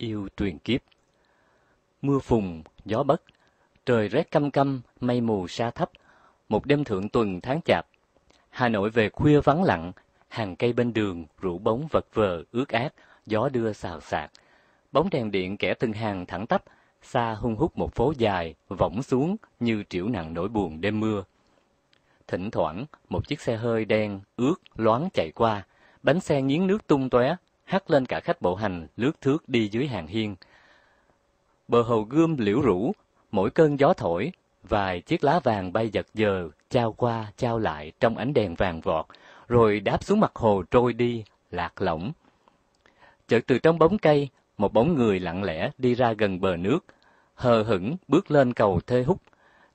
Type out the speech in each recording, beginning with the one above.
yêu truyền kiếp. Mưa phùng, gió bất, trời rét căm căm, mây mù xa thấp, một đêm thượng tuần tháng chạp. Hà Nội về khuya vắng lặng, hàng cây bên đường, rủ bóng vật vờ, ướt át, gió đưa xào xạc. Bóng đèn điện kẻ từng hàng thẳng tắp, xa hung hút một phố dài, võng xuống như triểu nặng nỗi buồn đêm mưa. Thỉnh thoảng, một chiếc xe hơi đen, ướt, loáng chạy qua, bánh xe nghiến nước tung tóe, hắt lên cả khách bộ hành lướt thước đi dưới hàng hiên. Bờ hồ gươm liễu rũ, mỗi cơn gió thổi, vài chiếc lá vàng bay giật giờ, trao qua trao lại trong ánh đèn vàng vọt, rồi đáp xuống mặt hồ trôi đi, lạc lõng. Chợt từ trong bóng cây, một bóng người lặng lẽ đi ra gần bờ nước, hờ hững bước lên cầu thê hút,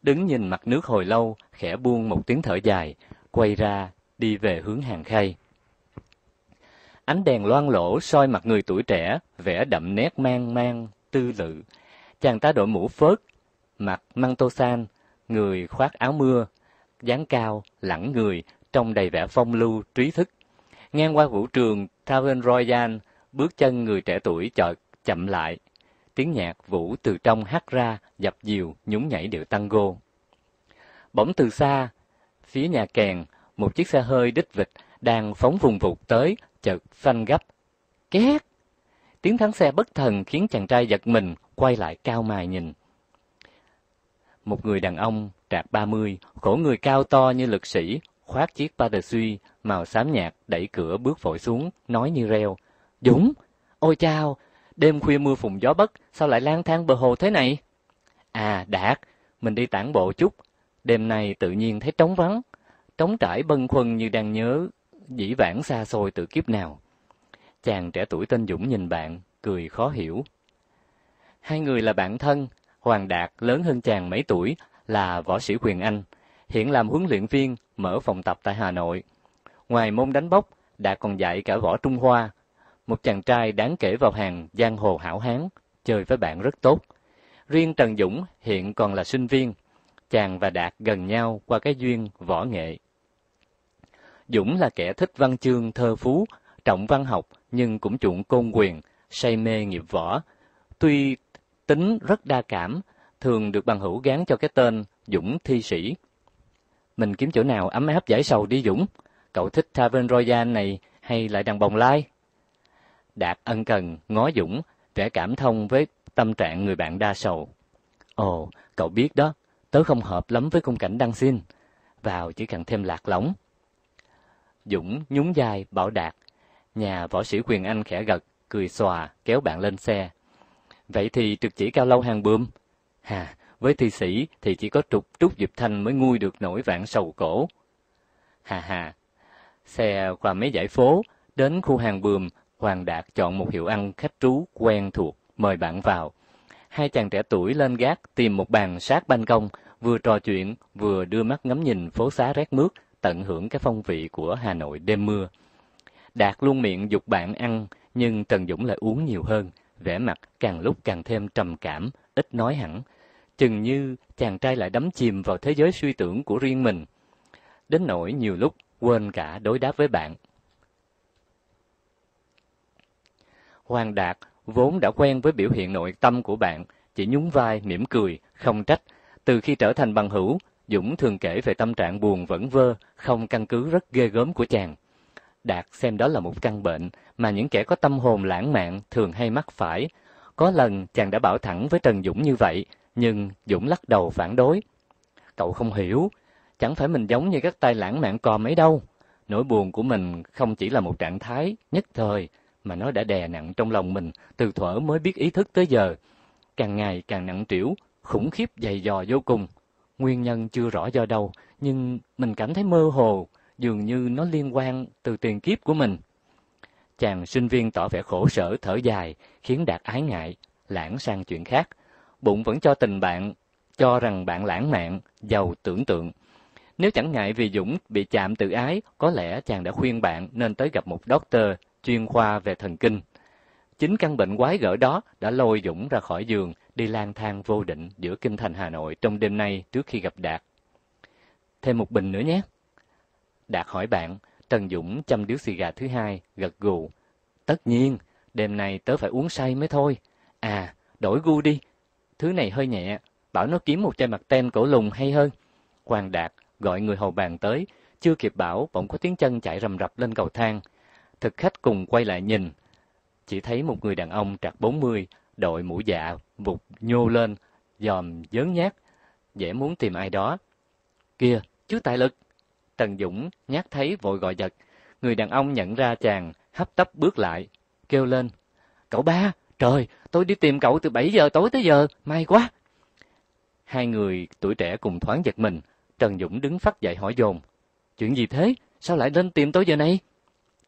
đứng nhìn mặt nước hồi lâu, khẽ buông một tiếng thở dài, quay ra đi về hướng hàng khay. Ánh đèn loang lổ soi mặt người tuổi trẻ, vẽ đậm nét mang mang, tư lự. Chàng ta đội mũ phớt, mặt măng tô san, người khoác áo mưa, dáng cao, lẳng người, trông đầy vẻ phong lưu, trí thức. Ngang qua vũ trường Tavern Royal, bước chân người trẻ tuổi chợt chậm lại. Tiếng nhạc vũ từ trong hát ra, dập dìu, nhún nhảy điệu tango. Bỗng từ xa, phía nhà kèn, một chiếc xe hơi đích vịt đang phóng vùng vụt tới, chợt phanh gấp. Két! Tiếng thắng xe bất thần khiến chàng trai giật mình, quay lại cao mài nhìn. Một người đàn ông, trạc 30, khổ người cao to như lực sĩ, khoác chiếc ba suy màu xám nhạt, đẩy cửa bước vội xuống, nói như reo. Dũng! Ôi chao! Đêm khuya mưa phùn gió bất, sao lại lang thang bờ hồ thế này? À, Đạt! Mình đi tản bộ chút. Đêm nay tự nhiên thấy trống vắng, trống trải bâng khuâng như đang nhớ dĩ vãng xa xôi từ kiếp nào. Chàng trẻ tuổi tên Dũng nhìn bạn, cười khó hiểu. Hai người là bạn thân, Hoàng Đạt lớn hơn chàng mấy tuổi, là võ sĩ quyền Anh, hiện làm huấn luyện viên, mở phòng tập tại Hà Nội. Ngoài môn đánh bốc, Đạt còn dạy cả võ Trung Hoa, một chàng trai đáng kể vào hàng giang hồ hảo hán, chơi với bạn rất tốt. Riêng Trần Dũng hiện còn là sinh viên, chàng và Đạt gần nhau qua cái duyên võ nghệ. Dũng là kẻ thích văn chương thơ phú, trọng văn học nhưng cũng chuộng côn quyền, say mê nghiệp võ. Tuy tính rất đa cảm, thường được bằng hữu gán cho cái tên Dũng Thi Sĩ. Mình kiếm chỗ nào ấm áp giải sầu đi Dũng, cậu thích Tavern Royal này hay lại đàn bồng lai? Đạt ân cần, ngó Dũng, vẻ cảm thông với tâm trạng người bạn đa sầu. Ồ, cậu biết đó, tớ không hợp lắm với khung cảnh đăng xin. Vào chỉ cần thêm lạc lõng. Dũng nhún vai bảo Đạt. Nhà võ sĩ quyền anh khẽ gật, cười xòa, kéo bạn lên xe. Vậy thì trực chỉ cao lâu hàng bươm. Hà, với thi sĩ thì chỉ có trục Trúc Diệp Thanh mới nguôi được nổi vạn sầu cổ. Hà hà, xe qua mấy dãy phố, đến khu hàng bươm, Hoàng Đạt chọn một hiệu ăn khách trú quen thuộc, mời bạn vào. Hai chàng trẻ tuổi lên gác tìm một bàn sát ban công, vừa trò chuyện, vừa đưa mắt ngắm nhìn phố xá rét mướt, tận hưởng cái phong vị của Hà Nội đêm mưa. Đạt luôn miệng dục bạn ăn, nhưng Trần Dũng lại uống nhiều hơn, vẻ mặt càng lúc càng thêm trầm cảm, ít nói hẳn. Chừng như chàng trai lại đắm chìm vào thế giới suy tưởng của riêng mình. Đến nỗi nhiều lúc quên cả đối đáp với bạn. Hoàng Đạt vốn đã quen với biểu hiện nội tâm của bạn, chỉ nhún vai mỉm cười, không trách. Từ khi trở thành bằng hữu, Dũng thường kể về tâm trạng buồn vẩn vơ, không căn cứ rất ghê gớm của chàng. Đạt xem đó là một căn bệnh mà những kẻ có tâm hồn lãng mạn thường hay mắc phải. Có lần chàng đã bảo thẳng với Trần Dũng như vậy, nhưng Dũng lắc đầu phản đối. Cậu không hiểu, chẳng phải mình giống như các tay lãng mạn co mấy đâu. Nỗi buồn của mình không chỉ là một trạng thái nhất thời, mà nó đã đè nặng trong lòng mình từ thuở mới biết ý thức tới giờ. Càng ngày càng nặng trĩu, khủng khiếp dày dò vô cùng. Nguyên nhân chưa rõ do đâu, nhưng mình cảm thấy mơ hồ, dường như nó liên quan từ tiền kiếp của mình. Chàng sinh viên tỏ vẻ khổ sở thở dài, khiến Đạt ái ngại, lãng sang chuyện khác. Bụng vẫn cho tình bạn, cho rằng bạn lãng mạn, giàu tưởng tượng. Nếu chẳng ngại vì Dũng bị chạm tự ái, có lẽ chàng đã khuyên bạn nên tới gặp một doctor chuyên khoa về thần kinh. Chính căn bệnh quái gở đó đã lôi Dũng ra khỏi giường, đi lang thang vô định giữa kinh thành Hà Nội trong đêm nay trước khi gặp Đạt. Thêm một bình nữa nhé. Đạt hỏi bạn, Trần Dũng chăm điếu xì gà thứ hai, gật gù. Tất nhiên, đêm nay tớ phải uống say mới thôi. À, đổi gu đi. Thứ này hơi nhẹ, bảo nó kiếm một chai mặt ten cổ lùng hay hơn. Hoàng Đạt gọi người hầu bàn tới, chưa kịp bảo bỗng có tiếng chân chạy rầm rập lên cầu thang. Thực khách cùng quay lại nhìn, chỉ thấy một người đàn ông trạc 40, đội mũ dạ, vụt nhô lên, dòm dớn nhát, dễ muốn tìm ai đó. Kia, chú Tài Lực! Trần Dũng nhát thấy vội gọi giật. Người đàn ông nhận ra chàng, hấp tấp bước lại, kêu lên. Cậu ba, trời, tôi đi tìm cậu từ bảy giờ tối tới giờ, may quá. Hai người tuổi trẻ cùng thoáng giật mình, Trần Dũng đứng phát dậy hỏi dồn. Chuyện gì thế? Sao lại lên tìm tôi giờ này?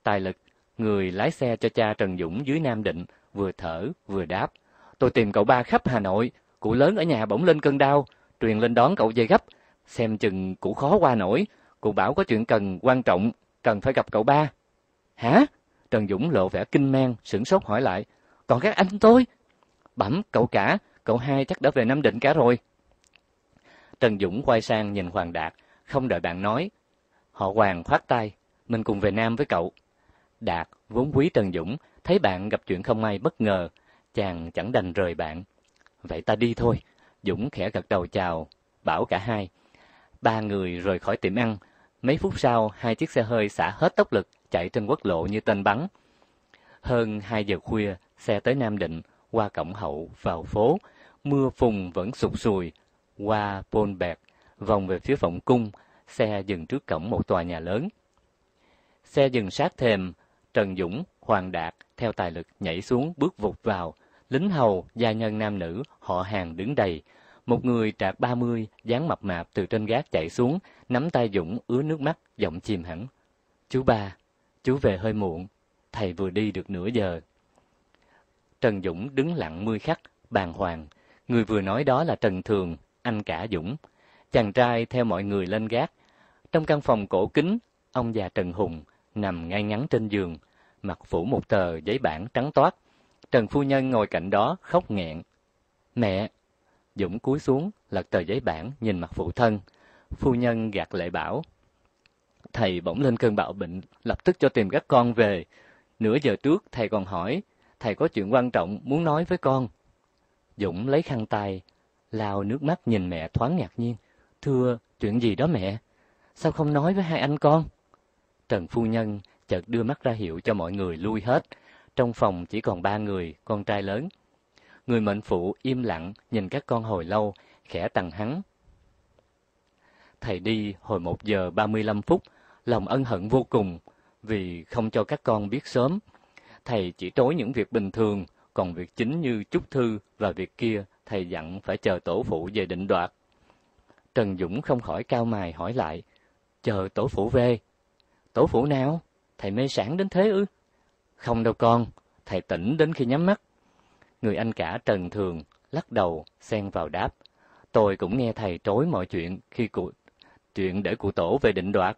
Tài lực, người lái xe cho cha Trần Dũng dưới Nam Định, vừa thở vừa đáp. Tôi tìm cậu ba khắp Hà Nội, cụ lớn ở nhà bỗng lên cơn đau, truyền lên đón cậu về gấp, xem chừng cụ khó qua nổi, cụ bảo có chuyện cần quan trọng, cần phải gặp cậu ba. Hả? Trần Dũng lộ vẻ kinh man, sửng sốt hỏi lại, còn các anh tôi? Bẩm, cậu cả, cậu hai chắc đã về Nam Định cả rồi. Trần Dũng quay sang nhìn Hoàng Đạt, không đợi bạn nói. Họ Hoàng khoát tay, mình cùng về Nam với cậu. Đạt vốn quý Trần Dũng, Thấy bạn gặp chuyện không may bất ngờ, chàng chẳng đành rời bạn. Vậy ta đi thôi. Dũng khẽ gật đầu chào, bảo cả hai. Ba người rời khỏi tiệm ăn. Mấy phút sau, hai chiếc xe hơi xả hết tốc lực, chạy trên quốc lộ như tên bắn. Hơn hai giờ khuya, xe tới Nam Định, qua cổng hậu, vào phố. Mưa phùng vẫn sụt sùi, qua Pôn Bẹt, vòng về phía vọng cung, xe dừng trước cổng một tòa nhà lớn. Xe dừng sát thềm, Trần Dũng Hoàng Đạt theo tài lực nhảy xuống bước vụt vào, lính hầu, gia nhân nam nữ, họ hàng đứng đầy. Một người trạc ba mươi dáng mập mạp từ trên gác chạy xuống, nắm tay Dũng ứa nước mắt, giọng chìm hẳn. Chú ba, chú về hơi muộn, thầy vừa đi được nửa giờ. Trần Dũng đứng lặng mươi khắc, bàng hoàng. Người vừa nói đó là Trần Thường, anh cả Dũng. Chàng trai theo mọi người lên gác. Trong căn phòng cổ kính, ông già Trần Hùng nằm ngay ngắn trên giường, mặt phủ một tờ giấy bản trắng toát. Trần phu nhân ngồi cạnh đó khóc nghẹn. "Mẹ." Dũng cúi xuống, lật tờ giấy bản nhìn mặt phụ thân. Phu nhân gạt lệ bảo: "Thầy bỗng lên cơn bạo bệnh, lập tức cho tìm các con về. Nửa giờ trước thầy còn hỏi, thầy có chuyện quan trọng muốn nói với con." Dũng lấy khăn tay lao nước mắt nhìn mẹ thoáng ngạc nhiên. "Thưa, chuyện gì đó mẹ? Sao không nói với hai anh con?" Trần phu nhân chợt đưa mắt ra hiệu cho mọi người lui hết. Trong phòng chỉ còn ba người, con trai lớn. Người mệnh phụ im lặng, nhìn các con hồi lâu, khẽ tặng hắn. Thầy đi hồi một giờ ba mươi lăm phút, lòng ân hận vô cùng, vì không cho các con biết sớm. Thầy chỉ trối những việc bình thường, còn việc chính như chúc thư và việc kia thầy dặn phải chờ tổ phụ về định đoạt. Trần Dũng không khỏi cao mài hỏi lại, chờ tổ phụ về. Tổ phụ nào? thầy mê sản đến thế ư? Không đâu con, thầy tỉnh đến khi nhắm mắt. Người anh cả Trần Thường lắc đầu, xen vào đáp. Tôi cũng nghe thầy trối mọi chuyện khi cụ chuyện để cụ tổ về định đoạt,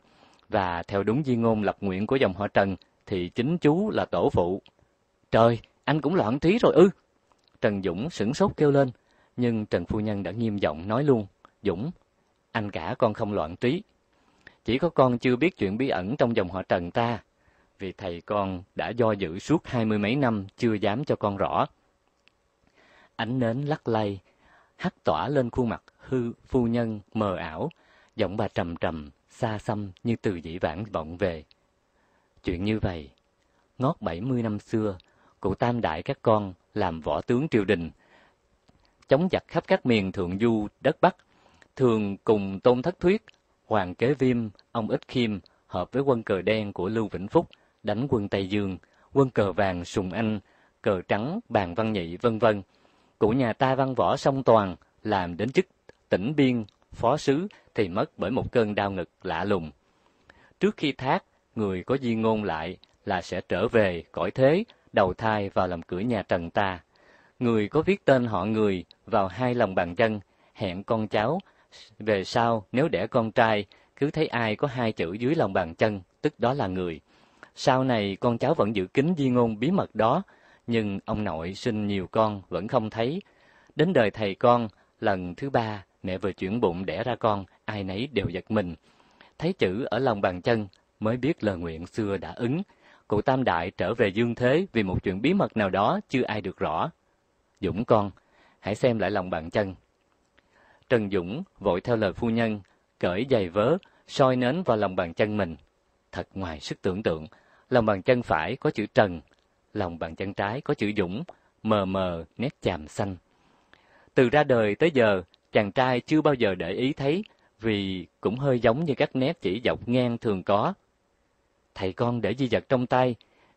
và theo đúng di ngôn lập nguyện của dòng họ Trần thì chính chú là tổ phụ. Trời, anh cũng loạn trí rồi ư? Trần Dũng sửng sốt kêu lên, nhưng Trần Phu Nhân đã nghiêm giọng nói luôn. Dũng, anh cả con không loạn trí. Chỉ có con chưa biết chuyện bí ẩn trong dòng họ Trần ta, vì thầy con đã do dự suốt hai mươi mấy năm chưa dám cho con rõ. Ánh nến lắc lay, hắt tỏa lên khuôn mặt hư phu nhân mờ ảo, giọng bà trầm trầm, xa xăm như từ dĩ vãng vọng về. Chuyện như vậy, ngót bảy mươi năm xưa, cụ tam đại các con làm võ tướng triều đình, chống giặc khắp các miền thượng du đất Bắc, thường cùng tôn thất thuyết, hoàng kế viêm, ông Ích Khiêm hợp với quân cờ đen của Lưu Vĩnh Phúc đánh quân Tây Dương, quân cờ vàng Sùng Anh, cờ trắng Bàn Văn Nhị vân vân. Cụ nhà ta văn võ song toàn, làm đến chức tỉnh biên, phó sứ thì mất bởi một cơn đau ngực lạ lùng. Trước khi thác, người có di ngôn lại là sẽ trở về cõi thế, đầu thai vào làm cửa nhà Trần ta. Người có viết tên họ người vào hai lòng bàn chân, hẹn con cháu về sau nếu đẻ con trai cứ thấy ai có hai chữ dưới lòng bàn chân, tức đó là người. Sau này con cháu vẫn giữ kín di ngôn bí mật đó, nhưng ông nội sinh nhiều con vẫn không thấy. Đến đời thầy con, lần thứ ba, mẹ vừa chuyển bụng đẻ ra con, ai nấy đều giật mình. Thấy chữ ở lòng bàn chân, mới biết lời nguyện xưa đã ứng. Cụ Tam Đại trở về dương thế vì một chuyện bí mật nào đó chưa ai được rõ. Dũng con, hãy xem lại lòng bàn chân. Trần Dũng vội theo lời phu nhân, cởi giày vớ, soi nến vào lòng bàn chân mình. Thật ngoài sức tưởng tượng, lòng bàn chân phải có chữ Trần, lòng bàn chân trái có chữ Dũng, mờ mờ nét chàm xanh. Từ ra đời tới giờ, chàng trai chưa bao giờ để ý thấy vì cũng hơi giống như các nét chỉ dọc ngang thường có. Thầy con để di vật trong tay,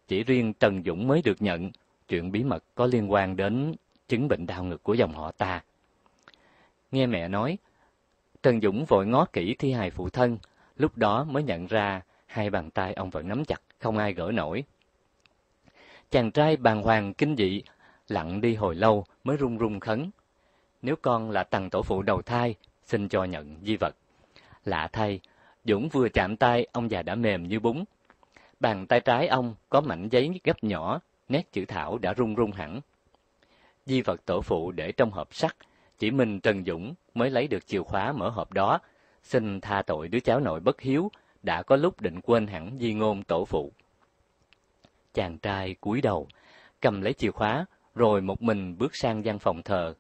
chỉ riêng Trần Dũng mới được nhận, chuyện bí mật có liên quan đến chứng bệnh đau ngực của dòng họ ta. Nghe mẹ nói, Trần Dũng vội ngó kỹ thi hài phụ thân, lúc đó mới nhận ra hai bàn tay ông vẫn nắm chặt không ai gỡ nổi. Chàng trai bàng hoàng kinh dị, lặng đi hồi lâu mới run run khấn. Nếu con là tầng tổ phụ đầu thai, xin cho nhận di vật. Lạ thay, Dũng vừa chạm tay, ông già đã mềm như bún. Bàn tay trái ông có mảnh giấy gấp nhỏ, nét chữ thảo đã run run hẳn. Di vật tổ phụ để trong hộp sắt, chỉ mình Trần Dũng mới lấy được chìa khóa mở hộp đó, xin tha tội đứa cháu nội bất hiếu đã có lúc định quên hẳn di ngôn tổ phụ. Chàng trai cúi đầu, cầm lấy chìa khóa, rồi một mình bước sang gian phòng thờ.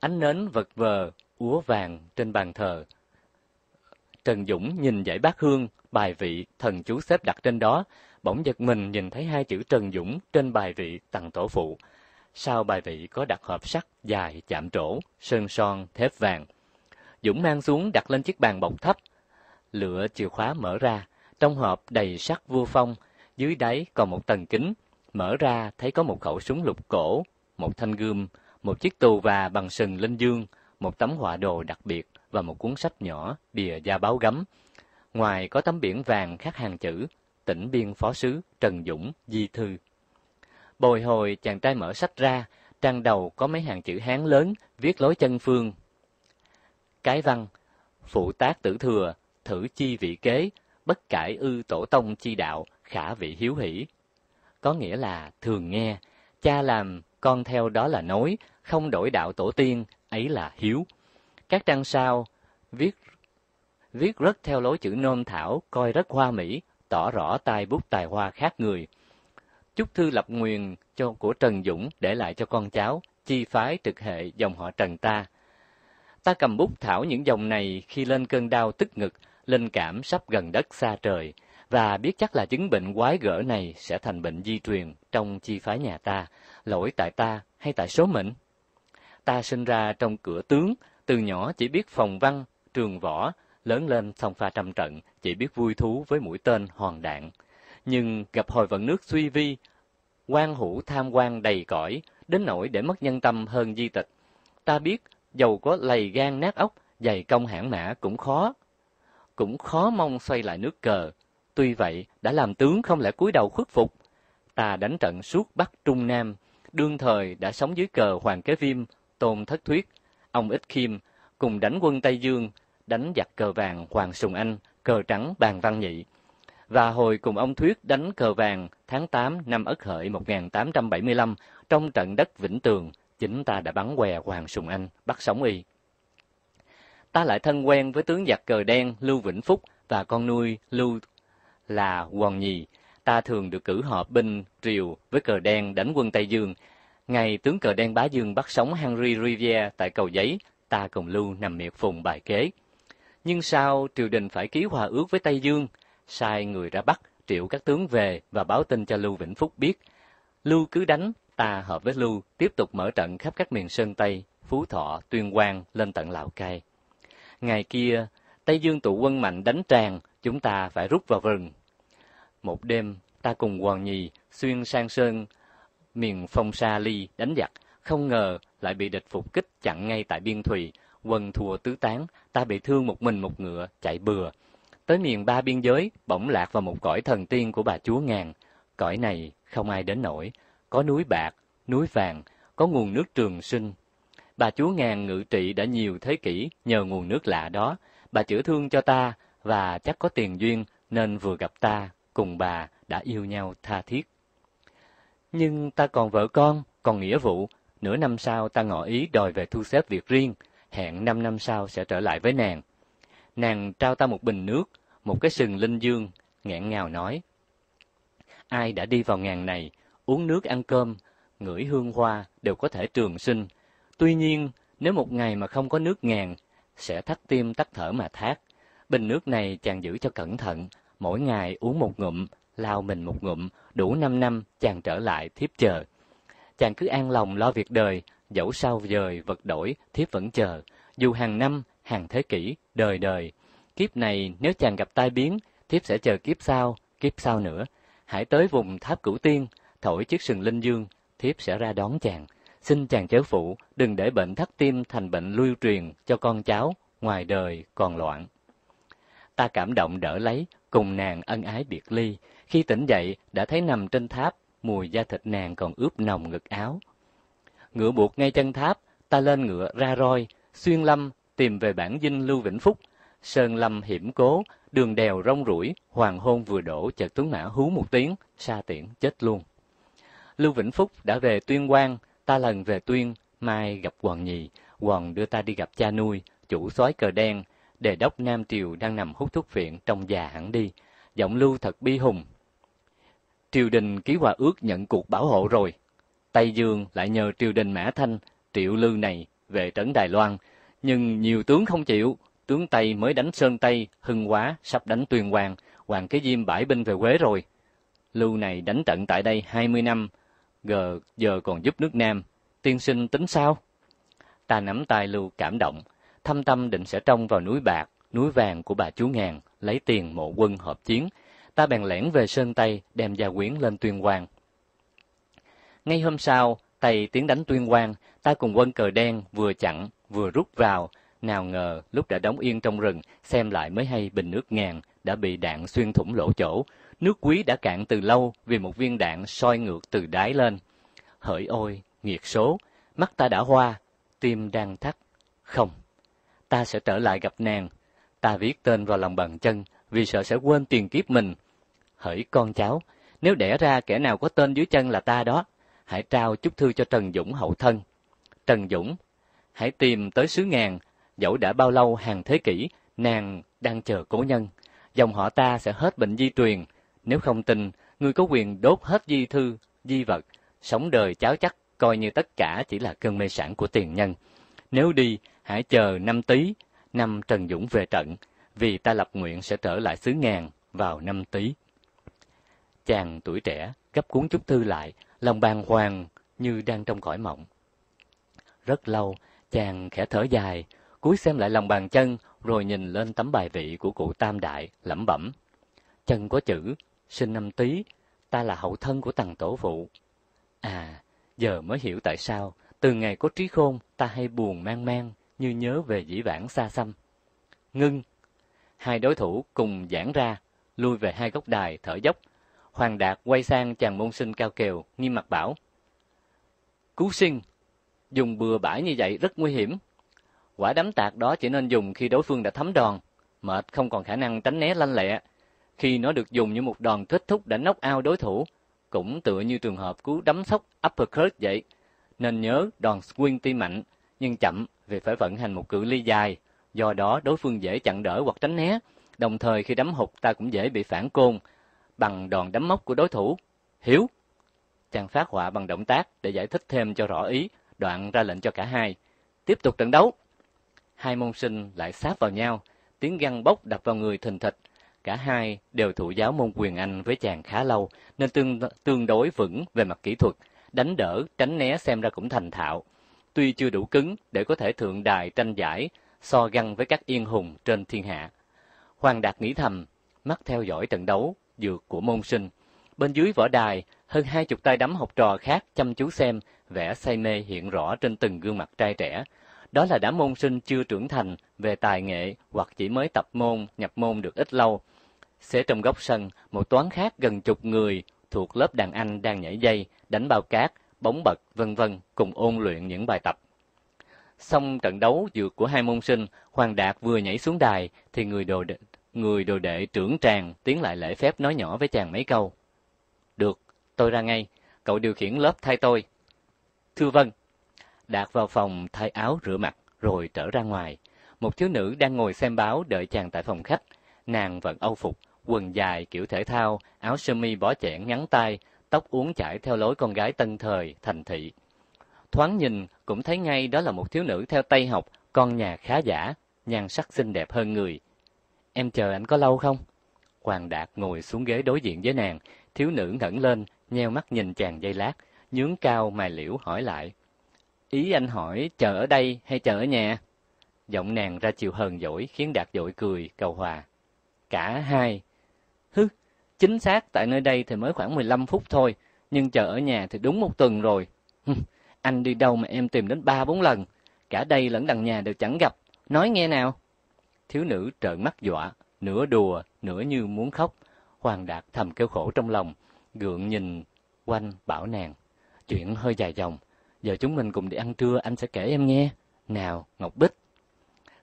Ánh nến vật vờ, úa vàng trên bàn thờ. Trần Dũng nhìn dãy bát hương, bài vị, thần chú xếp đặt trên đó, bỗng giật mình nhìn thấy hai chữ Trần Dũng trên bài vị tặng tổ phụ. Sau bài vị có đặt hộp sắt dài, chạm trổ, sơn son, thép vàng. Dũng mang xuống đặt lên chiếc bàn bọc thấp, lửa chìa khóa mở ra, trong hộp đầy sắt vua phong, dưới đáy còn một tầng kính, mở ra thấy có một khẩu súng lục cổ, một thanh gươm, một chiếc tù và bằng sừng linh dương, một tấm họa đồ đặc biệt và một cuốn sách nhỏ bìa da báo gấm. Ngoài có tấm biển vàng khắc hàng chữ tỉnh biên phó sứ Trần Dũng di thư. Bồi hồi chàng trai mở sách ra, trang đầu có mấy hàng chữ Hán lớn viết lối chân phương. Cái văn, phụ tác tử thừa, thử chi vị kế, bất cải ư tổ tông chi đạo, khả vị hiếu hỷ. Có nghĩa là thường nghe, cha làm, con theo đó là nói, không đổi đạo tổ tiên, ấy là hiếu. Các trang sao viết viết rất theo lối chữ nôm thảo, coi rất hoa mỹ, tỏ rõ tài bút tài hoa khác người. Chúc thư lập nguyền cho của Trần Dũng để lại cho con cháu, chi phái trực hệ dòng họ Trần ta. Ta cầm bút thảo những dòng này khi lên cơn đau tức ngực, linh cảm sắp gần đất xa trời, và biết chắc là chứng bệnh quái gở này sẽ thành bệnh di truyền trong chi phái nhà ta, lỗi tại ta hay tại số mệnh. Ta sinh ra trong cửa tướng, từ nhỏ chỉ biết phòng văn, trường võ, lớn lên song pha trăm trận, chỉ biết vui thú với mũi tên hoàn đạn. Nhưng gặp hồi vận nước suy vi, quan hữu tham quan đầy cõi, đến nỗi để mất nhân tâm hơn di tịch. Ta biết, dầu có lầy gan nát ốc dày công hãn mã cũng khó cũng khó mong xoay lại nước cờ. Tuy vậy, đã làm tướng không lẽ cúi đầu khuất phục. Ta đánh trận suốt Bắc Trung Nam, đương thời đã sống dưới cờ Hoàng Kế Viêm, Tôn Thất Thuyết, ông Ích kim cùng đánh quân Tây Dương, đánh giặc cờ vàng Hoàng Sùng Anh, cờ trắng Bàn Văn Nhị. Và hồi cùng ông Thuyết đánh cờ vàng tháng 8 năm Ất Hợi 1875 trong trận đất Vĩnh Tường, chính ta đã bắn què Hoàng Sùng Anh, bắt sống y ta lại thân quen với tướng giặc cờ đen Lưu Vĩnh Phúc và con nuôi Lưu là Hoàng Nhì. Ta thường được cử họp binh triều với cờ đen đánh quân Tây Dương. Ngày tướng cờ đen Bá Dương bắt sống Henry Rivière tại cầu giấy, ta cùng Lưu nằm miệt phùng bài kế. Nhưng sau triều đình phải ký hòa ước với Tây Dương, sai người ra bắt, triệu các tướng về và báo tin cho Lưu Vĩnh Phúc biết. Lưu cứ đánh, ta hợp với Lưu tiếp tục mở trận khắp các miền Sơn Tây, Phú Thọ, Tuyên Quang lên tận Lào Cai. Ngày kia, Tây Dương tụ quân mạnh đánh tràn, chúng ta phải rút vào rừng. Một đêm, ta cùng Hoàng Nhì xuyên sang sơn, miền phong sa ly đánh giặc, không ngờ lại bị địch phục kích chặn ngay tại biên thùy, quân thua tứ tán, ta bị thương một mình một ngựa, chạy bừa. Tới miền ba biên giới, bỗng lạc vào một cõi thần tiên của bà chúa ngàn. Cõi này không ai đến nổi, có núi bạc, núi vàng, có nguồn nước trường sinh, Bà Chúa Ngàn ngự trị đã nhiều thế kỷ nhờ nguồn nước lạ đó. Bà chữa thương cho ta và chắc có tiền duyên nên vừa gặp ta, cùng bà đã yêu nhau tha thiết. Nhưng ta còn vợ con, còn nghĩa vụ. Nửa năm sau ta ngỏ ý đòi về thu xếp việc riêng, hẹn năm năm sau sẽ trở lại với nàng. Nàng trao ta một bình nước, một cái sừng linh dương, nghẹn ngào nói. Ai đã đi vào ngàn này, uống nước ăn cơm, ngửi hương hoa đều có thể trường sinh, Tuy nhiên, nếu một ngày mà không có nước ngàn, sẽ thắt tim tắt thở mà thác. Bình nước này chàng giữ cho cẩn thận, mỗi ngày uống một ngụm, lao mình một ngụm, đủ năm năm chàng trở lại thiếp chờ. Chàng cứ an lòng lo việc đời, dẫu sao dời vật đổi, thiếp vẫn chờ. Dù hàng năm, hàng thế kỷ, đời đời. Kiếp này nếu chàng gặp tai biến, thiếp sẽ chờ kiếp sau, kiếp sau nữa. Hãy tới vùng tháp cửu tiên, thổi chiếc sừng linh dương, thiếp sẽ ra đón chàng. Xin chàng chớ phụ, đừng để bệnh thắt tim thành bệnh lưu truyền cho con cháu, ngoài đời còn loạn. Ta cảm động đỡ lấy, cùng nàng ân ái biệt ly. Khi tỉnh dậy, đã thấy nằm trên tháp, mùi da thịt nàng còn ướp nồng ngực áo. Ngựa buộc ngay chân tháp, ta lên ngựa ra roi, xuyên lâm, tìm về bản dinh Lưu Vĩnh Phúc. Sơn lâm hiểm cố, đường đèo rong ruổi hoàng hôn vừa đổ chợt tuấn mã hú một tiếng, xa tiễn chết luôn. Lưu Vĩnh Phúc đã về tuyên quang, Ta lần về tuyên, mai gặp Hoàng Nhị, Hoàng đưa ta đi gặp cha nuôi, chủ soái cờ đen, đề đốc Nam Triều đang nằm hút thuốc viện trong già hẳn đi. Giọng lưu thật bi hùng. Triều đình ký hòa ước nhận cuộc bảo hộ rồi. Tây Dương lại nhờ triều đình Mã Thanh, triệu lưu này về trấn Đài Loan. Nhưng nhiều tướng không chịu, tướng Tây mới đánh Sơn Tây, Hưng Hóa, sắp đánh Tuyền Hoàng, Hoàng Kế Diêm bãi binh về Quế rồi. Lưu này đánh tận tại đây hai mươi năm, gờ giờ còn giúp nước Nam, tiên sinh tính sao? Ta nắm tay Lưu cảm động, thâm tâm định sẽ trông vào núi bạc, núi vàng của bà chú Ngàn, lấy tiền mộ quân hợp chiến. Ta bèn lẻn về Sơn Tây, đem gia quyến lên tuyên quang. Ngay hôm sau, Tây tiến đánh tuyên quang, ta cùng quân cờ đen vừa chặn, vừa rút vào. Nào ngờ, lúc đã đóng yên trong rừng, xem lại mới hay bình nước ngàn đã bị đạn xuyên thủng lỗ chỗ, Nước quý đã cạn từ lâu vì một viên đạn soi ngược từ đáy lên. Hỡi ôi, nghiệt số, mắt ta đã hoa, tim đang thắt. Không, ta sẽ trở lại gặp nàng. Ta viết tên vào lòng bàn chân vì sợ sẽ quên tiền kiếp mình. Hỡi con cháu, nếu đẻ ra kẻ nào có tên dưới chân là ta đó, hãy trao chút thư cho Trần Dũng hậu thân. Trần Dũng, hãy tìm tới xứ ngàn, dẫu đã bao lâu hàng thế kỷ, nàng đang chờ cố nhân. Dòng họ ta sẽ hết bệnh di truyền, nếu không tin, người có quyền đốt hết di thư, di vật, sống đời cháo chắc, coi như tất cả chỉ là cơn mê sản của tiền nhân. Nếu đi, hãy chờ năm tý năm Trần Dũng về trận, vì ta lập nguyện sẽ trở lại xứ ngàn vào năm tý Chàng tuổi trẻ gấp cuốn chút thư lại, lòng bàng hoàng như đang trong cõi mộng. Rất lâu, chàng khẽ thở dài, cúi xem lại lòng bàn chân, rồi nhìn lên tấm bài vị của cụ Tam Đại, lẩm bẩm. Chân có chữ, sinh năm Tý, ta là hậu thân của Tần Tổ phụ. À, giờ mới hiểu tại sao, từ ngày có trí khôn, ta hay buồn mang mang, như nhớ về dĩ vãng xa xăm. Ngưng! Hai đối thủ cùng giãn ra, lui về hai góc đài, thở dốc. Hoàng Đạt quay sang chàng môn sinh cao kèo, nghiêm mặt bảo. Cứu sinh! Dùng bừa bãi như vậy rất nguy hiểm. Quả đấm tạc đó chỉ nên dùng khi đối phương đã thấm đòn, mệt không còn khả năng tránh né lanh lẹ, khi nó được dùng như một đòn kết thúc đã knock out đối thủ, cũng tựa như trường hợp cú đấm sốc uppercut vậy. Nên nhớ đòn swing tuy mạnh, nhưng chậm vì phải vận hành một cự ly dài, do đó đối phương dễ chặn đỡ hoặc tránh né, đồng thời khi đấm hụt ta cũng dễ bị phản côn bằng đòn đấm móc của đối thủ. hiếu chàng phát họa bằng động tác để giải thích thêm cho rõ ý, đoạn ra lệnh cho cả hai. Tiếp tục trận đấu! Hai môn sinh lại sát vào nhau, tiếng găng bốc đập vào người thình thịch, Cả hai đều thụ giáo môn quyền Anh với chàng khá lâu, nên tương, tương đối vững về mặt kỹ thuật, đánh đỡ, tránh né xem ra cũng thành thạo. Tuy chưa đủ cứng để có thể thượng đài tranh giải, so găng với các yên hùng trên thiên hạ. Hoàng Đạt nghĩ thầm, mắt theo dõi trận đấu, dược của môn sinh. Bên dưới võ đài, hơn hai chục tay đấm học trò khác chăm chú xem, vẻ say mê hiện rõ trên từng gương mặt trai trẻ, đó là đám môn sinh chưa trưởng thành về tài nghệ hoặc chỉ mới tập môn, nhập môn được ít lâu. sẽ trong góc sân, một toán khác gần chục người thuộc lớp đàn anh đang nhảy dây, đánh bao cát, bóng bật, vân vân cùng ôn luyện những bài tập. Xong trận đấu dược của hai môn sinh, Hoàng Đạt vừa nhảy xuống đài thì người đồ đệ, người đồ đệ trưởng tràng tiến lại lễ phép nói nhỏ với chàng mấy câu. "Được, tôi ra ngay, cậu điều khiển lớp thay tôi." "Thưa vâng." Đạt vào phòng thay áo rửa mặt rồi trở ra ngoài. Một thiếu nữ đang ngồi xem báo đợi chàng tại phòng khách. Nàng vẫn âu phục, quần dài kiểu thể thao, áo sơ mi bó chẽn ngắn tay, tóc uốn chải theo lối con gái tân thời, thành thị. Thoáng nhìn cũng thấy ngay đó là một thiếu nữ theo Tây học, con nhà khá giả, nhan sắc xinh đẹp hơn người. Em chờ anh có lâu không? Hoàng Đạt ngồi xuống ghế đối diện với nàng, thiếu nữ ngẩng lên, nheo mắt nhìn chàng giây lát, nhướng cao mài liễu hỏi lại. Ý anh hỏi chờ ở đây hay chờ ở nhà? Giọng nàng ra chiều hờn dỗi khiến Đạt dội cười, cầu hòa. Cả hai. Hứ, chính xác tại nơi đây thì mới khoảng 15 phút thôi, nhưng chờ ở nhà thì đúng một tuần rồi. anh đi đâu mà em tìm đến ba bốn lần, cả đây lẫn đằng nhà đều chẳng gặp, nói nghe nào. Thiếu nữ trợn mắt dọa, nửa đùa, nửa như muốn khóc. Hoàng Đạt thầm kêu khổ trong lòng, gượng nhìn quanh bảo nàng. Chuyện hơi dài dòng, giờ chúng mình cùng đi ăn trưa, anh sẽ kể em nghe. Nào, Ngọc Bích.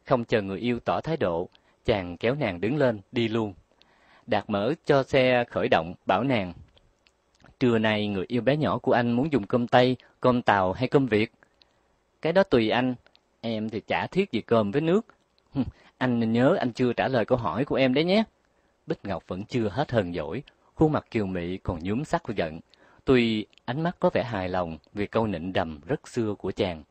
Không chờ người yêu tỏ thái độ, chàng kéo nàng đứng lên, đi luôn. Đạt mở cho xe khởi động, bảo nàng. Trưa nay người yêu bé nhỏ của anh muốn dùng cơm Tây, cơm Tàu hay cơm Việt? Cái đó tùy anh, em thì chả thiết gì cơm với nước. anh nên nhớ anh chưa trả lời câu hỏi của em đấy nhé. Bích Ngọc vẫn chưa hết hờn dỗi, khuôn mặt kiều mị còn nhúm sắc của giận. Tuy ánh mắt có vẻ hài lòng vì câu nịnh đầm rất xưa của chàng.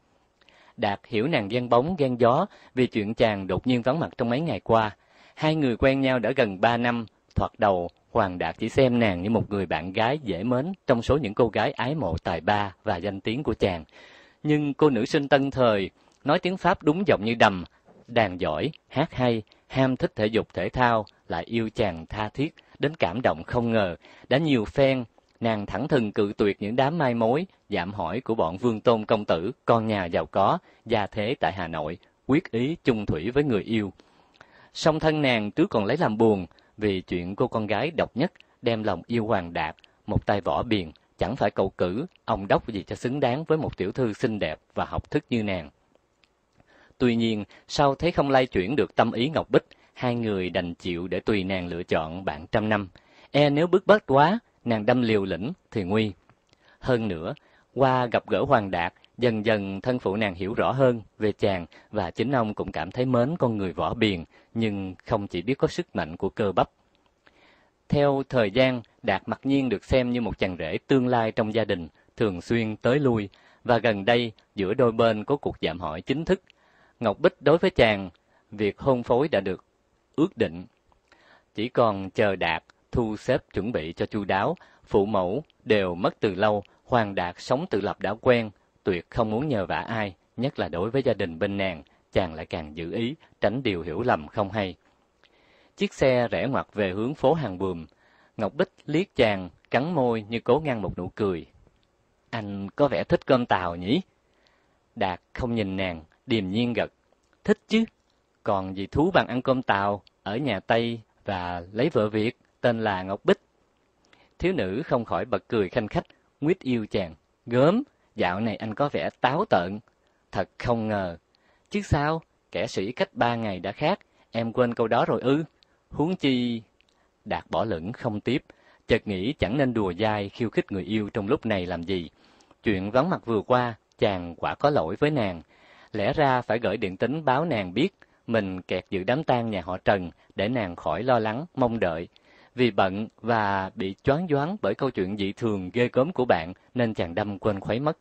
Đạt hiểu nàng gian bóng, gian gió vì chuyện chàng đột nhiên vắng mặt trong mấy ngày qua. Hai người quen nhau đã gần ba năm, thoạt đầu Hoàng Đạt chỉ xem nàng như một người bạn gái dễ mến trong số những cô gái ái mộ tài ba và danh tiếng của chàng. Nhưng cô nữ sinh tân thời, nói tiếng Pháp đúng giọng như đầm, đàn giỏi, hát hay, ham thích thể dục thể thao, lại yêu chàng tha thiết, đến cảm động không ngờ, đã nhiều phen nàng thẳng thừng cự tuyệt những đám mai mối, giảm hỏi của bọn vương tôn công tử, con nhà giàu có, gia thế tại Hà Nội, quyết ý chung thủy với người yêu. Song thân nàng trước còn lấy làm buồn, vì chuyện cô con gái độc nhất đem lòng yêu hoàng đạt, một tay võ biền, chẳng phải cầu cử, ông đốc gì cho xứng đáng với một tiểu thư xinh đẹp và học thức như nàng. Tuy nhiên, sau thấy không lay chuyển được tâm ý Ngọc Bích, hai người đành chịu để tùy nàng lựa chọn bạn trăm năm. E nếu bức bách quá, nàng đâm liều lĩnh thì nguy. Hơn nữa, qua gặp gỡ Hoàng Đạt, dần dần thân phụ nàng hiểu rõ hơn về chàng và chính ông cũng cảm thấy mến con người võ biền, nhưng không chỉ biết có sức mạnh của cơ bắp. Theo thời gian, Đạt mặc nhiên được xem như một chàng rể tương lai trong gia đình, thường xuyên tới lui, và gần đây giữa đôi bên có cuộc giảm hỏi chính thức. Ngọc Bích đối với chàng, việc hôn phối đã được ước định. Chỉ còn chờ Đạt thu xếp chuẩn bị cho chu đáo, phụ mẫu đều mất từ lâu, Hoàng Đạt sống tự lập đã quen, tuyệt không muốn nhờ vả ai, nhất là đối với gia đình bên nàng, chàng lại càng giữ ý, tránh điều hiểu lầm không hay. Chiếc xe rẽ ngoặt về hướng phố Hàng Buồm, Ngọc Bích liếc chàng, cắn môi như cố ngăn một nụ cười. Anh có vẻ thích cơm tàu nhỉ? Đạt không nhìn nàng, điềm nhiên gật. Thích chứ, còn gì thú bằng ăn cơm tàu, ở nhà Tây và lấy vợ Việt tên là Ngọc Bích. Thiếu nữ không khỏi bật cười khanh khách, nguyết yêu chàng. Gớm, dạo này anh có vẻ táo tợn. Thật không ngờ. Chứ sao, kẻ sĩ cách ba ngày đã khác, em quên câu đó rồi ư. Huống chi... Đạt bỏ lửng không tiếp, chợt nghĩ chẳng nên đùa dai khiêu khích người yêu trong lúc này làm gì. Chuyện vắng mặt vừa qua, chàng quả có lỗi với nàng. Lẽ ra phải gửi điện tính báo nàng biết mình kẹt dự đám tang nhà họ Trần để nàng khỏi lo lắng, mong đợi. Vì bận và bị choáng váng bởi câu chuyện dị thường ghê gớm của bạn nên chàng đâm quên khuấy mất.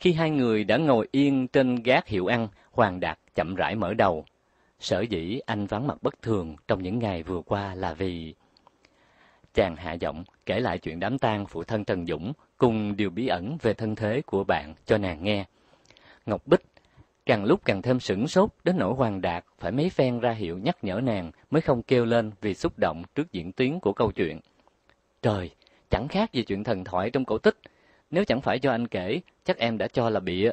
Khi hai người đã ngồi yên trên gác hiệu ăn, Hoàng Đạt chậm rãi mở đầu. Sở dĩ anh vắng mặt bất thường trong những ngày vừa qua là vì... Chàng hạ giọng kể lại chuyện đám tang phụ thân Trần Dũng cùng điều bí ẩn về thân thế của bạn cho nàng nghe. Ngọc Bích càng lúc càng thêm sửng sốt đến nỗi Hoàng Đạt phải mấy phen ra hiệu nhắc nhở nàng mới không kêu lên vì xúc động trước diễn tiến của câu chuyện. Trời, chẳng khác gì chuyện thần thoại trong cổ tích, nếu chẳng phải do anh kể, chắc em đã cho là bịa.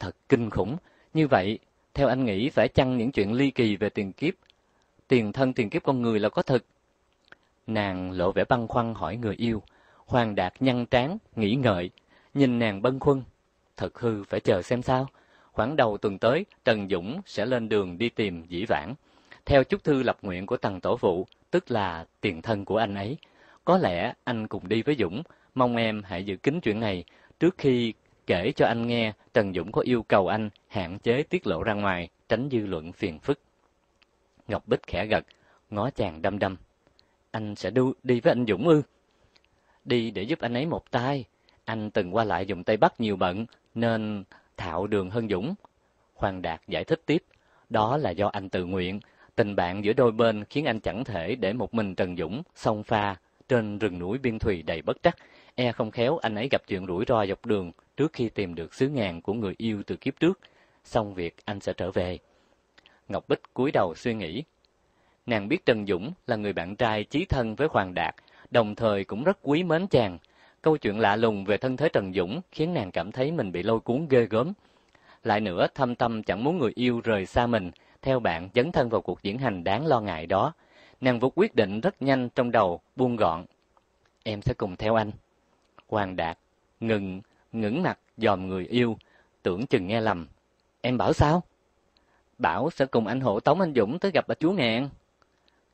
Thật kinh khủng, như vậy, theo anh nghĩ phải chăng những chuyện ly kỳ về tiền kiếp, tiền thân tiền kiếp con người là có thật? Nàng lộ vẻ băn khoăn hỏi người yêu, Hoàng Đạt nhăn trán, nghĩ ngợi, nhìn nàng bâng khuâng, thật hư phải chờ xem sao khoảng đầu tuần tới, Trần Dũng sẽ lên đường đi tìm Dĩ Vãng. Theo chúc thư lập nguyện của Tần Tổ Phụ, tức là tiền thân của anh ấy, có lẽ anh cùng đi với Dũng, mong em hãy giữ kín chuyện này trước khi kể cho anh nghe, Trần Dũng có yêu cầu anh hạn chế tiết lộ ra ngoài, tránh dư luận phiền phức. Ngọc Bích khẽ gật, ngó chàng đăm đăm. Anh sẽ đu, đi với anh Dũng ư? Đi để giúp anh ấy một tay. Anh từng qua lại dùng tay bắt nhiều bận, nên Thảo Đường Hân Dũng. Hoàng Đạt giải thích tiếp, đó là do anh tự nguyện, tình bạn giữa đôi bên khiến anh chẳng thể để một mình Trần Dũng xông pha trên rừng núi biên thùy đầy bất trắc, e không khéo anh ấy gặp chuyện rủi ro dọc đường trước khi tìm được xứ ngàn của người yêu từ kiếp trước, xong việc anh sẽ trở về. Ngọc Bích cúi đầu suy nghĩ. Nàng biết Trần Dũng là người bạn trai chí thân với Hoàng Đạt, đồng thời cũng rất quý mến chàng, Câu chuyện lạ lùng về thân thế Trần Dũng khiến nàng cảm thấy mình bị lôi cuốn ghê gớm. Lại nữa, thâm tâm chẳng muốn người yêu rời xa mình, theo bạn dấn thân vào cuộc diễn hành đáng lo ngại đó. Nàng vụt quyết định rất nhanh trong đầu, buông gọn. Em sẽ cùng theo anh. Hoàng Đạt, ngừng, ngẩng mặt, dòm người yêu, tưởng chừng nghe lầm. Em bảo sao? Bảo sẽ cùng anh hộ tống anh Dũng tới gặp bà chú nàng.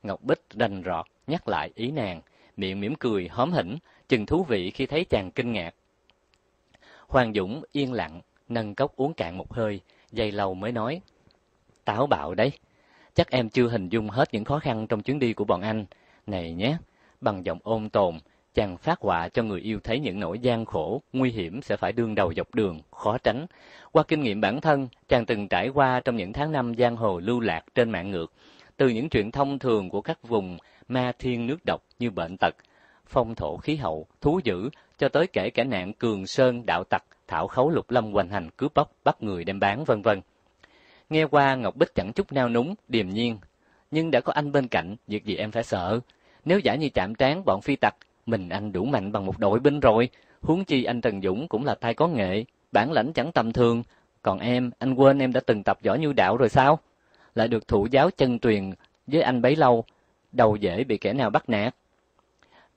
Ngọc Bích rành rọt, nhắc lại ý nàng miệng mỉm cười hóm hỉnh, chừng thú vị khi thấy chàng kinh ngạc. Hoàng Dũng yên lặng, nâng cốc uống cạn một hơi, dây lâu mới nói. Táo bạo đấy, chắc em chưa hình dung hết những khó khăn trong chuyến đi của bọn anh. Này nhé, bằng giọng ôn tồn, chàng phát họa cho người yêu thấy những nỗi gian khổ, nguy hiểm sẽ phải đương đầu dọc đường, khó tránh. Qua kinh nghiệm bản thân, chàng từng trải qua trong những tháng năm giang hồ lưu lạc trên mạng ngược, từ những chuyện thông thường của các vùng ma thiên nước độc như bệnh tật, phong thổ khí hậu, thú dữ, cho tới kể cả nạn cường sơn, đạo tặc, thảo khấu lục lâm hoành hành cướp bóc, bắt người đem bán vân vân. Nghe qua Ngọc Bích chẳng chút nao núng, điềm nhiên, nhưng đã có anh bên cạnh, việc gì em phải sợ. Nếu giả như chạm trán bọn phi tặc, mình anh đủ mạnh bằng một đội binh rồi, huống chi anh Trần Dũng cũng là tay có nghệ, bản lãnh chẳng tầm thường, còn em, anh quên em đã từng tập võ như đạo rồi sao? lại được thủ giáo chân truyền với anh bấy lâu, đầu dễ bị kẻ nào bắt nạt.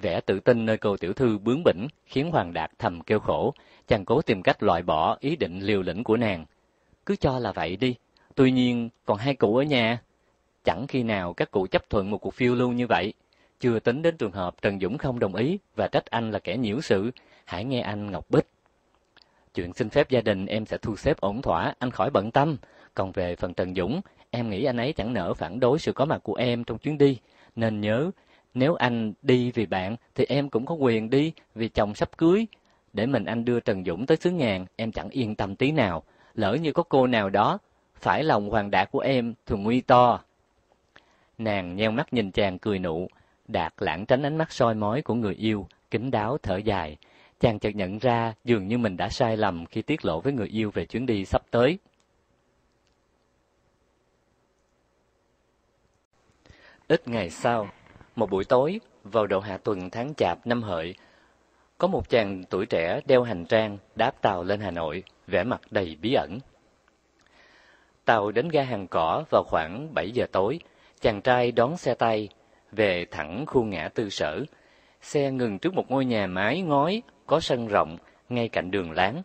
Vẻ tự tin nơi cô tiểu thư bướng bỉnh khiến Hoàng Đạt thầm kêu khổ, chàng cố tìm cách loại bỏ ý định liều lĩnh của nàng. Cứ cho là vậy đi, tuy nhiên còn hai cụ ở nhà. Chẳng khi nào các cụ chấp thuận một cuộc phiêu lưu như vậy. Chưa tính đến trường hợp Trần Dũng không đồng ý và trách anh là kẻ nhiễu sự, hãy nghe anh Ngọc Bích. Chuyện xin phép gia đình em sẽ thu xếp ổn thỏa, anh khỏi bận tâm. Còn về phần Trần Dũng, Em nghĩ anh ấy chẳng nỡ phản đối sự có mặt của em trong chuyến đi, nên nhớ, nếu anh đi vì bạn thì em cũng có quyền đi vì chồng sắp cưới. Để mình anh đưa Trần Dũng tới xứ ngàn, em chẳng yên tâm tí nào, lỡ như có cô nào đó, phải lòng hoàng đạt của em thường nguy to. Nàng nheo mắt nhìn chàng cười nụ, Đạt lãng tránh ánh mắt soi mói của người yêu, kính đáo thở dài. Chàng chợt nhận ra dường như mình đã sai lầm khi tiết lộ với người yêu về chuyến đi sắp tới. Ít ngày sau, một buổi tối, vào đầu hạ tuần tháng chạp năm hợi, có một chàng tuổi trẻ đeo hành trang đáp tàu lên Hà Nội, vẻ mặt đầy bí ẩn. Tàu đến ga hàng cỏ vào khoảng 7 giờ tối, chàng trai đón xe tay về thẳng khu ngã tư sở. Xe ngừng trước một ngôi nhà mái ngói có sân rộng ngay cạnh đường láng.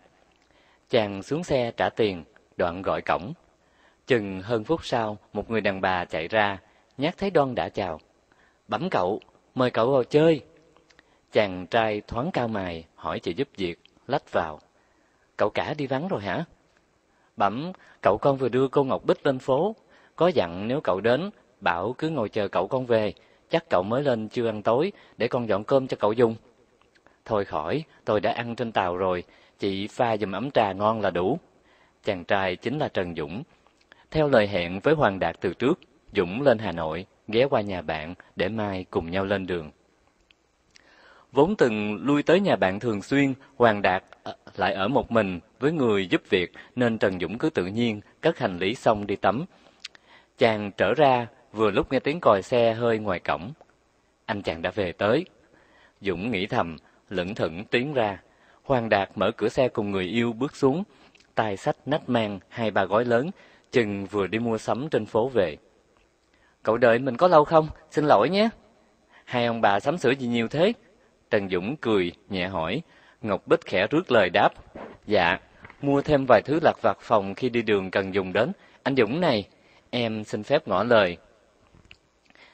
Chàng xuống xe trả tiền, đoạn gọi cổng. Chừng hơn phút sau, một người đàn bà chạy ra, nhát thấy Đoan đã chào. Bẩm cậu, mời cậu vào chơi. Chàng trai thoáng cao mày hỏi chị giúp việc, lách vào. Cậu cả đi vắng rồi hả? Bẩm, cậu con vừa đưa cô Ngọc Bích lên phố, có dặn nếu cậu đến, bảo cứ ngồi chờ cậu con về, chắc cậu mới lên chưa ăn tối, để con dọn cơm cho cậu dùng. Thôi khỏi, tôi đã ăn trên tàu rồi, chị pha dùm ấm trà ngon là đủ. Chàng trai chính là Trần Dũng, theo lời hẹn với Hoàng Đạt từ trước, Dũng lên Hà Nội, ghé qua nhà bạn để mai cùng nhau lên đường. Vốn từng lui tới nhà bạn thường xuyên, Hoàng Đạt ờ, lại ở một mình với người giúp việc nên Trần Dũng cứ tự nhiên cất hành lý xong đi tắm. Chàng trở ra vừa lúc nghe tiếng còi xe hơi ngoài cổng. Anh chàng đã về tới. Dũng nghĩ thầm, lững thững tiến ra. Hoàng Đạt mở cửa xe cùng người yêu bước xuống, tay sách nách mang hai ba gói lớn, chừng vừa đi mua sắm trên phố về. Cậu đợi mình có lâu không? Xin lỗi nhé. Hai ông bà sắm sửa gì nhiều thế? Trần Dũng cười, nhẹ hỏi. Ngọc Bích khẽ rước lời đáp. Dạ, mua thêm vài thứ lặt vặt phòng khi đi đường cần dùng đến. Anh Dũng này, em xin phép ngỏ lời.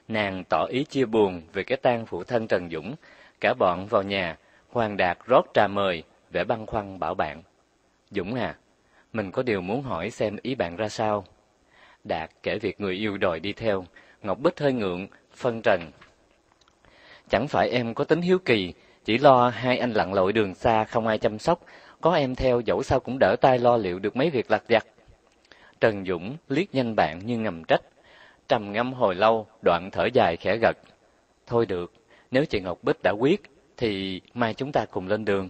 Nàng tỏ ý chia buồn về cái tang phụ thân Trần Dũng. Cả bọn vào nhà, Hoàng Đạt rót trà mời, vẻ băng khoăn bảo bạn. Dũng à, mình có điều muốn hỏi xem ý bạn ra sao. Đạt kể việc người yêu đòi đi theo, Ngọc Bích hơi ngượng, phân trần. Chẳng phải em có tính hiếu kỳ, chỉ lo hai anh lặn lội đường xa không ai chăm sóc, có em theo dẫu sao cũng đỡ tay lo liệu được mấy việc lặt vặt. Trần Dũng liếc nhanh bạn như ngầm trách, trầm ngâm hồi lâu, đoạn thở dài khẽ gật. Thôi được, nếu chị Ngọc Bích đã quyết, thì mai chúng ta cùng lên đường.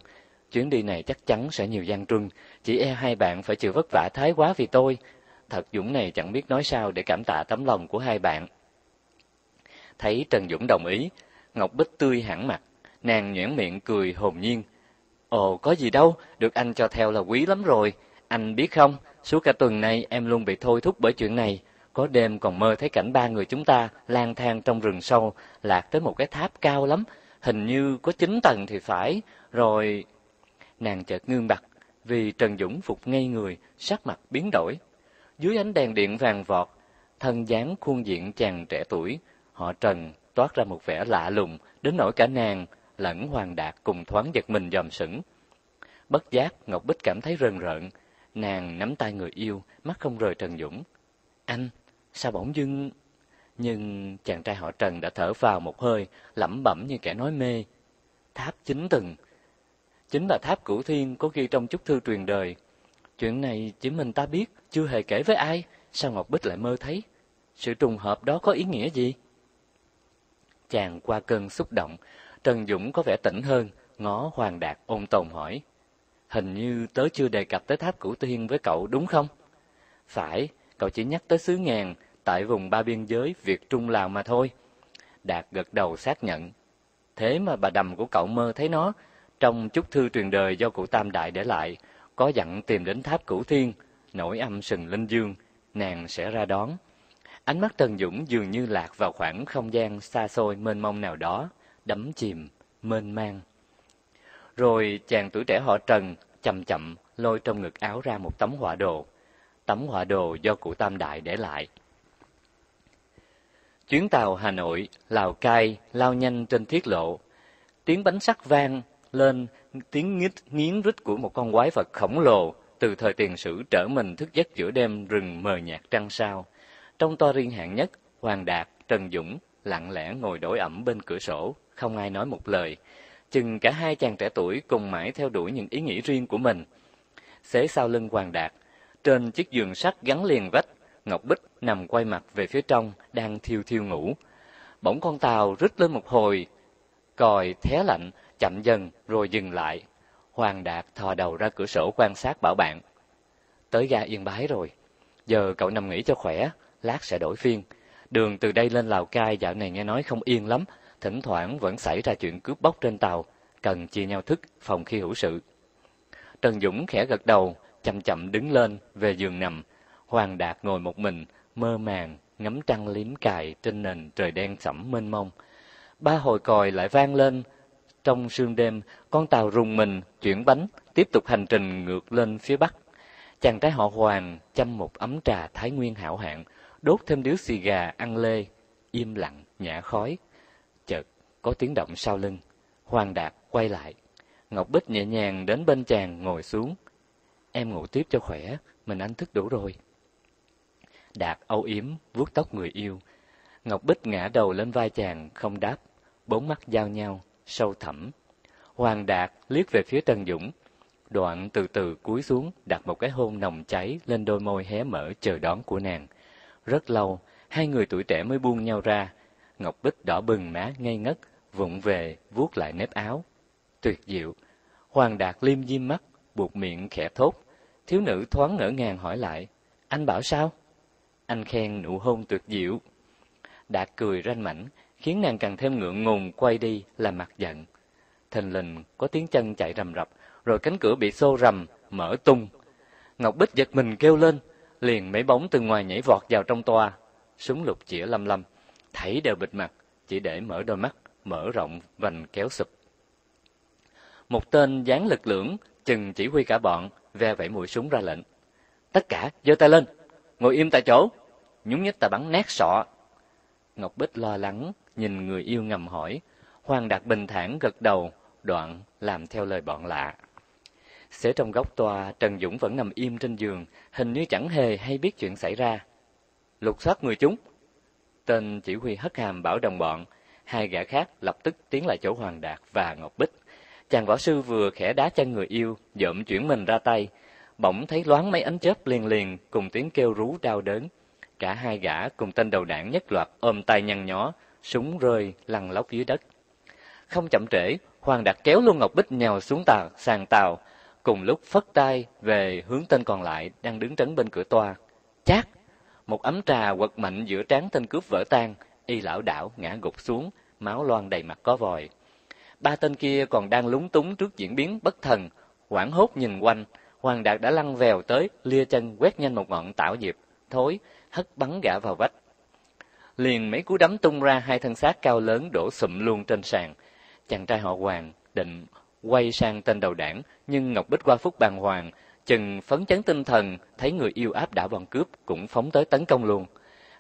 Chuyến đi này chắc chắn sẽ nhiều gian truân, chỉ e hai bạn phải chịu vất vả thái quá vì tôi, thật Dũng này chẳng biết nói sao để cảm tạ tấm lòng của hai bạn. Thấy Trần Dũng đồng ý, Ngọc Bích tươi hẳn mặt, nàng nhoẻn miệng cười hồn nhiên. Ồ, có gì đâu, được anh cho theo là quý lắm rồi. Anh biết không, suốt cả tuần nay em luôn bị thôi thúc bởi chuyện này. Có đêm còn mơ thấy cảnh ba người chúng ta lang thang trong rừng sâu, lạc tới một cái tháp cao lắm, hình như có chín tầng thì phải. Rồi... Nàng chợt ngương bặt, vì Trần Dũng phục ngay người, sắc mặt biến đổi. Dưới ánh đèn điện vàng vọt, thân dáng khuôn diện chàng trẻ tuổi, họ Trần toát ra một vẻ lạ lùng đến nỗi cả nàng lẫn Hoàng Đạt cùng thoáng giật mình dòm sững. Bất giác Ngọc Bích cảm thấy rần rợn, nàng nắm tay người yêu, mắt không rời Trần Dũng. "Anh, sao bỗng dưng?" Nhưng chàng trai họ Trần đã thở vào một hơi, lẩm bẩm như kẻ nói mê. "Tháp chính từng Chính là tháp Cửu Thiên có ghi trong chút thư truyền đời. Chuyện này chỉ mình ta biết, chưa hề kể với ai, sao Ngọc Bích lại mơ thấy? Sự trùng hợp đó có ý nghĩa gì? Chàng qua cơn xúc động, Trần Dũng có vẻ tỉnh hơn, ngó Hoàng Đạt ôn tồn hỏi. Hình như tớ chưa đề cập tới tháp Cửu Tiên với cậu đúng không? Phải, cậu chỉ nhắc tới xứ ngàn, tại vùng ba biên giới Việt Trung Lào mà thôi. Đạt gật đầu xác nhận. Thế mà bà đầm của cậu mơ thấy nó, trong chút thư truyền đời do cụ Tam Đại để lại, có dặn tìm đến tháp Cửu Thiên, nổi âm sừng lên dương, nàng sẽ ra đón. Ánh mắt Tần Dũng dường như lạc vào khoảng không gian xa xôi mênh mông nào đó, đắm chìm, mênh mang. Rồi chàng tuổi trẻ họ Trần chậm chậm lôi trong ngực áo ra một tấm họa đồ, tấm họa đồ do cụ Tam Đại để lại. Chuyến tàu Hà Nội, Lào Cai lao nhanh trên thiết lộ, tiếng bánh sắt vang lên tiếng nghiến, nghiến rít của một con quái vật khổng lồ từ thời tiền sử trở mình thức giấc giữa đêm rừng mờ nhạt trăng sao. Trong toa riêng hạng nhất, Hoàng Đạt, Trần Dũng lặng lẽ ngồi đổi ẩm bên cửa sổ, không ai nói một lời. Chừng cả hai chàng trẻ tuổi cùng mãi theo đuổi những ý nghĩ riêng của mình. Xế sau lưng Hoàng Đạt, trên chiếc giường sắt gắn liền vách, Ngọc Bích nằm quay mặt về phía trong, đang thiêu thiêu ngủ. Bỗng con tàu rít lên một hồi, còi thé lạnh, chậm dần rồi dừng lại, Hoàng Đạt thò đầu ra cửa sổ quan sát bảo bạn. Tới ga Yên Bái rồi, giờ cậu nằm nghỉ cho khỏe, lát sẽ đổi phiên. Đường từ đây lên Lào Cai dạo này nghe nói không yên lắm, thỉnh thoảng vẫn xảy ra chuyện cướp bóc trên tàu, cần chia nhau thức, phòng khi hữu sự. Trần Dũng khẽ gật đầu, chậm chậm đứng lên, về giường nằm. Hoàng Đạt ngồi một mình, mơ màng, ngắm trăng liếm cài trên nền trời đen sẫm mênh mông. Ba hồi còi lại vang lên, trong sương đêm, con tàu rùng mình, chuyển bánh, tiếp tục hành trình ngược lên phía bắc. Chàng trai họ Hoàng chăm một ấm trà Thái Nguyên hảo hạng, đốt thêm điếu xì gà ăn lê, im lặng, nhả khói. Chợt, có tiếng động sau lưng. Hoàng Đạt quay lại. Ngọc Bích nhẹ nhàng đến bên chàng ngồi xuống. Em ngủ tiếp cho khỏe, mình ăn thức đủ rồi. Đạt âu yếm, vuốt tóc người yêu. Ngọc Bích ngã đầu lên vai chàng, không đáp, bốn mắt giao nhau sâu thẳm. Hoàng Đạt liếc về phía Tân Dũng, đoạn từ từ cúi xuống đặt một cái hôn nồng cháy lên đôi môi hé mở chờ đón của nàng. Rất lâu, hai người tuổi trẻ mới buông nhau ra, Ngọc Bích đỏ bừng má ngây ngất, vụng về vuốt lại nếp áo. Tuyệt diệu, Hoàng Đạt liêm diêm mắt, buộc miệng khẽ thốt, thiếu nữ thoáng ngỡ ngàng hỏi lại, anh bảo sao? Anh khen nụ hôn tuyệt diệu. Đạt cười ranh mảnh, khiến nàng càng thêm ngượng ngùng quay đi làm mặt giận. Thình lình có tiếng chân chạy rầm rập, rồi cánh cửa bị xô rầm, mở tung. Ngọc Bích giật mình kêu lên, liền mấy bóng từ ngoài nhảy vọt vào trong toa, súng lục chĩa lâm lâm, thấy đều bịt mặt, chỉ để mở đôi mắt, mở rộng vành kéo sụp. Một tên dáng lực lưỡng, chừng chỉ huy cả bọn, ve vẩy mũi súng ra lệnh. Tất cả giơ tay lên, ngồi im tại chỗ, nhúng nhích ta bắn nát sọ. Ngọc Bích lo lắng, nhìn người yêu ngầm hỏi. Hoàng Đạt bình thản gật đầu, đoạn làm theo lời bọn lạ. Xế trong góc tòa, Trần Dũng vẫn nằm im trên giường, hình như chẳng hề hay biết chuyện xảy ra. Lục soát người chúng. Tên chỉ huy hất hàm bảo đồng bọn, hai gã khác lập tức tiến lại chỗ Hoàng Đạt và Ngọc Bích. Chàng võ sư vừa khẽ đá chân người yêu, dộm chuyển mình ra tay, bỗng thấy loáng mấy ánh chớp liền liền cùng tiếng kêu rú đau đớn. Cả hai gã cùng tên đầu đảng nhất loạt ôm tay nhăn nhó, súng rơi lăn lóc dưới đất. Không chậm trễ, Hoàng Đạt kéo luôn Ngọc Bích nhào xuống tàu, sàn tàu, cùng lúc phất tay về hướng tên còn lại đang đứng trấn bên cửa toa. Chát! Một ấm trà quật mạnh giữa trán tên cướp vỡ tan, y lão đảo ngã gục xuống, máu loang đầy mặt có vòi. Ba tên kia còn đang lúng túng trước diễn biến bất thần, hoảng hốt nhìn quanh, Hoàng Đạt đã lăn vèo tới, lia chân quét nhanh một ngọn tảo diệp, thối, hất bắn gã vào vách liền mấy cú đấm tung ra hai thân xác cao lớn đổ sụm luôn trên sàn. Chàng trai họ Hoàng định quay sang tên đầu đảng, nhưng Ngọc Bích qua phút bàn hoàng, chừng phấn chấn tinh thần, thấy người yêu áp đảo bọn cướp cũng phóng tới tấn công luôn.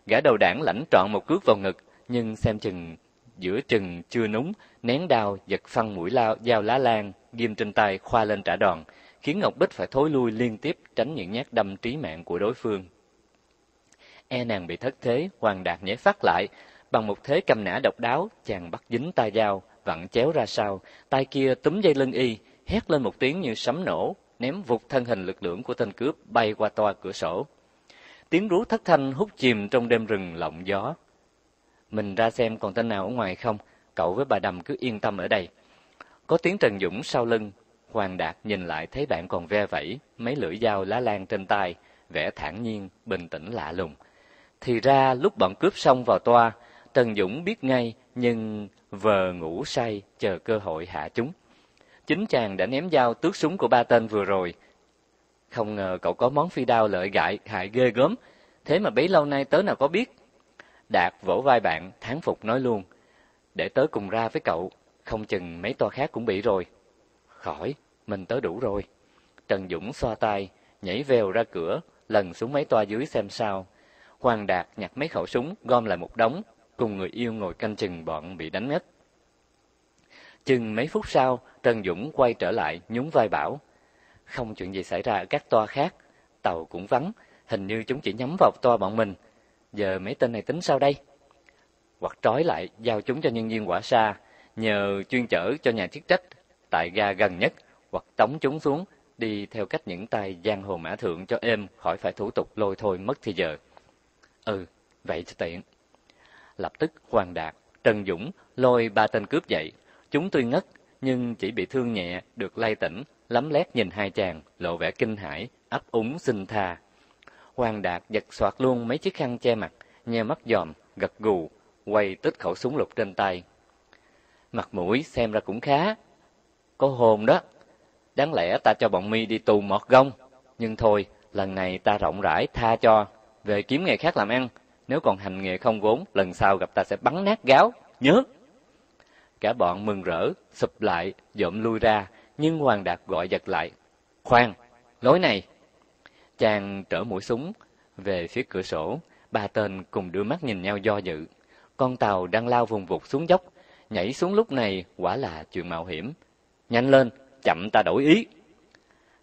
Gã đầu đảng lãnh trọn một cước vào ngực, nhưng xem chừng giữa chừng chưa núng, nén đao giật phăng mũi lao dao lá lan ghim trên tay khoa lên trả đòn, khiến Ngọc Bích phải thối lui liên tiếp tránh những nhát đâm trí mạng của đối phương e nàng bị thất thế, Hoàng Đạt nhảy phát lại, bằng một thế cầm nã độc đáo, chàng bắt dính tay dao, vặn chéo ra sau, tay kia túm dây lưng y, hét lên một tiếng như sấm nổ, ném vụt thân hình lực lượng của tên cướp bay qua toa cửa sổ. Tiếng rú thất thanh hút chìm trong đêm rừng lộng gió. Mình ra xem còn tên nào ở ngoài không, cậu với bà Đầm cứ yên tâm ở đây. Có tiếng Trần Dũng sau lưng, Hoàng Đạt nhìn lại thấy bạn còn ve vẫy, mấy lưỡi dao lá lan trên tay, vẻ thản nhiên, bình tĩnh lạ lùng. Thì ra lúc bọn cướp xong vào toa, Trần Dũng biết ngay nhưng vờ ngủ say chờ cơ hội hạ chúng. Chính chàng đã ném dao tước súng của ba tên vừa rồi. Không ngờ cậu có món phi đao lợi gại hại ghê gớm, thế mà bấy lâu nay tớ nào có biết. Đạt vỗ vai bạn, thán phục nói luôn, để tớ cùng ra với cậu, không chừng mấy toa khác cũng bị rồi. Khỏi, mình tớ đủ rồi. Trần Dũng xoa tay, nhảy vèo ra cửa, lần xuống mấy toa dưới xem sao, Hoàng Đạt nhặt mấy khẩu súng gom lại một đống, cùng người yêu ngồi canh chừng bọn bị đánh ngất. Chừng mấy phút sau, Trần Dũng quay trở lại, nhún vai bảo. Không chuyện gì xảy ra ở các toa khác, tàu cũng vắng, hình như chúng chỉ nhắm vào toa bọn mình. Giờ mấy tên này tính sao đây? Hoặc trói lại, giao chúng cho nhân viên quả xa, nhờ chuyên chở cho nhà chức trách tại ga gần nhất, hoặc tống chúng xuống, đi theo cách những tay giang hồ mã thượng cho êm, khỏi phải thủ tục lôi thôi mất thì giờ. Ừ, vậy thì tiện. Lập tức Hoàng Đạt, Trần Dũng lôi ba tên cướp dậy. Chúng tuy ngất, nhưng chỉ bị thương nhẹ, được lay tỉnh, lấm lét nhìn hai chàng, lộ vẻ kinh hãi, ấp úng xin tha. Hoàng Đạt giật soạt luôn mấy chiếc khăn che mặt, nhe mắt giòm, gật gù, quay tích khẩu súng lục trên tay. Mặt mũi xem ra cũng khá, có hồn đó. Đáng lẽ ta cho bọn mi đi tù mọt gông, nhưng thôi, lần này ta rộng rãi tha cho về kiếm nghề khác làm ăn, nếu còn hành nghề không vốn, lần sau gặp ta sẽ bắn nát gáo, nhớ. Cả bọn mừng rỡ, sụp lại, dộm lui ra, nhưng Hoàng Đạt gọi giật lại. Khoan, lối này. Chàng trở mũi súng về phía cửa sổ, ba tên cùng đưa mắt nhìn nhau do dự. Con tàu đang lao vùng vụt xuống dốc, nhảy xuống lúc này quả là chuyện mạo hiểm. Nhanh lên, chậm ta đổi ý.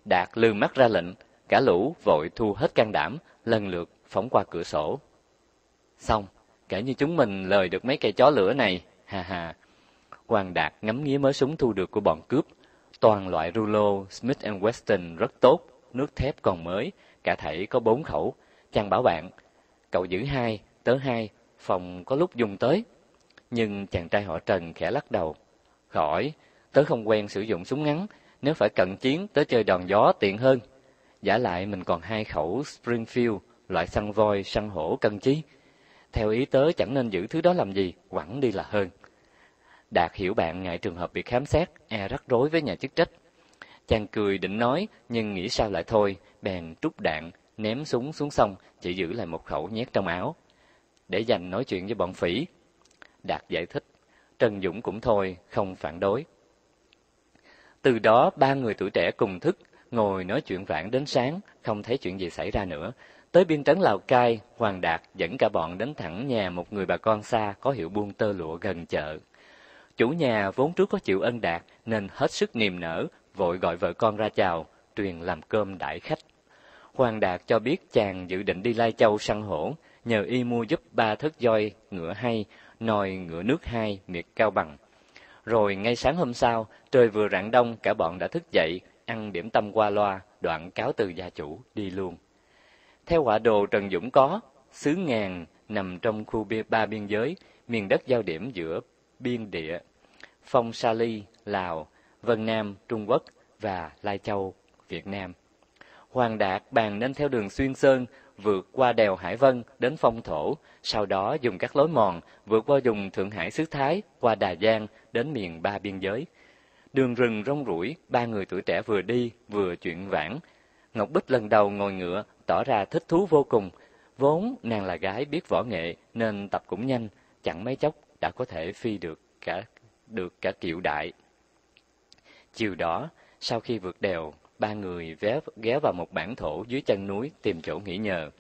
Đạt lường mắt ra lệnh, cả lũ vội thu hết can đảm, lần lượt phóng qua cửa sổ. Xong, kể như chúng mình lời được mấy cây chó lửa này, ha ha. Hoàng Đạt ngắm nghía mớ súng thu được của bọn cướp, toàn loại Rulo, Smith and Weston rất tốt, nước thép còn mới, cả thể có bốn khẩu. Chàng bảo bạn, cậu giữ hai, tớ hai, phòng có lúc dùng tới. Nhưng chàng trai họ Trần khẽ lắc đầu. Khỏi, tớ không quen sử dụng súng ngắn, nếu phải cận chiến tớ chơi đòn gió tiện hơn. Giả lại mình còn hai khẩu Springfield, loại săn voi, săn hổ cần chí. Theo ý tớ chẳng nên giữ thứ đó làm gì, quẳng đi là hơn. Đạt hiểu bạn ngại trường hợp bị khám xét, e rắc rối với nhà chức trách. Chàng cười định nói, nhưng nghĩ sao lại thôi, bèn trút đạn, ném súng xuống sông, chỉ giữ lại một khẩu nhét trong áo. Để dành nói chuyện với bọn phỉ. Đạt giải thích, Trần Dũng cũng thôi, không phản đối. Từ đó, ba người tuổi trẻ cùng thức, ngồi nói chuyện vãn đến sáng, không thấy chuyện gì xảy ra nữa. Tới biên trấn Lào Cai, Hoàng Đạt dẫn cả bọn đến thẳng nhà một người bà con xa có hiệu buôn tơ lụa gần chợ. Chủ nhà vốn trước có chịu ân Đạt nên hết sức niềm nở, vội gọi vợ con ra chào, truyền làm cơm đãi khách. Hoàng Đạt cho biết chàng dự định đi Lai Châu săn hổ, nhờ y mua giúp ba thất voi, ngựa hay, nồi ngựa nước hai, miệt cao bằng. Rồi ngay sáng hôm sau, trời vừa rạng đông, cả bọn đã thức dậy, ăn điểm tâm qua loa, đoạn cáo từ gia chủ, đi luôn. Theo họa đồ Trần Dũng có, xứ ngàn nằm trong khu bia ba biên giới, miền đất giao điểm giữa biên địa, Phong Sa Ly, Lào, Vân Nam, Trung Quốc và Lai Châu, Việt Nam. Hoàng Đạt bàn nên theo đường Xuyên Sơn, vượt qua đèo Hải Vân đến Phong Thổ, sau đó dùng các lối mòn vượt qua vùng Thượng Hải xứ Thái, qua Đà Giang đến miền ba biên giới. Đường rừng rong ruổi, ba người tuổi trẻ vừa đi vừa chuyện vãng. Ngọc Bích lần đầu ngồi ngựa tỏ ra thích thú vô cùng. Vốn nàng là gái biết võ nghệ nên tập cũng nhanh, chẳng mấy chốc đã có thể phi được cả được cả triệu đại. Chiều đó, sau khi vượt đèo, ba người vé, ghé vào một bản thổ dưới chân núi tìm chỗ nghỉ nhờ.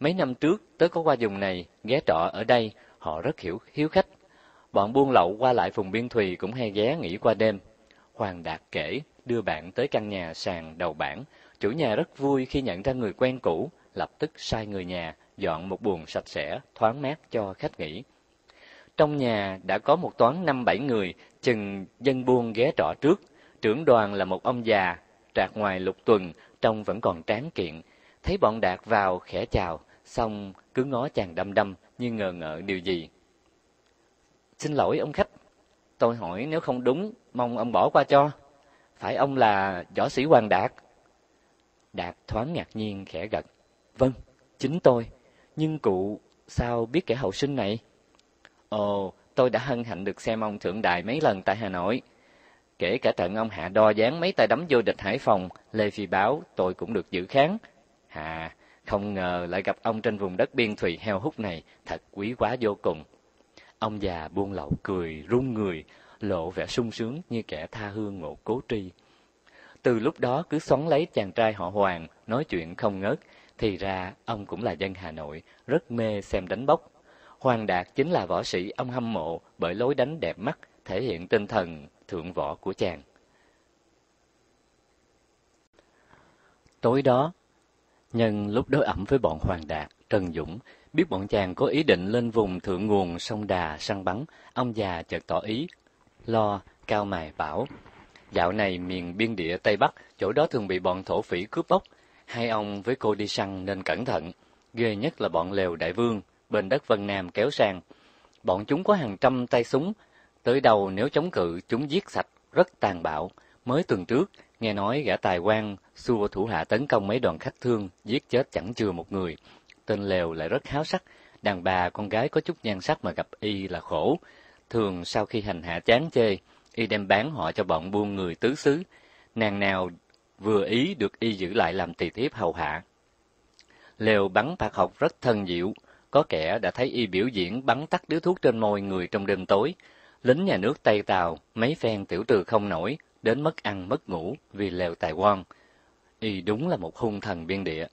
Mấy năm trước, tớ có qua vùng này, ghé trọ ở đây, họ rất hiểu hiếu khách. Bọn buôn lậu qua lại vùng biên thùy cũng hay ghé nghỉ qua đêm. Hoàng Đạt kể, đưa bạn tới căn nhà sàn đầu bản, Chủ nhà rất vui khi nhận ra người quen cũ, lập tức sai người nhà dọn một buồng sạch sẽ, thoáng mát cho khách nghỉ. Trong nhà đã có một toán năm bảy người, chừng dân buôn ghé trọ trước. Trưởng đoàn là một ông già, trạc ngoài lục tuần, trông vẫn còn tráng kiện. Thấy bọn Đạt vào khẽ chào, xong cứ ngó chàng đăm đăm như ngờ ngợ điều gì. Xin lỗi ông khách, tôi hỏi nếu không đúng, mong ông bỏ qua cho. Phải ông là võ sĩ Hoàng Đạt? Đạt thoáng ngạc nhiên khẽ gật. Vâng, chính tôi. Nhưng cụ sao biết kẻ hậu sinh này? Ồ, tôi đã hân hạnh được xem ông thượng đài mấy lần tại Hà Nội. Kể cả tận ông Hạ đo dán mấy tay đấm vô địch Hải Phòng, Lê Phi báo, tôi cũng được giữ kháng. Hà, không ngờ lại gặp ông trên vùng đất biên thùy heo hút này, thật quý quá vô cùng. Ông già buông lậu cười, run người, lộ vẻ sung sướng như kẻ tha hương ngộ cố tri. Từ lúc đó cứ xoắn lấy chàng trai họ Hoàng, nói chuyện không ngớt. Thì ra, ông cũng là dân Hà Nội, rất mê xem đánh bốc. Hoàng Đạt chính là võ sĩ ông hâm mộ bởi lối đánh đẹp mắt, thể hiện tinh thần thượng võ của chàng. Tối đó, nhân lúc đối ẩm với bọn Hoàng Đạt, Trần Dũng, biết bọn chàng có ý định lên vùng thượng nguồn sông Đà săn bắn, ông già chợt tỏ ý. Lo, cao mày bảo, Dạo này miền biên địa Tây Bắc, chỗ đó thường bị bọn thổ phỉ cướp bóc. Hai ông với cô đi săn nên cẩn thận. Ghê nhất là bọn lều đại vương, bên đất Vân Nam kéo sang. Bọn chúng có hàng trăm tay súng. Tới đầu nếu chống cự, chúng giết sạch, rất tàn bạo. Mới tuần trước, nghe nói gã tài quan xua thủ hạ tấn công mấy đoàn khách thương, giết chết chẳng chừa một người. Tên lều lại rất háo sắc, đàn bà con gái có chút nhan sắc mà gặp y là khổ. Thường sau khi hành hạ chán chê, y đem bán họ cho bọn buôn người tứ xứ, nàng nào vừa ý được y giữ lại làm tỳ thiếp hầu hạ. Lều bắn phạt học rất thân diệu, có kẻ đã thấy y biểu diễn bắn tắt điếu thuốc trên môi người trong đêm tối. Lính nhà nước Tây Tàu, mấy phen tiểu trừ không nổi, đến mất ăn mất ngủ vì lều tài quan. Y đúng là một hung thần biên địa.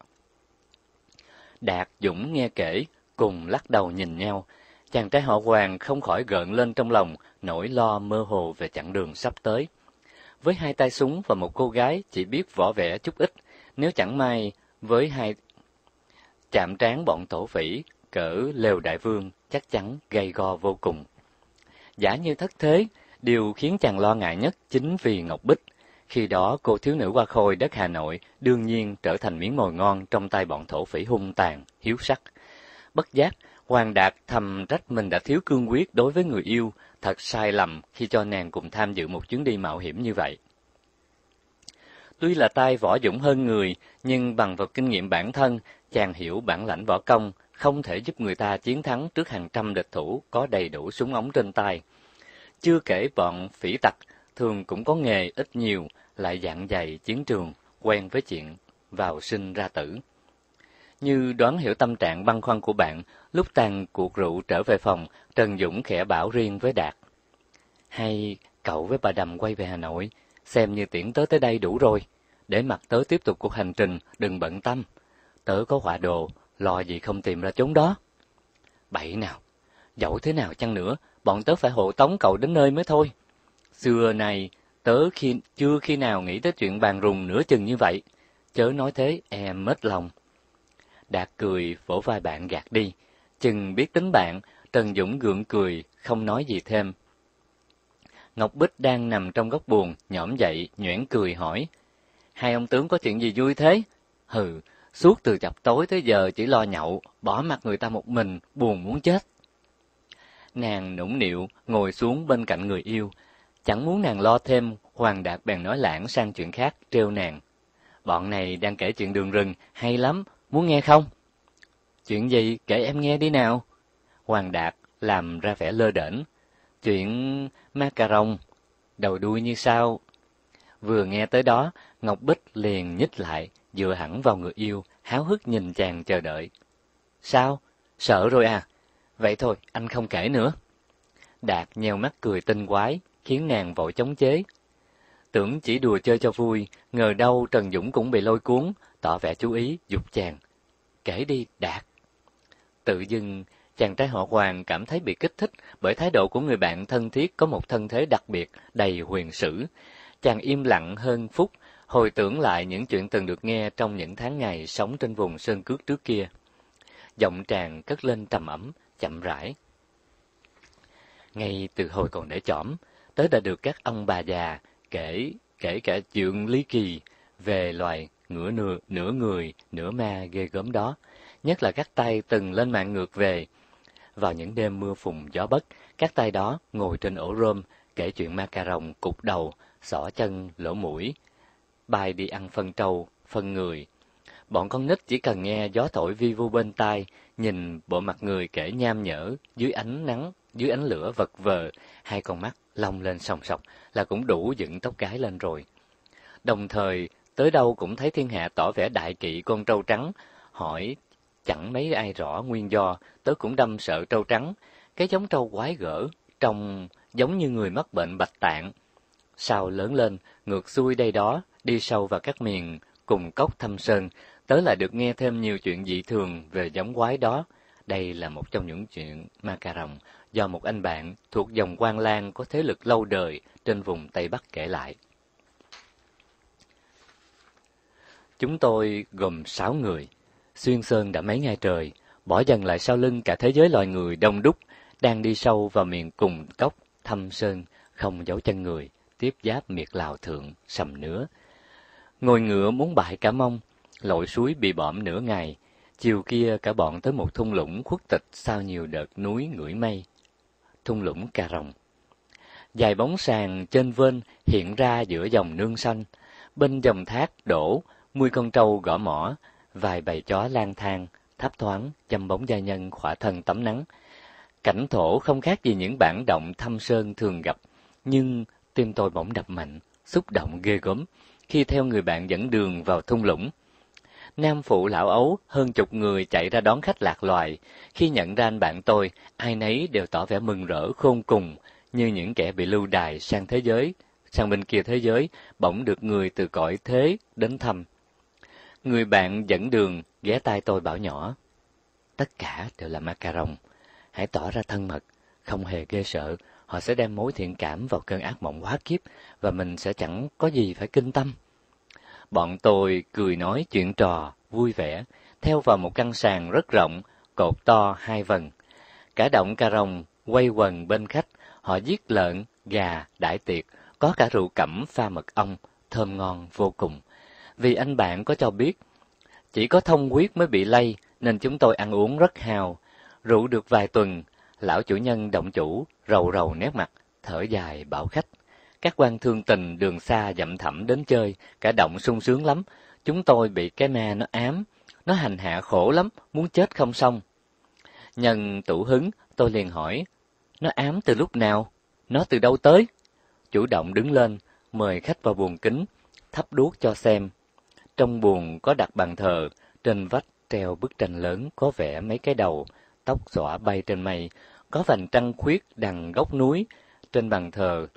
Đạt Dũng nghe kể, cùng lắc đầu nhìn nhau, chàng trai họ Hoàng không khỏi gợn lên trong lòng nỗi lo mơ hồ về chặng đường sắp tới. Với hai tay súng và một cô gái chỉ biết võ vẽ chút ít, nếu chẳng may với hai chạm trán bọn thổ phỉ cỡ lều đại vương chắc chắn gay go vô cùng. Giả như thất thế, điều khiến chàng lo ngại nhất chính vì Ngọc Bích. Khi đó cô thiếu nữ qua khôi đất Hà Nội đương nhiên trở thành miếng mồi ngon trong tay bọn thổ phỉ hung tàn, hiếu sắc. Bất giác, Hoàng Đạt thầm trách mình đã thiếu cương quyết đối với người yêu, thật sai lầm khi cho nàng cùng tham dự một chuyến đi mạo hiểm như vậy. Tuy là tay võ dũng hơn người, nhưng bằng vào kinh nghiệm bản thân, chàng hiểu bản lãnh võ công, không thể giúp người ta chiến thắng trước hàng trăm địch thủ có đầy đủ súng ống trên tay. Chưa kể bọn phỉ tặc thường cũng có nghề ít nhiều, lại dạng dày chiến trường, quen với chuyện vào sinh ra tử. Như đoán hiểu tâm trạng băn khoăn của bạn, lúc tàn cuộc rượu trở về phòng, Trần Dũng khẽ bảo riêng với Đạt. Hay cậu với bà Đầm quay về Hà Nội, xem như tiễn tớ tới đây đủ rồi. Để mặt tớ tiếp tục cuộc hành trình, đừng bận tâm. Tớ có họa đồ, lo gì không tìm ra chốn đó. Bậy nào, dẫu thế nào chăng nữa, bọn tớ phải hộ tống cậu đến nơi mới thôi. Xưa này, tớ khi, chưa khi nào nghĩ tới chuyện bàn rùng nửa chừng như vậy. Chớ nói thế, em mất lòng. Đạt cười vỗ vai bạn gạt đi. Chừng biết tính bạn, Trần Dũng gượng cười, không nói gì thêm. Ngọc Bích đang nằm trong góc buồn, nhõm dậy, nhoẻn cười hỏi. Hai ông tướng có chuyện gì vui thế? Hừ, suốt từ chập tối tới giờ chỉ lo nhậu, bỏ mặt người ta một mình, buồn muốn chết. Nàng nũng nịu, ngồi xuống bên cạnh người yêu. Chẳng muốn nàng lo thêm, Hoàng Đạt bèn nói lãng sang chuyện khác, trêu nàng. Bọn này đang kể chuyện đường rừng, hay lắm, muốn nghe không? Chuyện gì kể em nghe đi nào. Hoàng Đạt làm ra vẻ lơ đễnh, chuyện macaron, đầu đuôi như sao. Vừa nghe tới đó, Ngọc Bích liền nhích lại, dựa hẳn vào người yêu, háo hức nhìn chàng chờ đợi. Sao? Sợ rồi à? Vậy thôi, anh không kể nữa. Đạt nheo mắt cười tinh quái, khiến nàng vội chống chế. Tưởng chỉ đùa chơi cho vui, ngờ đâu Trần Dũng cũng bị lôi cuốn, tỏ vẻ chú ý dục chàng. Kể đi, Đạt. Tự dưng, chàng trai họ Hoàng cảm thấy bị kích thích bởi thái độ của người bạn thân thiết có một thân thế đặc biệt, đầy huyền sử. Chàng im lặng hơn phút, hồi tưởng lại những chuyện từng được nghe trong những tháng ngày sống trên vùng sơn cước trước kia. Giọng chàng cất lên trầm ẩm, chậm rãi. Ngay từ hồi còn để chõm, tớ đã được các ông bà già kể kể cả chuyện lý kỳ về loài ngửa nửa, nửa người, nửa ma ghê gớm đó, nhất là các tay từng lên mạng ngược về. Vào những đêm mưa phùng gió bất, các tay đó ngồi trên ổ rơm, kể chuyện ma cà rồng cục đầu, xỏ chân, lỗ mũi, bài đi ăn phân trâu, phân người. Bọn con nít chỉ cần nghe gió thổi vi vu bên tai, nhìn bộ mặt người kể nham nhở, dưới ánh nắng, dưới ánh lửa vật vờ, hai con mắt long lên sòng sọc là cũng đủ dựng tóc cái lên rồi. Đồng thời, tới đâu cũng thấy thiên hạ tỏ vẻ đại kỵ con trâu trắng, hỏi chẳng mấy ai rõ nguyên do, tớ cũng đâm sợ trâu trắng, cái giống trâu quái gở, trông giống như người mắc bệnh bạch tạng. Sau lớn lên, ngược xuôi đây đó, đi sâu vào các miền, cùng cốc thâm sơn, tớ lại được nghe thêm nhiều chuyện dị thường về giống quái đó. Đây là một trong những chuyện ma cà rồng do một anh bạn thuộc dòng quan lang có thế lực lâu đời trên vùng Tây Bắc kể lại. Chúng tôi gồm sáu người, xuyên sơn đã mấy ngày trời, bỏ dần lại sau lưng cả thế giới loài người đông đúc, đang đi sâu vào miền cùng cốc, thăm sơn, không giấu chân người, tiếp giáp miệt lào thượng, sầm nứa. Ngồi ngựa muốn bại cả mông, lội suối bị bõm nửa ngày, chiều kia cả bọn tới một thung lũng khuất tịch sau nhiều đợt núi ngửi mây. Thung lũng cà rồng. Dài bóng sàn trên vên hiện ra giữa dòng nương xanh, bên dòng thác đổ, mùi con trâu gõ mỏ, vài bầy chó lang thang, thấp thoáng, chăm bóng gia nhân khỏa thân tắm nắng. Cảnh thổ không khác gì những bản động thâm sơn thường gặp, nhưng tim tôi bỗng đập mạnh, xúc động ghê gớm, khi theo người bạn dẫn đường vào thung lũng. Nam phụ lão ấu, hơn chục người chạy ra đón khách lạc loài. Khi nhận ra anh bạn tôi, ai nấy đều tỏ vẻ mừng rỡ khôn cùng, như những kẻ bị lưu đài sang thế giới, sang bên kia thế giới, bỗng được người từ cõi thế đến thăm. Người bạn dẫn đường ghé tai tôi bảo nhỏ. Tất cả đều là macaron. Hãy tỏ ra thân mật, không hề ghê sợ. Họ sẽ đem mối thiện cảm vào cơn ác mộng quá kiếp và mình sẽ chẳng có gì phải kinh tâm. Bọn tôi cười nói chuyện trò, vui vẻ, theo vào một căn sàn rất rộng, cột to hai vần. Cả động cà rồng quay quần bên khách, họ giết lợn, gà, đại tiệc, có cả rượu cẩm pha mật ong, thơm ngon vô cùng. Vì anh bạn có cho biết, chỉ có thông quyết mới bị lây nên chúng tôi ăn uống rất hào. Rượu được vài tuần, lão chủ nhân động chủ, rầu rầu nét mặt, thở dài bảo khách. Các quan thương tình đường xa dậm thẳm đến chơi, cả động sung sướng lắm. Chúng tôi bị cái ma nó ám, nó hành hạ khổ lắm, muốn chết không xong. Nhân tủ hứng, tôi liền hỏi, nó ám từ lúc nào? Nó từ đâu tới? Chủ động đứng lên, mời khách vào buồng kính, thắp đuốc cho xem. Trong buồng có đặt bàn thờ, trên vách treo bức tranh lớn có vẽ mấy cái đầu, tóc xõa bay trên mây, có vành trăng khuyết đằng góc núi, trên bàn thờ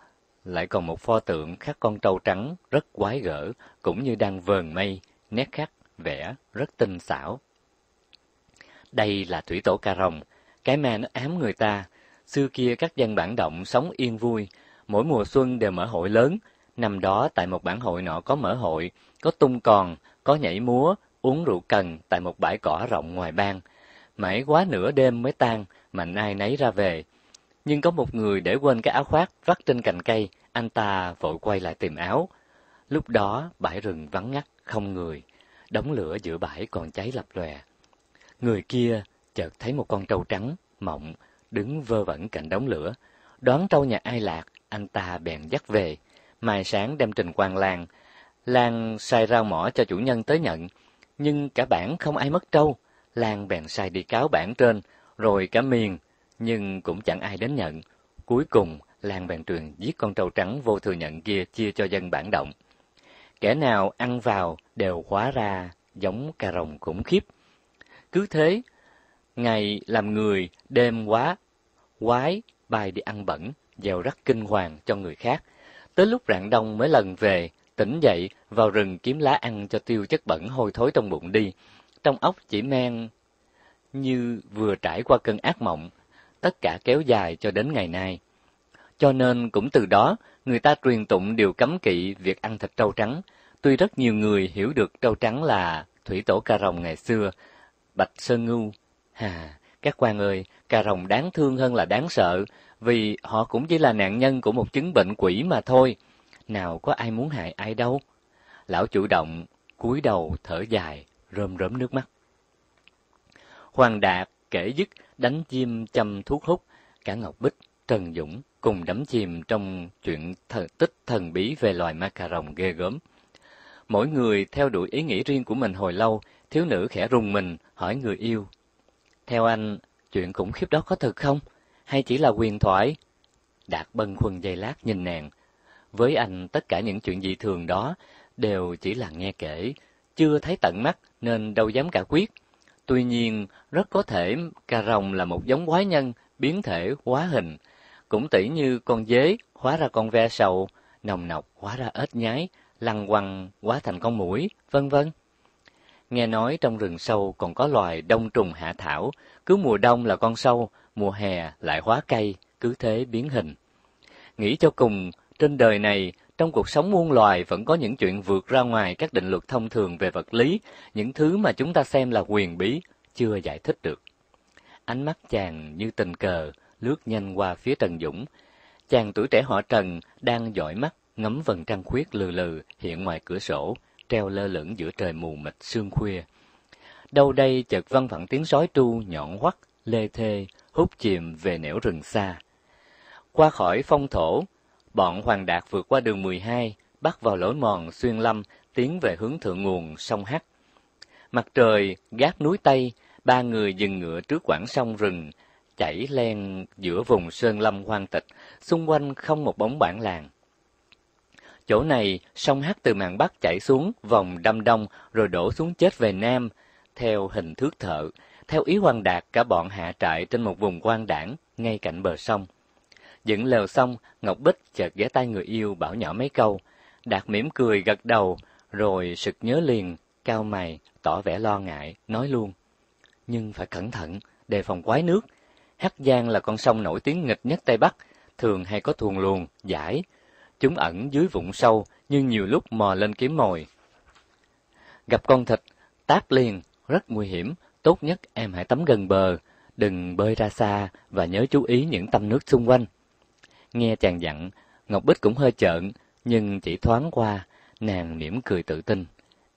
lại còn một pho tượng khắc con trâu trắng rất quái gở, cũng như đang vờn mây, nét khắc vẽ rất tinh xảo. Đây là thủy tổ ca rồng, cái ma nó ám người ta. Xưa kia các dân bản động sống yên vui, mỗi mùa xuân đều mở hội lớn. Năm đó tại một bản hội nọ có mở hội, có tung còn, có nhảy múa, uống rượu cần tại một bãi cỏ rộng ngoài bang. Mãi quá nửa đêm mới tan, mạnh ai nấy ra về. Nhưng có một người để quên cái áo khoác vắt trên cành cây, anh ta vội quay lại tìm áo. Lúc đó bãi rừng vắng ngắt, không người, đống lửa giữa bãi còn cháy lập lòe. Người kia chợt thấy một con trâu trắng, mộng, đứng vơ vẩn cạnh đống lửa. Đoán trâu nhà ai lạc, anh ta bèn dắt về. Mai sáng đem trình quan làng, Lan sai rau mỏ cho chủ nhân tới nhận, nhưng cả bản không ai mất trâu. Lan bèn sai đi cáo bản trên, rồi cả miền, nhưng cũng chẳng ai đến nhận. Cuối cùng, Lan bèn truyền giết con trâu trắng vô thừa nhận kia chia cho dân bản động. Kẻ nào ăn vào đều hóa ra giống cà rồng khủng khiếp. Cứ thế, ngày làm người, đêm quá, quái bay đi ăn bẩn, dèo rắc kinh hoàng cho người khác. Tới lúc rạng đông mới lần về, tỉnh dậy, vào rừng kiếm lá ăn cho tiêu chất bẩn hôi thối trong bụng đi. Trong óc chỉ men như vừa trải qua cơn ác mộng, tất cả kéo dài cho đến ngày nay. Cho nên cũng từ đó, người ta truyền tụng điều cấm kỵ việc ăn thịt trâu trắng. Tuy rất nhiều người hiểu được trâu trắng là thủy tổ ca rồng ngày xưa, bạch sơn ngu Hà, các quan ơi, cà rồng đáng thương hơn là đáng sợ, vì họ cũng chỉ là nạn nhân của một chứng bệnh quỷ mà thôi nào có ai muốn hại ai đâu. Lão chủ động, cúi đầu thở dài, rơm rớm nước mắt. Hoàng Đạt kể dứt đánh chim chăm thuốc hút, cả Ngọc Bích, Trần Dũng cùng đắm chìm trong chuyện th tích thần bí về loài ma cà rồng ghê gớm. Mỗi người theo đuổi ý nghĩ riêng của mình hồi lâu, thiếu nữ khẽ rùng mình, hỏi người yêu. Theo anh, chuyện khủng khiếp đó có thật không? Hay chỉ là quyền thoại? Đạt bân khuân dây lát nhìn nàng, với anh, tất cả những chuyện dị thường đó đều chỉ là nghe kể, chưa thấy tận mắt nên đâu dám cả quyết. Tuy nhiên, rất có thể cà rồng là một giống quái nhân, biến thể hóa hình. Cũng tỉ như con dế, hóa ra con ve sầu, nồng nọc hóa ra ếch nhái, lăng quăng hóa thành con mũi, vân vân. Nghe nói trong rừng sâu còn có loài đông trùng hạ thảo, cứ mùa đông là con sâu, mùa hè lại hóa cây, cứ thế biến hình. Nghĩ cho cùng, trên đời này, trong cuộc sống muôn loài vẫn có những chuyện vượt ra ngoài các định luật thông thường về vật lý, những thứ mà chúng ta xem là quyền bí, chưa giải thích được. Ánh mắt chàng như tình cờ lướt nhanh qua phía Trần Dũng. Chàng tuổi trẻ họ Trần đang dõi mắt ngắm vầng trăng khuyết lừ lừ hiện ngoài cửa sổ, treo lơ lửng giữa trời mù mịt sương khuya. Đâu đây chợt văng vẳng tiếng sói tru nhọn hoắt, lê thê, hút chìm về nẻo rừng xa. Qua khỏi phong thổ, Bọn Hoàng Đạt vượt qua đường 12, bắt vào lối mòn xuyên lâm, tiến về hướng thượng nguồn sông Hắc. Mặt trời gác núi Tây, ba người dừng ngựa trước quảng sông rừng, chảy len giữa vùng sơn lâm hoang tịch, xung quanh không một bóng bản làng. Chỗ này, sông Hắc từ mạn Bắc chảy xuống vòng đâm đông rồi đổ xuống chết về Nam, theo hình thước thợ. Theo ý hoàng đạt, cả bọn hạ trại trên một vùng quan đảng ngay cạnh bờ sông. Dựng lều xong, Ngọc Bích chợt ghé tay người yêu bảo nhỏ mấy câu. Đạt mỉm cười gật đầu, rồi sực nhớ liền, cao mày, tỏ vẻ lo ngại, nói luôn. Nhưng phải cẩn thận, đề phòng quái nước. Hắc Giang là con sông nổi tiếng nghịch nhất Tây Bắc, thường hay có thuồng luồng, giải. Chúng ẩn dưới vũng sâu, nhưng nhiều lúc mò lên kiếm mồi. Gặp con thịt, táp liền, rất nguy hiểm, tốt nhất em hãy tắm gần bờ, đừng bơi ra xa và nhớ chú ý những tâm nước xung quanh. Nghe chàng dặn, Ngọc Bích cũng hơi chợn nhưng chỉ thoáng qua, nàng mỉm cười tự tin.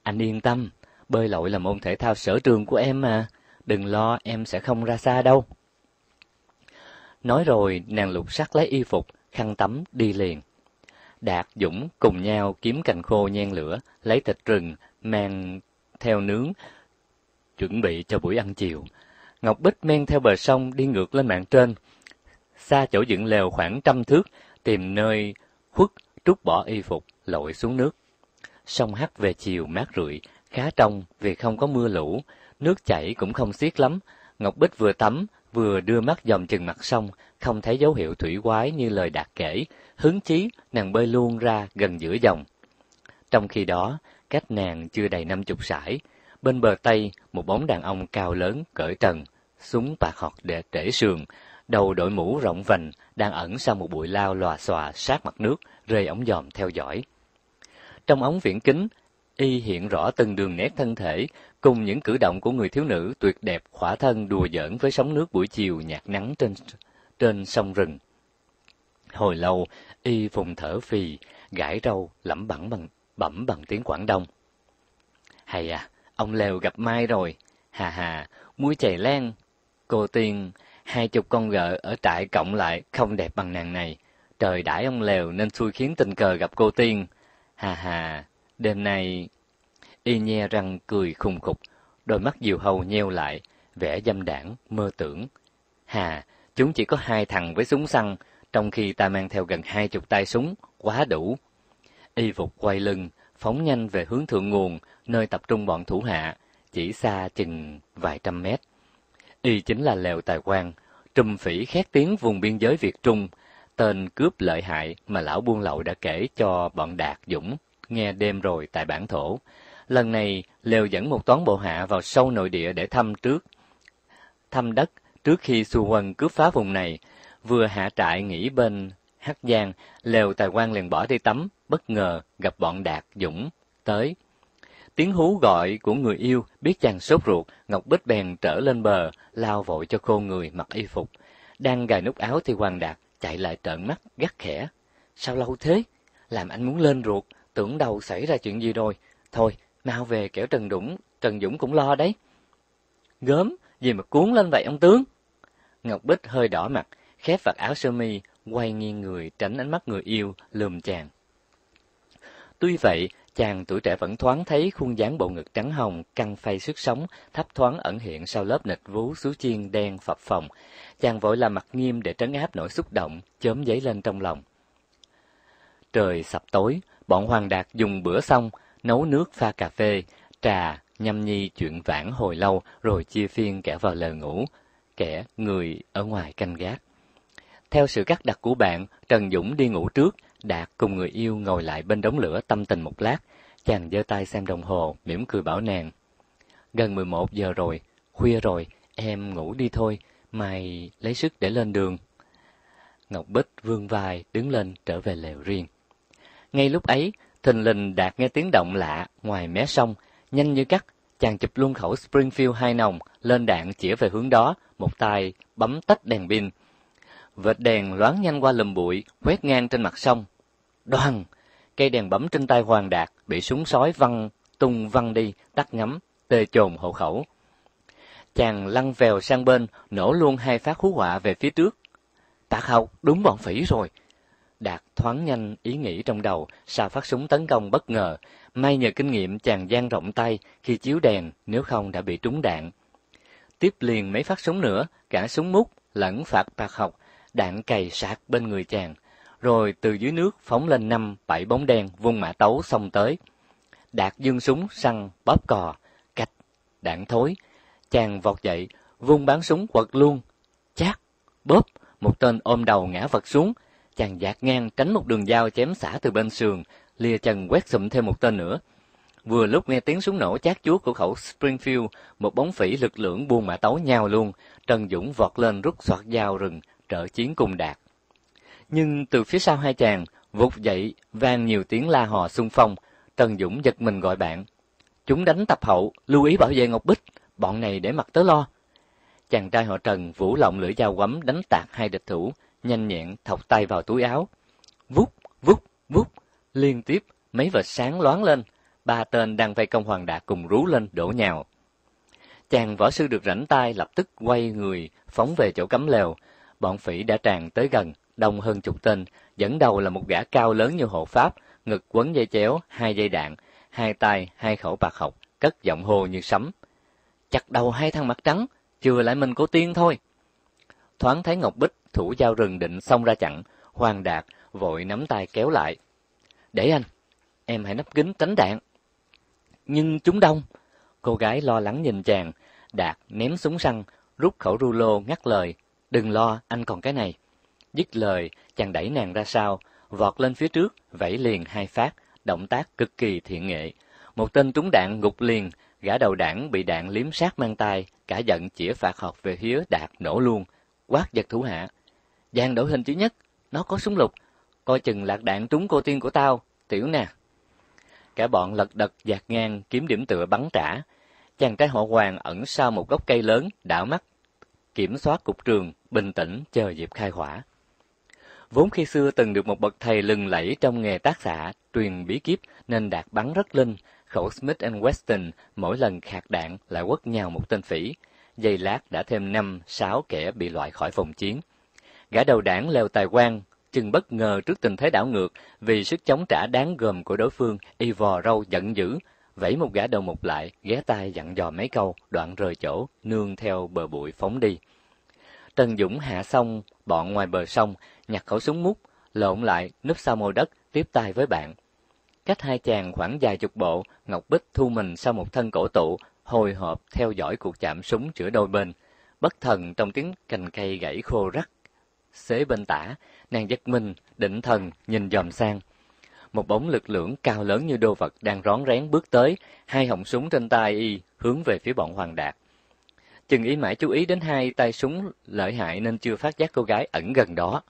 Anh yên tâm, bơi lội là môn thể thao sở trường của em mà, đừng lo em sẽ không ra xa đâu. Nói rồi, nàng lục sắc lấy y phục, khăn tắm, đi liền. Đạt, Dũng cùng nhau kiếm cành khô nhen lửa, lấy thịt rừng, mang theo nướng, chuẩn bị cho buổi ăn chiều. Ngọc Bích men theo bờ sông đi ngược lên mạng trên, xa chỗ dựng lều khoảng trăm thước, tìm nơi khuất, trút bỏ y phục, lội xuống nước. Sông Hắc về chiều mát rượi, khá trong vì không có mưa lũ, nước chảy cũng không xiết lắm. Ngọc Bích vừa tắm, vừa đưa mắt dòm chừng mặt sông, không thấy dấu hiệu thủy quái như lời Đạt kể, hứng chí nàng bơi luôn ra gần giữa dòng. Trong khi đó, cách nàng chưa đầy năm chục sải, bên bờ Tây một bóng đàn ông cao lớn cởi trần, súng bạc họt để trễ sườn, đầu đội mũ rộng vành, đang ẩn sau một bụi lao lòa xòa sát mặt nước, rơi ống dòm theo dõi. Trong ống viễn kính, y hiện rõ từng đường nét thân thể, cùng những cử động của người thiếu nữ tuyệt đẹp khỏa thân đùa giỡn với sóng nước buổi chiều nhạt nắng trên trên sông rừng. Hồi lâu, y vùng thở phì, gãi râu, lẩm bẩm bằng bẩm bằng tiếng Quảng Đông. Hay à, ông Lèo gặp Mai rồi, hà hà, muối chày len, cô tiên hai chục con gợ ở trại cộng lại không đẹp bằng nàng này. Trời đãi ông lèo nên xui khiến tình cờ gặp cô tiên. Hà hà, đêm nay... Y nhe răng cười khùng khục, đôi mắt diều hầu nheo lại, vẻ dâm đảng, mơ tưởng. Hà, chúng chỉ có hai thằng với súng săn, trong khi ta mang theo gần hai chục tay súng, quá đủ. Y phục quay lưng, phóng nhanh về hướng thượng nguồn, nơi tập trung bọn thủ hạ, chỉ xa chừng vài trăm mét. Y chính là lèo tài quan, trùm phỉ khét tiếng vùng biên giới Việt Trung, tên cướp lợi hại mà lão buôn lậu đã kể cho bọn Đạt Dũng nghe đêm rồi tại bản thổ. Lần này, Lều dẫn một toán bộ hạ vào sâu nội địa để thăm trước. Thăm đất trước khi xu quân cướp phá vùng này, vừa hạ trại nghỉ bên Hắc Giang, Lều Tài quan liền bỏ đi tắm, bất ngờ gặp bọn Đạt Dũng tới tiếng hú gọi của người yêu, biết chàng sốt ruột, Ngọc Bích bèn trở lên bờ, lao vội cho cô người mặc y phục. Đang gài nút áo thì Hoàng Đạt chạy lại trợn mắt, gắt khẽ. Sao lâu thế? Làm anh muốn lên ruột, tưởng đầu xảy ra chuyện gì rồi. Thôi, mau về kẻo Trần Dũng, Trần Dũng cũng lo đấy. Gớm, gì mà cuốn lên vậy ông tướng? Ngọc Bích hơi đỏ mặt, khép vạt áo sơ mi, quay nghiêng người tránh ánh mắt người yêu, lườm chàng. Tuy vậy, Chàng tuổi trẻ vẫn thoáng thấy khuôn dáng bộ ngực trắng hồng, căng phay sức sống, thấp thoáng ẩn hiện sau lớp nịch vú xú chiên đen phập phồng. Chàng vội làm mặt nghiêm để trấn áp nỗi xúc động, chớm dấy lên trong lòng. Trời sập tối, bọn Hoàng Đạt dùng bữa xong, nấu nước pha cà phê, trà, nhâm nhi chuyện vãn hồi lâu rồi chia phiên kẻ vào lều ngủ, kẻ người ở ngoài canh gác. Theo sự cắt đặt của bạn, Trần Dũng đi ngủ trước, Đạt cùng người yêu ngồi lại bên đống lửa tâm tình một lát, chàng giơ tay xem đồng hồ, mỉm cười bảo nàng. Gần 11 giờ rồi, khuya rồi, em ngủ đi thôi, mày lấy sức để lên đường. Ngọc Bích vươn vai, đứng lên trở về lều riêng. Ngay lúc ấy, thình lình Đạt nghe tiếng động lạ ngoài mé sông, nhanh như cắt, chàng chụp luôn khẩu Springfield hai nòng, lên đạn chỉ về hướng đó, một tay bấm tắt đèn pin. Vệt đèn loáng nhanh qua lùm bụi, quét ngang trên mặt sông, Đoan! Cây đèn bấm trên tay Hoàng Đạt bị súng sói văng, tung văng đi, tắt ngắm, tê chồn hộ khẩu. Chàng lăn vèo sang bên, nổ luôn hai phát hú họa về phía trước. Tạc học, đúng bọn phỉ rồi. Đạt thoáng nhanh ý nghĩ trong đầu, sao phát súng tấn công bất ngờ. May nhờ kinh nghiệm chàng gian rộng tay khi chiếu đèn, nếu không đã bị trúng đạn. Tiếp liền mấy phát súng nữa, cả súng mút lẫn phạt bạc học, đạn cày sạc bên người chàng rồi từ dưới nước phóng lên năm bảy bóng đen vung mã tấu xông tới. Đạt dương súng săn bóp cò, cạch, đạn thối, chàng vọt dậy, vung bán súng quật luôn, chát, bóp, một tên ôm đầu ngã vật xuống, chàng dạt ngang tránh một đường dao chém xả từ bên sườn, lìa chân quét sụm thêm một tên nữa. Vừa lúc nghe tiếng súng nổ chát chúa của khẩu Springfield, một bóng phỉ lực lưỡng buông mã tấu nhau luôn, Trần Dũng vọt lên rút soạt dao rừng, trợ chiến cùng Đạt nhưng từ phía sau hai chàng, vụt dậy, vang nhiều tiếng la hò xung phong. tần Dũng giật mình gọi bạn. Chúng đánh tập hậu, lưu ý bảo vệ Ngọc Bích, bọn này để mặt tớ lo. Chàng trai họ Trần vũ lộng lưỡi dao quắm đánh tạc hai địch thủ, nhanh nhẹn thọc tay vào túi áo. Vút, vút, vút, liên tiếp, mấy vệt sáng loáng lên, ba tên đang vây công Hoàng Đạt cùng rú lên đổ nhào. Chàng võ sư được rảnh tay lập tức quay người, phóng về chỗ cấm lều, bọn phỉ đã tràn tới gần đông hơn chục tên, dẫn đầu là một gã cao lớn như hộ pháp, ngực quấn dây chéo, hai dây đạn, hai tay, hai khẩu bạc học, cất giọng hồ như sấm. Chặt đầu hai thằng mặt trắng, chừa lại mình cô tiên thôi. Thoáng thấy Ngọc Bích, thủ dao rừng định xông ra chặn, Hoàng Đạt vội nắm tay kéo lại. Để anh, em hãy nấp kính tránh đạn. Nhưng chúng đông, cô gái lo lắng nhìn chàng, Đạt ném súng săn, rút khẩu rulo ngắt lời. Đừng lo, anh còn cái này. Dứt lời, chàng đẩy nàng ra sau, vọt lên phía trước, vẫy liền hai phát, động tác cực kỳ thiện nghệ. Một tên trúng đạn gục liền, gã đầu đảng bị đạn liếm sát mang tay, cả giận chĩa phạt học về phía đạt nổ luôn, quát giật thủ hạ. Giang đổi hình chữ nhất, nó có súng lục, coi chừng lạc đạn trúng cô tiên của tao, tiểu nè. Cả bọn lật đật giạt ngang kiếm điểm tựa bắn trả. Chàng trai họ hoàng ẩn sau một gốc cây lớn, đảo mắt, kiểm soát cục trường, bình tĩnh chờ dịp khai hỏa vốn khi xưa từng được một bậc thầy lừng lẫy trong nghề tác giả truyền bí kíp nên đạt bắn rất linh, khẩu Smith and Wesson mỗi lần khạc đạn lại quất nhào một tên phỉ. Giây lát đã thêm năm sáu kẻ bị loại khỏi phòng chiến. Gã đầu đảng leo tài quan, chừng bất ngờ trước tình thế đảo ngược vì sức chống trả đáng gờm của đối phương, y vò râu giận dữ, vẫy một gã đầu mục lại, ghé tai dặn dò mấy câu, đoạn rời chỗ, nương theo bờ bụi phóng đi. Trần Dũng hạ xong, bọn ngoài bờ sông, nhặt khẩu súng mút, lộn lại, núp sau mồi đất, tiếp tay với bạn. Cách hai chàng khoảng vài chục bộ, Ngọc Bích thu mình sau một thân cổ tụ, hồi hộp theo dõi cuộc chạm súng giữa đôi bên. Bất thần trong tiếng cành cây gãy khô rắc. Xế bên tả, nàng giật mình, định thần, nhìn dòm sang. Một bóng lực lượng cao lớn như đô vật đang rón rén bước tới, hai họng súng trên tay y hướng về phía bọn Hoàng Đạt. Chừng ý mãi chú ý đến hai tay súng lợi hại nên chưa phát giác cô gái ẩn gần đó.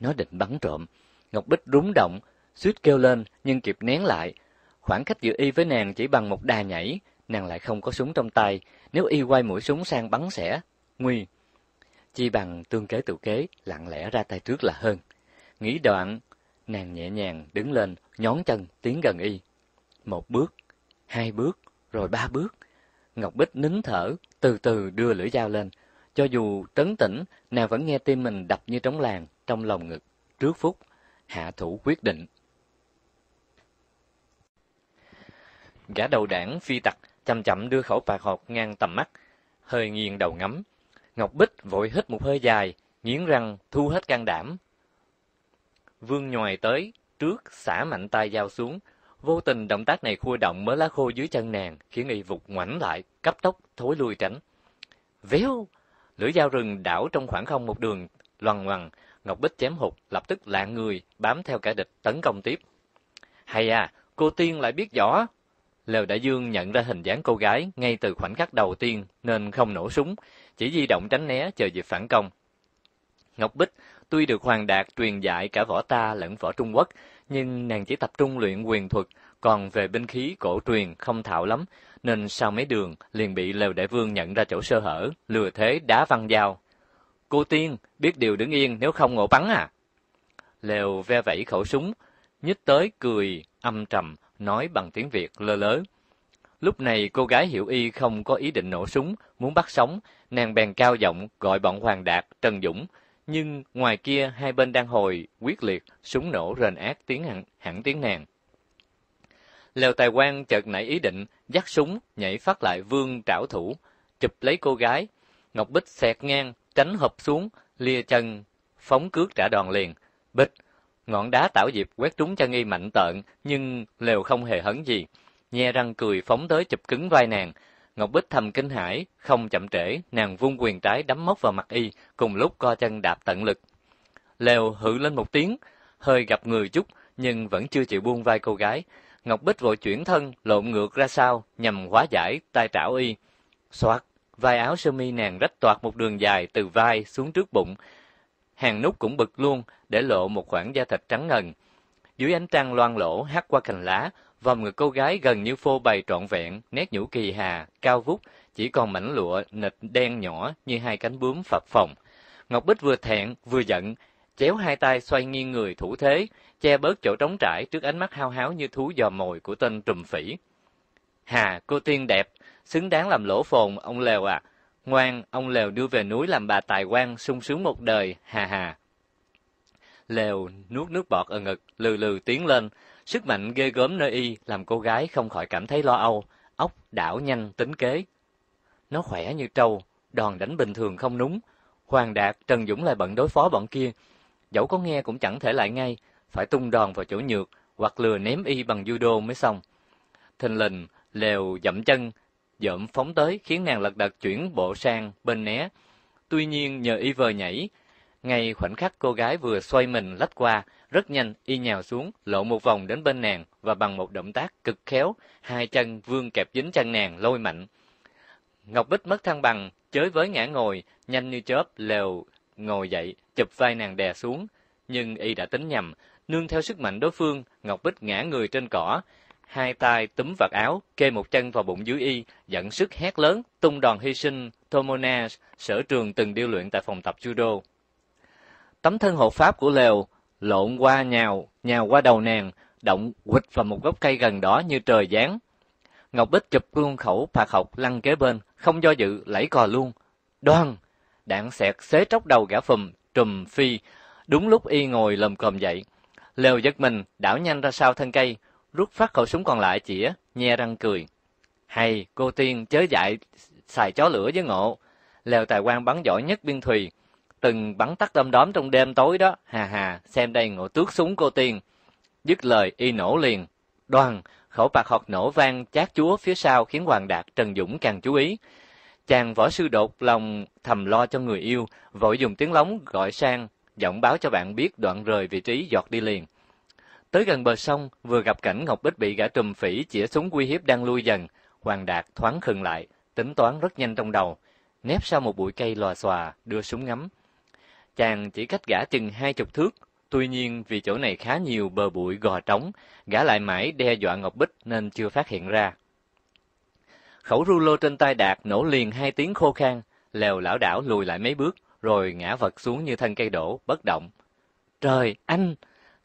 Nó định bắn trộm. Ngọc Bích rúng động, suýt kêu lên nhưng kịp nén lại. Khoảng cách giữa y với nàng chỉ bằng một đà nhảy, nàng lại không có súng trong tay, nếu y quay mũi súng sang bắn sẽ nguy. Chi bằng tương kế tự kế, lặng lẽ ra tay trước là hơn. Nghĩ đoạn, nàng nhẹ nhàng đứng lên, nhón chân tiến gần y. Một bước, hai bước, rồi ba bước. Ngọc Bích nín thở, từ từ đưa lưỡi dao lên. Cho dù trấn tĩnh, nàng vẫn nghe tim mình đập như trống làng, trong lòng ngực trước phút, hạ thủ quyết định. Gã đầu đảng phi tặc chậm chậm đưa khẩu bạc hộp ngang tầm mắt, hơi nghiêng đầu ngắm. Ngọc Bích vội hít một hơi dài, nghiến răng thu hết can đảm. Vương nhòi tới, trước xả mạnh tay dao xuống, vô tình động tác này khua động mớ lá khô dưới chân nàng, khiến y vụt ngoảnh lại, cấp tốc thối lui tránh. Véo, lưỡi dao rừng đảo trong khoảng không một đường loằng ngoằng, Ngọc Bích chém hụt, lập tức lạng người, bám theo kẻ địch, tấn công tiếp. Hay à, cô Tiên lại biết rõ. Lều Đại Dương nhận ra hình dáng cô gái ngay từ khoảnh khắc đầu tiên nên không nổ súng, chỉ di động tránh né chờ dịp phản công. Ngọc Bích tuy được Hoàng Đạt truyền dạy cả võ ta lẫn võ Trung Quốc, nhưng nàng chỉ tập trung luyện quyền thuật, còn về binh khí cổ truyền không thạo lắm, nên sau mấy đường liền bị Lều Đại Vương nhận ra chỗ sơ hở, lừa thế đá văn dao. Cô Tiên, biết điều đứng yên nếu không ngộ bắn à? Lều ve vẫy khẩu súng, nhích tới cười, âm trầm, nói bằng tiếng Việt lơ lớ. Lúc này cô gái Hiểu Y không có ý định nổ súng, muốn bắt sống, nàng bèn cao giọng gọi bọn Hoàng Đạt, Trần Dũng. Nhưng ngoài kia hai bên đang hồi, quyết liệt, súng nổ rền ác tiếng hẳn, hẳn tiếng nàng. Lèo Tài quan chợt nảy ý định, dắt súng, nhảy phát lại vương trảo thủ, chụp lấy cô gái. Ngọc Bích xẹt ngang, tránh hộp xuống, lìa chân, phóng cước trả đòn liền. Bịch! Ngọn đá tạo dịp quét trúng chân y mạnh tợn, nhưng lều không hề hấn gì. Nhe răng cười phóng tới chụp cứng vai nàng. Ngọc Bích thầm kinh hãi, không chậm trễ, nàng vung quyền trái đấm móc vào mặt y, cùng lúc co chân đạp tận lực. Lều hự lên một tiếng, hơi gặp người chút, nhưng vẫn chưa chịu buông vai cô gái. Ngọc Bích vội chuyển thân, lộn ngược ra sau, nhằm hóa giải, tai trảo y. xoát vai áo sơ mi nàng rách toạc một đường dài từ vai xuống trước bụng. Hàng nút cũng bực luôn, để lộ một khoảng da thịt trắng ngần. Dưới ánh trăng loan lỗ hắt qua cành lá, vòng người cô gái gần như phô bày trọn vẹn, nét nhũ kỳ hà, cao vút, chỉ còn mảnh lụa nịch đen nhỏ như hai cánh bướm phập phồng. Ngọc Bích vừa thẹn vừa giận, chéo hai tay xoay nghiêng người thủ thế, che bớt chỗ trống trải trước ánh mắt hao háo như thú dò mồi của tên trùm phỉ. Hà, cô tiên đẹp, xứng đáng làm lỗ phồn, ông lèo À. Ngoan, ông lèo đưa về núi làm bà tài quan, sung sướng một đời, hà hà. lèo nuốt nước bọt ở ngực, lừ lừ tiến lên, sức mạnh ghê gớm nơi y làm cô gái không khỏi cảm thấy lo âu, óc đảo nhanh tính kế. Nó khỏe như trâu, đòn đánh bình thường không núng. Hoàng Đạt, Trần Dũng lại bận đối phó bọn kia. Dẫu có nghe cũng chẳng thể lại ngay, phải tung đòn vào chỗ nhược, hoặc lừa ném y bằng judo mới xong. Thình lình, lèo dậm chân, dợm phóng tới khiến nàng lật đật chuyển bộ sang bên né. Tuy nhiên nhờ y vờ nhảy, ngay khoảnh khắc cô gái vừa xoay mình lách qua, rất nhanh y nhào xuống, lộ một vòng đến bên nàng và bằng một động tác cực khéo, hai chân vương kẹp dính chân nàng lôi mạnh. Ngọc Bích mất thăng bằng, chới với ngã ngồi, nhanh như chớp lều ngồi dậy, chụp vai nàng đè xuống, nhưng y đã tính nhầm, nương theo sức mạnh đối phương, Ngọc Bích ngã người trên cỏ, hai tay túm vạt áo, kê một chân vào bụng dưới y, dẫn sức hét lớn, tung đòn hy sinh Tomonash, sở trường từng điêu luyện tại phòng tập judo. Tấm thân hộ pháp của Lều lộn qua nhào, nhào qua đầu nàng, động quịch vào một gốc cây gần đó như trời giáng. Ngọc Bích chụp luôn khẩu phà học lăn kế bên, không do dự lẫy cò luôn. Đoan, đạn xẹt xế tróc đầu gã phùm, trùm phi, đúng lúc y ngồi lầm cồm dậy. Lều giật mình, đảo nhanh ra sau thân cây, rút phát khẩu súng còn lại chĩa, nhe răng cười. Hay, cô tiên chớ dại xài chó lửa với ngộ. Lèo tài quan bắn giỏi nhất biên thùy. Từng bắn tắt đom đóm trong đêm tối đó. Hà hà, xem đây ngộ tước súng cô tiên. Dứt lời y nổ liền. Đoàn, khẩu bạc hột nổ vang chát chúa phía sau khiến Hoàng Đạt, Trần Dũng càng chú ý. Chàng võ sư đột lòng thầm lo cho người yêu, vội dùng tiếng lóng gọi sang, giọng báo cho bạn biết đoạn rời vị trí giọt đi liền. Tới gần bờ sông, vừa gặp cảnh Ngọc Bích bị gã trùm phỉ chĩa súng uy hiếp đang lui dần, Hoàng Đạt thoáng khừng lại, tính toán rất nhanh trong đầu, nép sau một bụi cây lòa xòa, đưa súng ngắm. Chàng chỉ cách gã chừng hai chục thước, tuy nhiên vì chỗ này khá nhiều bờ bụi gò trống, gã lại mãi đe dọa Ngọc Bích nên chưa phát hiện ra. Khẩu rulo trên tay Đạt nổ liền hai tiếng khô khan, lèo lão đảo lùi lại mấy bước, rồi ngã vật xuống như thân cây đổ, bất động. Trời, anh!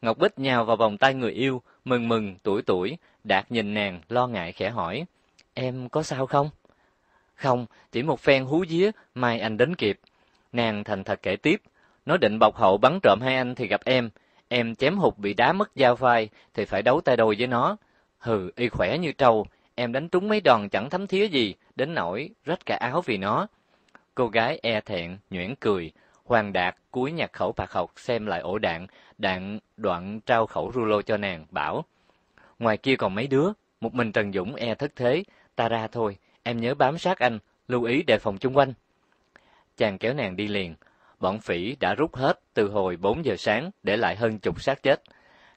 Ngọc Bích nhào vào vòng tay người yêu, mừng mừng, tuổi tuổi, Đạt nhìn nàng, lo ngại khẽ hỏi, em có sao không? Không, chỉ một phen hú vía, mai anh đến kịp. Nàng thành thật kể tiếp, nó định bọc hậu bắn trộm hai anh thì gặp em, em chém hụt bị đá mất dao phai thì phải đấu tay đôi với nó. Hừ, y khỏe như trâu, em đánh trúng mấy đòn chẳng thấm thía gì, đến nỗi rách cả áo vì nó. Cô gái e thẹn, nhuyễn cười, Hoàng Đạt cúi nhặt khẩu bạc học xem lại ổ đạn, đạn đoạn trao khẩu rulo cho nàng, bảo. Ngoài kia còn mấy đứa, một mình Trần Dũng e thất thế, ta ra thôi, em nhớ bám sát anh, lưu ý đề phòng chung quanh. Chàng kéo nàng đi liền, bọn phỉ đã rút hết từ hồi 4 giờ sáng để lại hơn chục xác chết.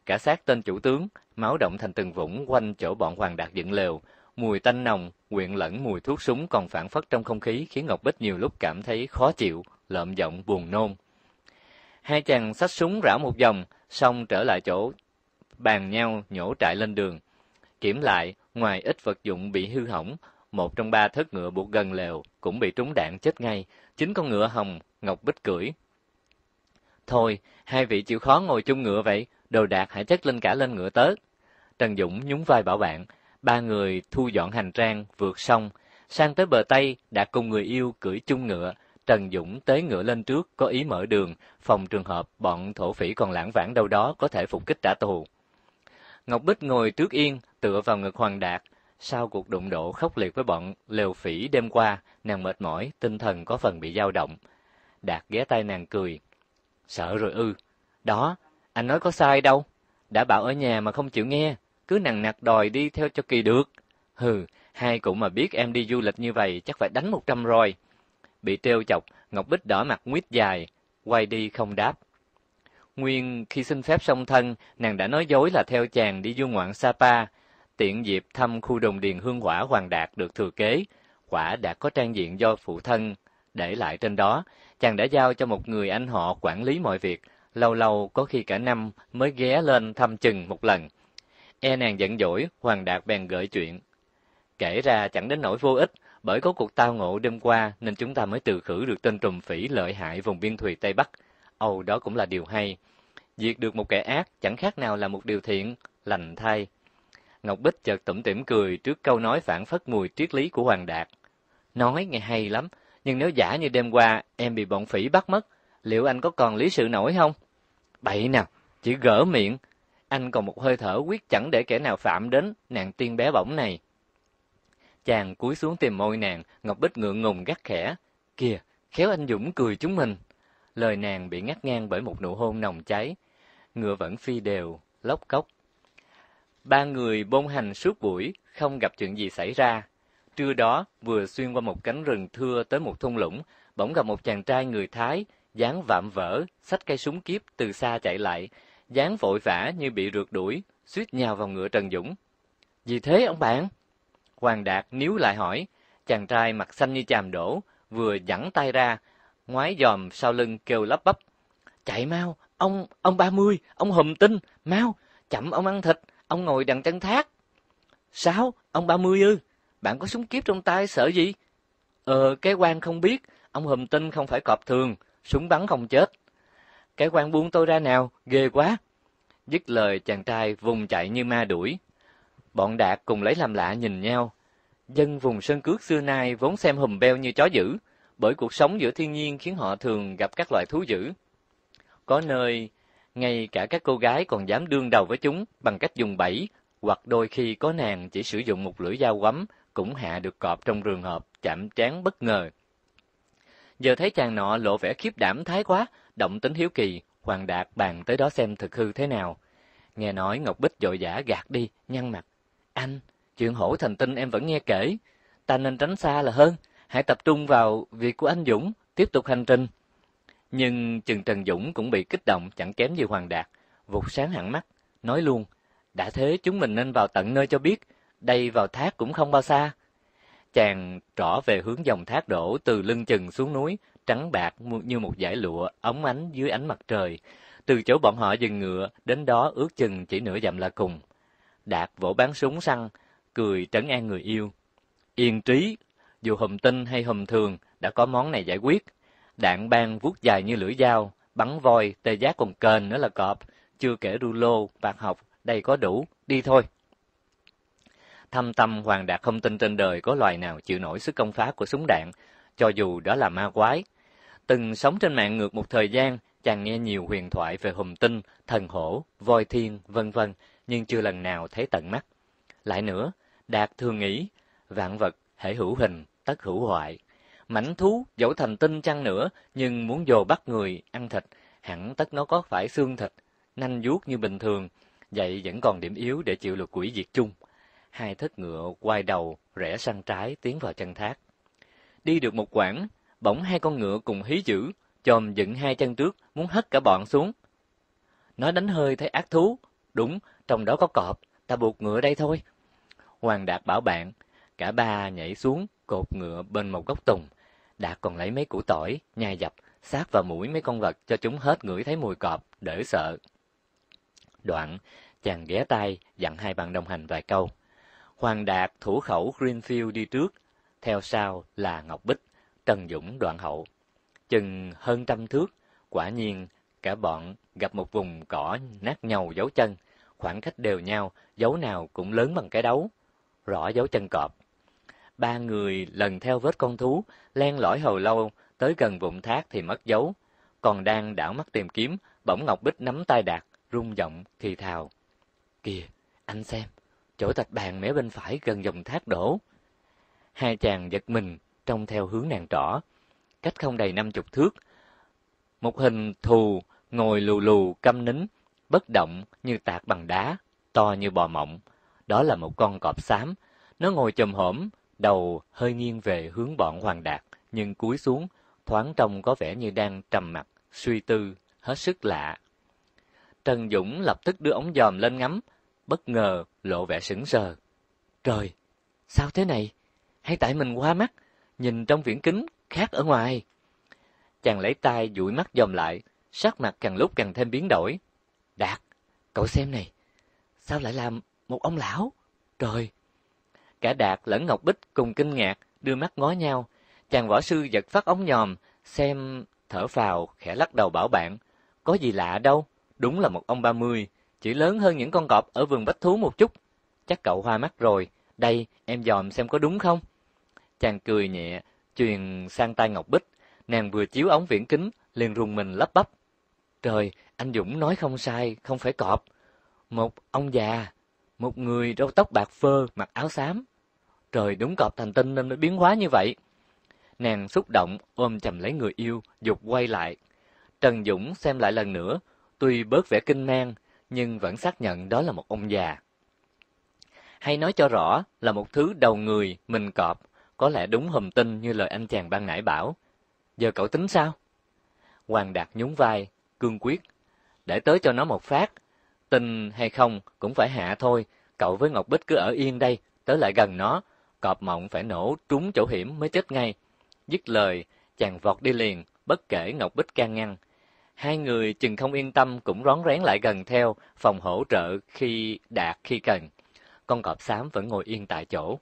Cả xác tên chủ tướng, máu động thành từng vũng quanh chỗ bọn Hoàng Đạt dựng lều, mùi tanh nồng, quyện lẫn mùi thuốc súng còn phản phất trong không khí khiến Ngọc Bích nhiều lúc cảm thấy khó chịu lợm giọng buồn nôn. Hai chàng xách súng rảo một vòng, xong trở lại chỗ bàn nhau nhổ trại lên đường. Kiểm lại, ngoài ít vật dụng bị hư hỏng, một trong ba thất ngựa buộc gần lều cũng bị trúng đạn chết ngay, chính con ngựa hồng Ngọc Bích cưỡi. Thôi, hai vị chịu khó ngồi chung ngựa vậy, đồ đạc hãy chất lên cả lên ngựa tớ. Trần Dũng nhún vai bảo bạn, ba người thu dọn hành trang vượt sông, sang tới bờ Tây đã cùng người yêu cưỡi chung ngựa, Trần Dũng tế ngựa lên trước có ý mở đường, phòng trường hợp bọn thổ phỉ còn lãng vãng đâu đó có thể phục kích trả thù. Ngọc Bích ngồi trước yên, tựa vào ngực Hoàng Đạt, sau cuộc đụng độ khốc liệt với bọn lều phỉ đêm qua, nàng mệt mỏi, tinh thần có phần bị dao động. Đạt ghé tay nàng cười. Sợ rồi ư? Đó, anh nói có sai đâu. Đã bảo ở nhà mà không chịu nghe, cứ nặng nặc đòi đi theo cho kỳ được. Hừ, hai cụ mà biết em đi du lịch như vậy chắc phải đánh một trăm rồi. Bị trêu chọc, Ngọc Bích đỏ mặt nguyết dài, quay đi không đáp. Nguyên khi xin phép song thân, nàng đã nói dối là theo chàng đi du ngoạn Sapa, tiện dịp thăm khu đồng điền hương quả Hoàng Đạt được thừa kế, quả đã có trang diện do phụ thân để lại trên đó, chàng đã giao cho một người anh họ quản lý mọi việc, lâu lâu có khi cả năm mới ghé lên thăm chừng một lần. E nàng giận dỗi, Hoàng Đạt bèn gợi chuyện. Kể ra chẳng đến nỗi vô ích, bởi có cuộc tao ngộ đêm qua nên chúng ta mới từ khử được tên trùm phỉ lợi hại vùng biên thùy Tây Bắc. Âu đó cũng là điều hay. Diệt được một kẻ ác chẳng khác nào là một điều thiện, lành thay. Ngọc Bích chợt tủm tỉm cười trước câu nói phản phất mùi triết lý của Hoàng Đạt. Nói nghe hay lắm, nhưng nếu giả như đêm qua em bị bọn phỉ bắt mất, liệu anh có còn lý sự nổi không? Bậy nào, chỉ gỡ miệng. Anh còn một hơi thở quyết chẳng để kẻ nào phạm đến nàng tiên bé bỏng này. Chàng cúi xuống tìm môi nàng, Ngọc Bích ngượng ngùng gắt khẽ. Kìa, khéo anh Dũng cười chúng mình. Lời nàng bị ngắt ngang bởi một nụ hôn nồng cháy. Ngựa vẫn phi đều, lóc cốc. Ba người bôn hành suốt buổi, không gặp chuyện gì xảy ra. Trưa đó, vừa xuyên qua một cánh rừng thưa tới một thung lũng, bỗng gặp một chàng trai người Thái, dáng vạm vỡ, xách cây súng kiếp từ xa chạy lại, dáng vội vã như bị rượt đuổi, suýt nhào vào ngựa Trần Dũng. Vì thế ông bạn? Hoàng Đạt níu lại hỏi, chàng trai mặt xanh như chàm đổ, vừa giẳng tay ra, ngoái dòm sau lưng kêu lắp bắp. Chạy mau, ông, ông ba mươi, ông hùm tinh, mau, chậm ông ăn thịt, ông ngồi đằng chân thác. Sao, ông ba mươi ư? Bạn có súng kiếp trong tay sợ gì? Ờ, cái quan không biết, ông hùm tinh không phải cọp thường, súng bắn không chết. Cái quan buông tôi ra nào, ghê quá. Dứt lời chàng trai vùng chạy như ma đuổi, Bọn Đạt cùng lấy làm lạ nhìn nhau. Dân vùng sơn cước xưa nay vốn xem hùm beo như chó dữ, bởi cuộc sống giữa thiên nhiên khiến họ thường gặp các loại thú dữ. Có nơi, ngay cả các cô gái còn dám đương đầu với chúng bằng cách dùng bẫy, hoặc đôi khi có nàng chỉ sử dụng một lưỡi dao quắm cũng hạ được cọp trong rừng hợp, chạm trán bất ngờ. Giờ thấy chàng nọ lộ vẻ khiếp đảm thái quá, động tính hiếu kỳ, Hoàng Đạt bàn tới đó xem thực hư thế nào. Nghe nói Ngọc Bích dội giả gạt đi, nhăn mặt anh, chuyện hổ thành tinh em vẫn nghe kể. Ta nên tránh xa là hơn. Hãy tập trung vào việc của anh Dũng, tiếp tục hành trình. Nhưng chừng Trần Dũng cũng bị kích động chẳng kém gì Hoàng Đạt. Vụt sáng hẳn mắt, nói luôn. Đã thế chúng mình nên vào tận nơi cho biết. Đây vào thác cũng không bao xa. Chàng trỏ về hướng dòng thác đổ từ lưng chừng xuống núi, trắng bạc như một dải lụa, ống ánh dưới ánh mặt trời. Từ chỗ bọn họ dừng ngựa, đến đó ước chừng chỉ nửa dặm là cùng. Đạt vỗ bán súng săn, cười trấn an người yêu. Yên trí, dù hùm tinh hay hùm thường, đã có món này giải quyết. Đạn bang vuốt dài như lưỡi dao, bắn voi, tê giác còn kền nữa là cọp. Chưa kể rulo lô, bạc học, đây có đủ, đi thôi. Thâm tâm Hoàng Đạt không tin trên đời có loài nào chịu nổi sức công phá của súng đạn, cho dù đó là ma quái. Từng sống trên mạng ngược một thời gian, chàng nghe nhiều huyền thoại về hùm tinh, thần hổ, voi thiên, vân vân, nhưng chưa lần nào thấy tận mắt. Lại nữa, Đạt thường nghĩ, vạn vật hệ hữu hình, tất hữu hoại. Mảnh thú dẫu thành tinh chăng nữa, nhưng muốn dồ bắt người ăn thịt, hẳn tất nó có phải xương thịt, nanh vuốt như bình thường, vậy vẫn còn điểm yếu để chịu luật quỷ diệt chung. Hai thất ngựa quay đầu, rẽ sang trái tiến vào chân thác. Đi được một quãng, bỗng hai con ngựa cùng hí dữ, chồm dựng hai chân trước, muốn hất cả bọn xuống. Nó đánh hơi thấy ác thú, đúng trong đó có cọp, ta buộc ngựa đây thôi. Hoàng Đạt bảo bạn, cả ba nhảy xuống, cột ngựa bên một góc tùng. Đạt còn lấy mấy củ tỏi, nhai dập, sát vào mũi mấy con vật cho chúng hết ngửi thấy mùi cọp, đỡ sợ. Đoạn, chàng ghé tay, dặn hai bạn đồng hành vài câu. Hoàng Đạt thủ khẩu Greenfield đi trước, theo sau là Ngọc Bích, Trần Dũng đoạn hậu. Chừng hơn trăm thước, quả nhiên cả bọn gặp một vùng cỏ nát nhầu dấu chân, khoảng cách đều nhau, dấu nào cũng lớn bằng cái đấu, rõ dấu chân cọp. Ba người lần theo vết con thú, len lỏi hầu lâu, tới gần vụn thác thì mất dấu. Còn đang đảo mắt tìm kiếm, bỗng Ngọc Bích nắm tay Đạt, rung giọng, thì thào. Kìa, anh xem, chỗ tạch bàn mé bên phải gần dòng thác đổ. Hai chàng giật mình, trông theo hướng nàng trỏ. Cách không đầy năm chục thước. Một hình thù, ngồi lù lù, căm nín, bất động như tạc bằng đá, to như bò mộng. Đó là một con cọp xám. Nó ngồi chồm hổm, đầu hơi nghiêng về hướng bọn Hoàng Đạt, nhưng cúi xuống, thoáng trông có vẻ như đang trầm mặt suy tư, hết sức lạ. Trần Dũng lập tức đưa ống giòm lên ngắm, bất ngờ lộ vẻ sững sờ. Trời, sao thế này? Hay tại mình qua mắt, nhìn trong viễn kính khác ở ngoài. Chàng lấy tay dụi mắt dòm lại, sắc mặt càng lúc càng thêm biến đổi. Đạt, cậu xem này, sao lại làm một ông lão? Trời! Cả Đạt lẫn Ngọc Bích cùng kinh ngạc, đưa mắt ngó nhau. Chàng võ sư giật phát ống nhòm, xem thở phào, khẽ lắc đầu bảo bạn. Có gì lạ đâu, đúng là một ông ba mươi, chỉ lớn hơn những con cọp ở vườn bách thú một chút. Chắc cậu hoa mắt rồi, đây, em dòm xem có đúng không? Chàng cười nhẹ, truyền sang tay Ngọc Bích, nàng vừa chiếu ống viễn kính, liền rùng mình lắp bắp. Trời, anh Dũng nói không sai, không phải cọp. Một ông già, một người râu tóc bạc phơ, mặc áo xám. Trời, đúng cọp thành tinh nên mới biến hóa như vậy. Nàng xúc động, ôm chầm lấy người yêu, dục quay lại. Trần Dũng xem lại lần nữa, tuy bớt vẻ kinh nan, nhưng vẫn xác nhận đó là một ông già. Hay nói cho rõ là một thứ đầu người, mình cọp, có lẽ đúng hùm tinh như lời anh chàng ban nãy bảo. Giờ cậu tính sao? Hoàng Đạt nhún vai, cương quyết. Để tới cho nó một phát, tin hay không cũng phải hạ thôi, cậu với Ngọc Bích cứ ở yên đây, tới lại gần nó, cọp mộng phải nổ trúng chỗ hiểm mới chết ngay. Dứt lời, chàng vọt đi liền, bất kể Ngọc Bích can ngăn. Hai người chừng không yên tâm cũng rón rén lại gần theo, phòng hỗ trợ khi đạt khi cần. Con cọp xám vẫn ngồi yên tại chỗ.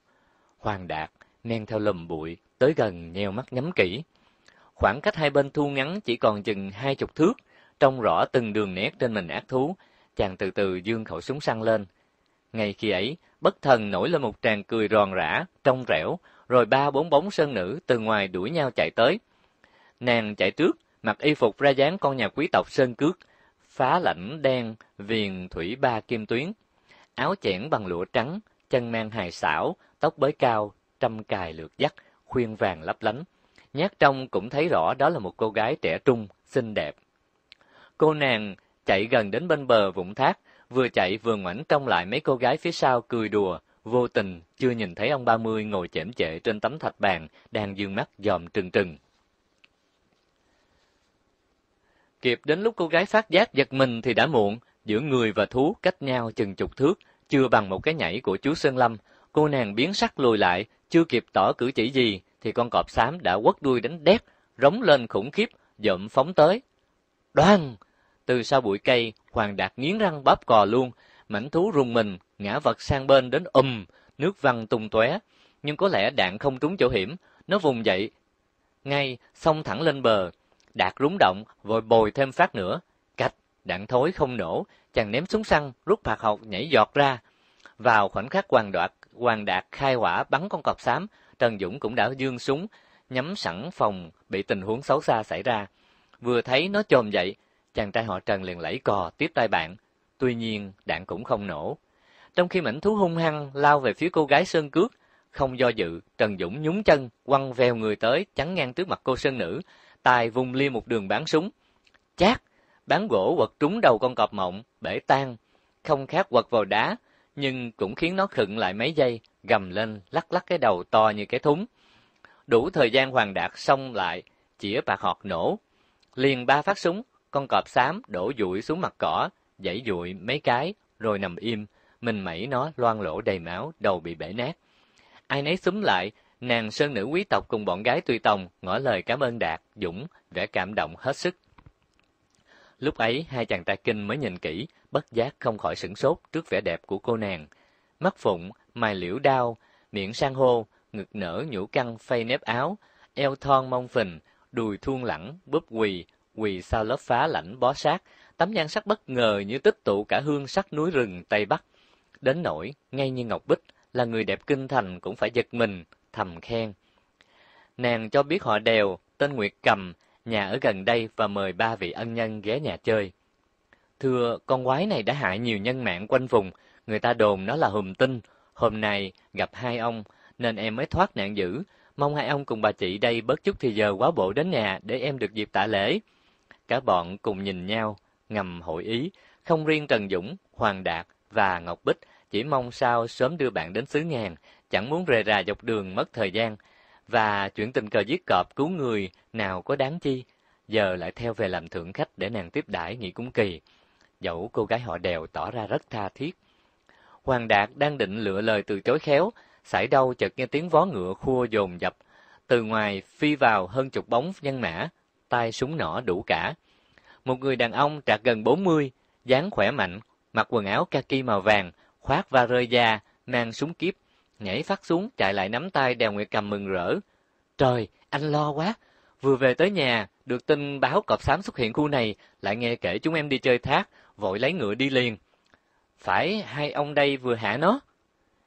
Hoàng Đạt men theo lùm bụi, tới gần nheo mắt nhắm kỹ. Khoảng cách hai bên thu ngắn chỉ còn chừng hai chục thước, trông rõ từng đường nét trên mình ác thú, chàng từ từ dương khẩu súng săn lên. Ngay khi ấy, bất thần nổi lên một tràng cười ròn rã, trong trẻo, rồi ba bốn bóng sơn nữ từ ngoài đuổi nhau chạy tới. Nàng chạy trước, mặc y phục ra dáng con nhà quý tộc sơn cước, phá lãnh đen, viền thủy ba kim tuyến, áo chẽn bằng lụa trắng, chân mang hài xảo, tóc bới cao, trăm cài lượt dắt, khuyên vàng lấp lánh. Nhát trong cũng thấy rõ đó là một cô gái trẻ trung, xinh đẹp, Cô nàng chạy gần đến bên bờ vũng thác, vừa chạy vừa ngoảnh trông lại mấy cô gái phía sau cười đùa, vô tình chưa nhìn thấy ông ba mươi ngồi chễm chệ trên tấm thạch bàn, đang dương mắt dòm trừng trừng. Kịp đến lúc cô gái phát giác giật mình thì đã muộn, giữa người và thú cách nhau chừng chục thước, chưa bằng một cái nhảy của chú Sơn Lâm. Cô nàng biến sắc lùi lại, chưa kịp tỏ cử chỉ gì, thì con cọp xám đã quất đuôi đánh đét, rống lên khủng khiếp, dậm phóng tới. Đoan! Từ sau bụi cây, Hoàng Đạt nghiến răng bóp cò luôn, mảnh thú rung mình, ngã vật sang bên đến ầm, nước văng tung tóe, nhưng có lẽ đạn không trúng chỗ hiểm, nó vùng dậy, ngay xông thẳng lên bờ. Đạt rúng động, vội bồi thêm phát nữa, cạch, đạn thối không nổ, chàng ném súng săn, rút phạt học nhảy giọt ra. Vào khoảnh khắc Hoàng Đoạt, Hoàng Đạt khai hỏa bắn con cọp xám, Trần Dũng cũng đã dương súng, nhắm sẵn phòng bị tình huống xấu xa xảy ra. Vừa thấy nó chồm dậy, Chàng trai họ Trần liền lẫy cò tiếp tay bạn, tuy nhiên đạn cũng không nổ. Trong khi mảnh thú hung hăng lao về phía cô gái Sơn Cước, không do dự, Trần Dũng nhúng chân, quăng vèo người tới, chắn ngang trước mặt cô Sơn Nữ, tài vùng lia một đường bắn súng. Chát! Bán gỗ quật trúng đầu con cọp mộng, bể tan, không khác quật vào đá, nhưng cũng khiến nó khựng lại mấy giây, gầm lên, lắc lắc cái đầu to như cái thúng. Đủ thời gian hoàng đạt xong lại, chĩa bạc họt nổ. Liền ba phát súng, con cọp xám đổ dụi xuống mặt cỏ, dãy dụi mấy cái, rồi nằm im. Mình mẩy nó loang lỗ đầy máu, đầu bị bể nát. Ai nấy súng lại, nàng sơn nữ quý tộc cùng bọn gái tùy tòng ngỏ lời cảm ơn Đạt, Dũng, vẻ cảm động hết sức. Lúc ấy, hai chàng trai kinh mới nhìn kỹ, bất giác không khỏi sửng sốt trước vẻ đẹp của cô nàng. Mắt phụng, mài liễu đao, miệng sang hô, ngực nở nhũ căng phay nếp áo, eo thon mông phình, đùi thuôn lẳng, búp quỳ, quỳ sau lớp phá lãnh bó sát, tấm nhan sắc bất ngờ như tích tụ cả hương sắc núi rừng Tây Bắc. Đến nỗi, ngay như Ngọc Bích, là người đẹp kinh thành cũng phải giật mình, thầm khen. Nàng cho biết họ đèo, tên Nguyệt Cầm, nhà ở gần đây và mời ba vị ân nhân ghé nhà chơi. Thưa, con quái này đã hại nhiều nhân mạng quanh vùng, người ta đồn nó là hùm tinh. Hôm nay gặp hai ông, nên em mới thoát nạn dữ. Mong hai ông cùng bà chị đây bớt chút thì giờ quá bộ đến nhà để em được dịp tạ lễ. Cả bọn cùng nhìn nhau, ngầm hội ý, không riêng Trần Dũng, Hoàng Đạt và Ngọc Bích, chỉ mong sao sớm đưa bạn đến xứ ngàn, chẳng muốn rề rà dọc đường mất thời gian. Và chuyện tình cờ giết cọp cứu người nào có đáng chi, giờ lại theo về làm thượng khách để nàng tiếp đãi nghỉ cúng kỳ. Dẫu cô gái họ đèo tỏ ra rất tha thiết. Hoàng Đạt đang định lựa lời từ chối khéo, sải đâu chợt nghe tiếng vó ngựa khua dồn dập, từ ngoài phi vào hơn chục bóng nhân mã, tay súng nỏ đủ cả. Một người đàn ông trạc gần 40, dáng khỏe mạnh, mặc quần áo kaki màu vàng, khoác và rơi da, mang súng kiếp, nhảy phát xuống chạy lại nắm tay Đào Nguyệt Cầm mừng rỡ. Trời, anh lo quá, vừa về tới nhà, được tin báo cọp xám xuất hiện khu này, lại nghe kể chúng em đi chơi thác, vội lấy ngựa đi liền. Phải hai ông đây vừa hạ nó?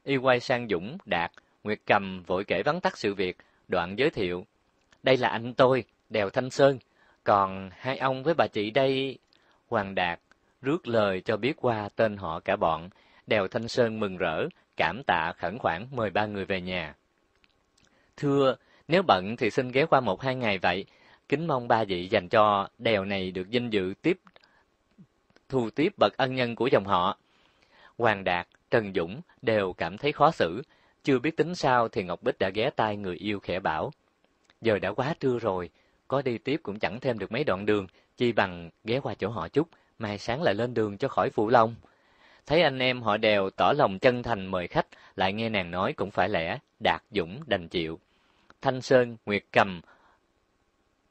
Y quay sang Dũng, Đạt, Nguyệt Cầm vội kể vắn tắt sự việc, đoạn giới thiệu. Đây là anh tôi, đèo Thanh Sơn, còn hai ông với bà chị đây... Hoàng Đạt rước lời cho biết qua tên họ cả bọn, đèo Thanh Sơn mừng rỡ, cảm tạ khẩn khoản mời ba người về nhà. Thưa, nếu bận thì xin ghé qua một hai ngày vậy, kính mong ba vị dành cho đèo này được danh dự tiếp thu tiếp bậc ân nhân của dòng họ. Hoàng Đạt, Trần Dũng đều cảm thấy khó xử, chưa biết tính sao thì Ngọc Bích đã ghé tay người yêu khẽ bảo. Giờ đã quá trưa rồi, có đi tiếp cũng chẳng thêm được mấy đoạn đường, chi bằng ghé qua chỗ họ chút, mai sáng lại lên đường cho khỏi phụ lòng. Thấy anh em họ đều tỏ lòng chân thành mời khách, lại nghe nàng nói cũng phải lẽ, đạt dũng đành chịu. Thanh Sơn, Nguyệt Cầm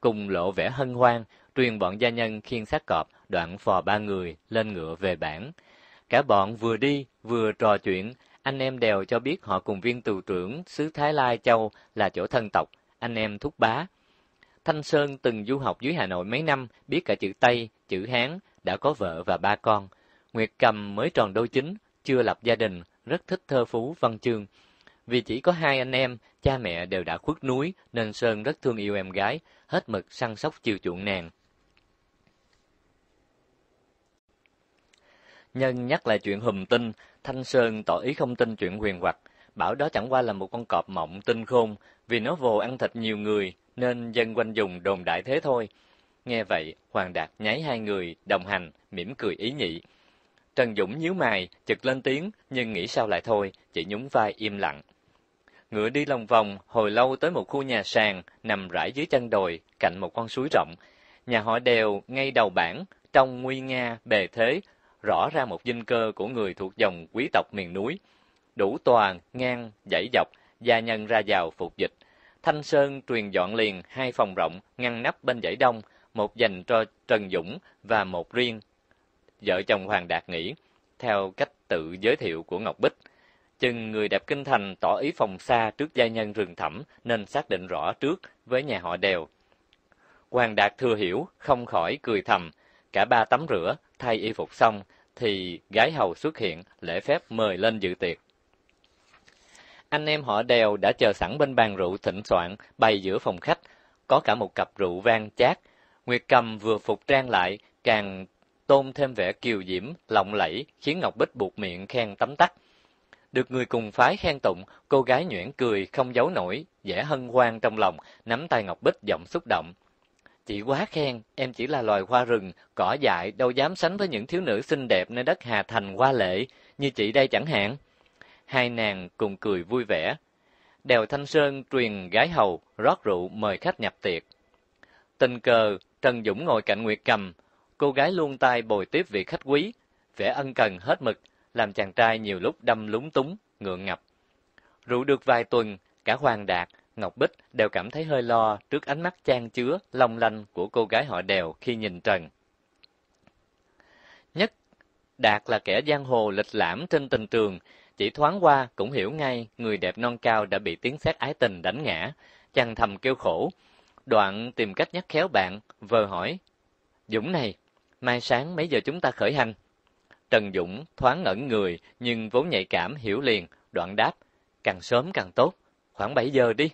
cùng lộ vẻ hân hoan, truyền bọn gia nhân khiêng xác cọp, đoạn phò ba người lên ngựa về bản. Cả bọn vừa đi vừa trò chuyện, anh em đều cho biết họ cùng viên tù trưởng xứ Thái Lai Châu là chỗ thân tộc, anh em thúc bá. Thanh Sơn từng du học dưới Hà Nội mấy năm, biết cả chữ Tây, chữ Hán, đã có vợ và ba con. Nguyệt Cầm mới tròn đôi chính, chưa lập gia đình, rất thích thơ phú văn chương. Vì chỉ có hai anh em, cha mẹ đều đã khuất núi nên Sơn rất thương yêu em gái, hết mực săn sóc chiều chuộng nàng. Nhân nhắc lại chuyện hùm tinh, Thanh Sơn tỏ ý không tin chuyện huyền hoặc bảo đó chẳng qua là một con cọp mộng tinh khôn, vì nó vồ ăn thịt nhiều người, nên dân quanh dùng đồn đại thế thôi. Nghe vậy, Hoàng Đạt nháy hai người, đồng hành, mỉm cười ý nhị. Trần Dũng nhíu mày, chực lên tiếng, nhưng nghĩ sao lại thôi, chỉ nhún vai im lặng. Ngựa đi lòng vòng, hồi lâu tới một khu nhà sàn, nằm rải dưới chân đồi, cạnh một con suối rộng. Nhà họ đều, ngay đầu bản, trong nguy nga, bề thế, rõ ra một dinh cơ của người thuộc dòng quý tộc miền núi đủ toàn, ngang, dãy dọc, gia nhân ra vào phục dịch. Thanh Sơn truyền dọn liền hai phòng rộng ngăn nắp bên dãy đông, một dành cho Trần Dũng và một riêng. Vợ chồng Hoàng Đạt nghỉ, theo cách tự giới thiệu của Ngọc Bích. Chừng người đẹp kinh thành tỏ ý phòng xa trước gia nhân rừng thẳm nên xác định rõ trước với nhà họ đều. Hoàng Đạt thừa hiểu, không khỏi cười thầm. Cả ba tắm rửa, thay y phục xong, thì gái hầu xuất hiện, lễ phép mời lên dự tiệc. Anh em họ đều đã chờ sẵn bên bàn rượu thịnh soạn, bày giữa phòng khách, có cả một cặp rượu vang chát. Nguyệt cầm vừa phục trang lại, càng tôn thêm vẻ kiều diễm, lộng lẫy, khiến Ngọc Bích buộc miệng khen tấm tắc. Được người cùng phái khen tụng, cô gái nhuyễn cười, không giấu nổi, vẻ hân hoan trong lòng, nắm tay Ngọc Bích giọng xúc động. Chị quá khen, em chỉ là loài hoa rừng, cỏ dại, đâu dám sánh với những thiếu nữ xinh đẹp nơi đất Hà Thành hoa lệ, như chị đây chẳng hạn hai nàng cùng cười vui vẻ. Đèo Thanh Sơn truyền gái hầu, rót rượu mời khách nhập tiệc. Tình cờ, Trần Dũng ngồi cạnh Nguyệt Cầm, cô gái luôn tay bồi tiếp vị khách quý, vẻ ân cần hết mực, làm chàng trai nhiều lúc đâm lúng túng, ngượng ngập. Rượu được vài tuần, cả Hoàng Đạt, Ngọc Bích đều cảm thấy hơi lo trước ánh mắt trang chứa, long lanh của cô gái họ đèo khi nhìn Trần. Nhất, Đạt là kẻ giang hồ lịch lãm trên tình trường, chỉ thoáng qua cũng hiểu ngay người đẹp non cao đã bị tiếng sét ái tình đánh ngã, chàng thầm kêu khổ. Đoạn tìm cách nhắc khéo bạn, vờ hỏi: "Dũng này, mai sáng mấy giờ chúng ta khởi hành?" Trần Dũng thoáng ngẩn người nhưng vốn nhạy cảm hiểu liền, đoạn đáp: "Càng sớm càng tốt, khoảng 7 giờ đi."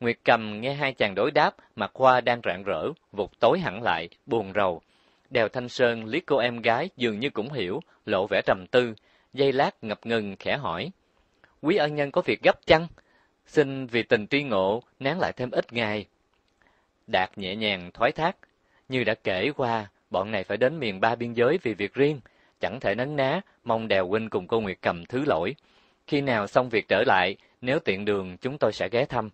Nguyệt Cầm nghe hai chàng đối đáp, mặt hoa đang rạng rỡ, vụt tối hẳn lại, buồn rầu. Đèo Thanh Sơn liếc cô em gái dường như cũng hiểu, lộ vẻ trầm tư, giây lát ngập ngừng khẽ hỏi: "Quý ân nhân có việc gấp chăng? Xin vì tình tri ngộ nán lại thêm ít ngày." Đạt nhẹ nhàng thoái thác, như đã kể qua, bọn này phải đến miền ba biên giới vì việc riêng, chẳng thể nấn ná mong Đèo huynh cùng cô Nguyệt cầm thứ lỗi. Khi nào xong việc trở lại, nếu tiện đường chúng tôi sẽ ghé thăm.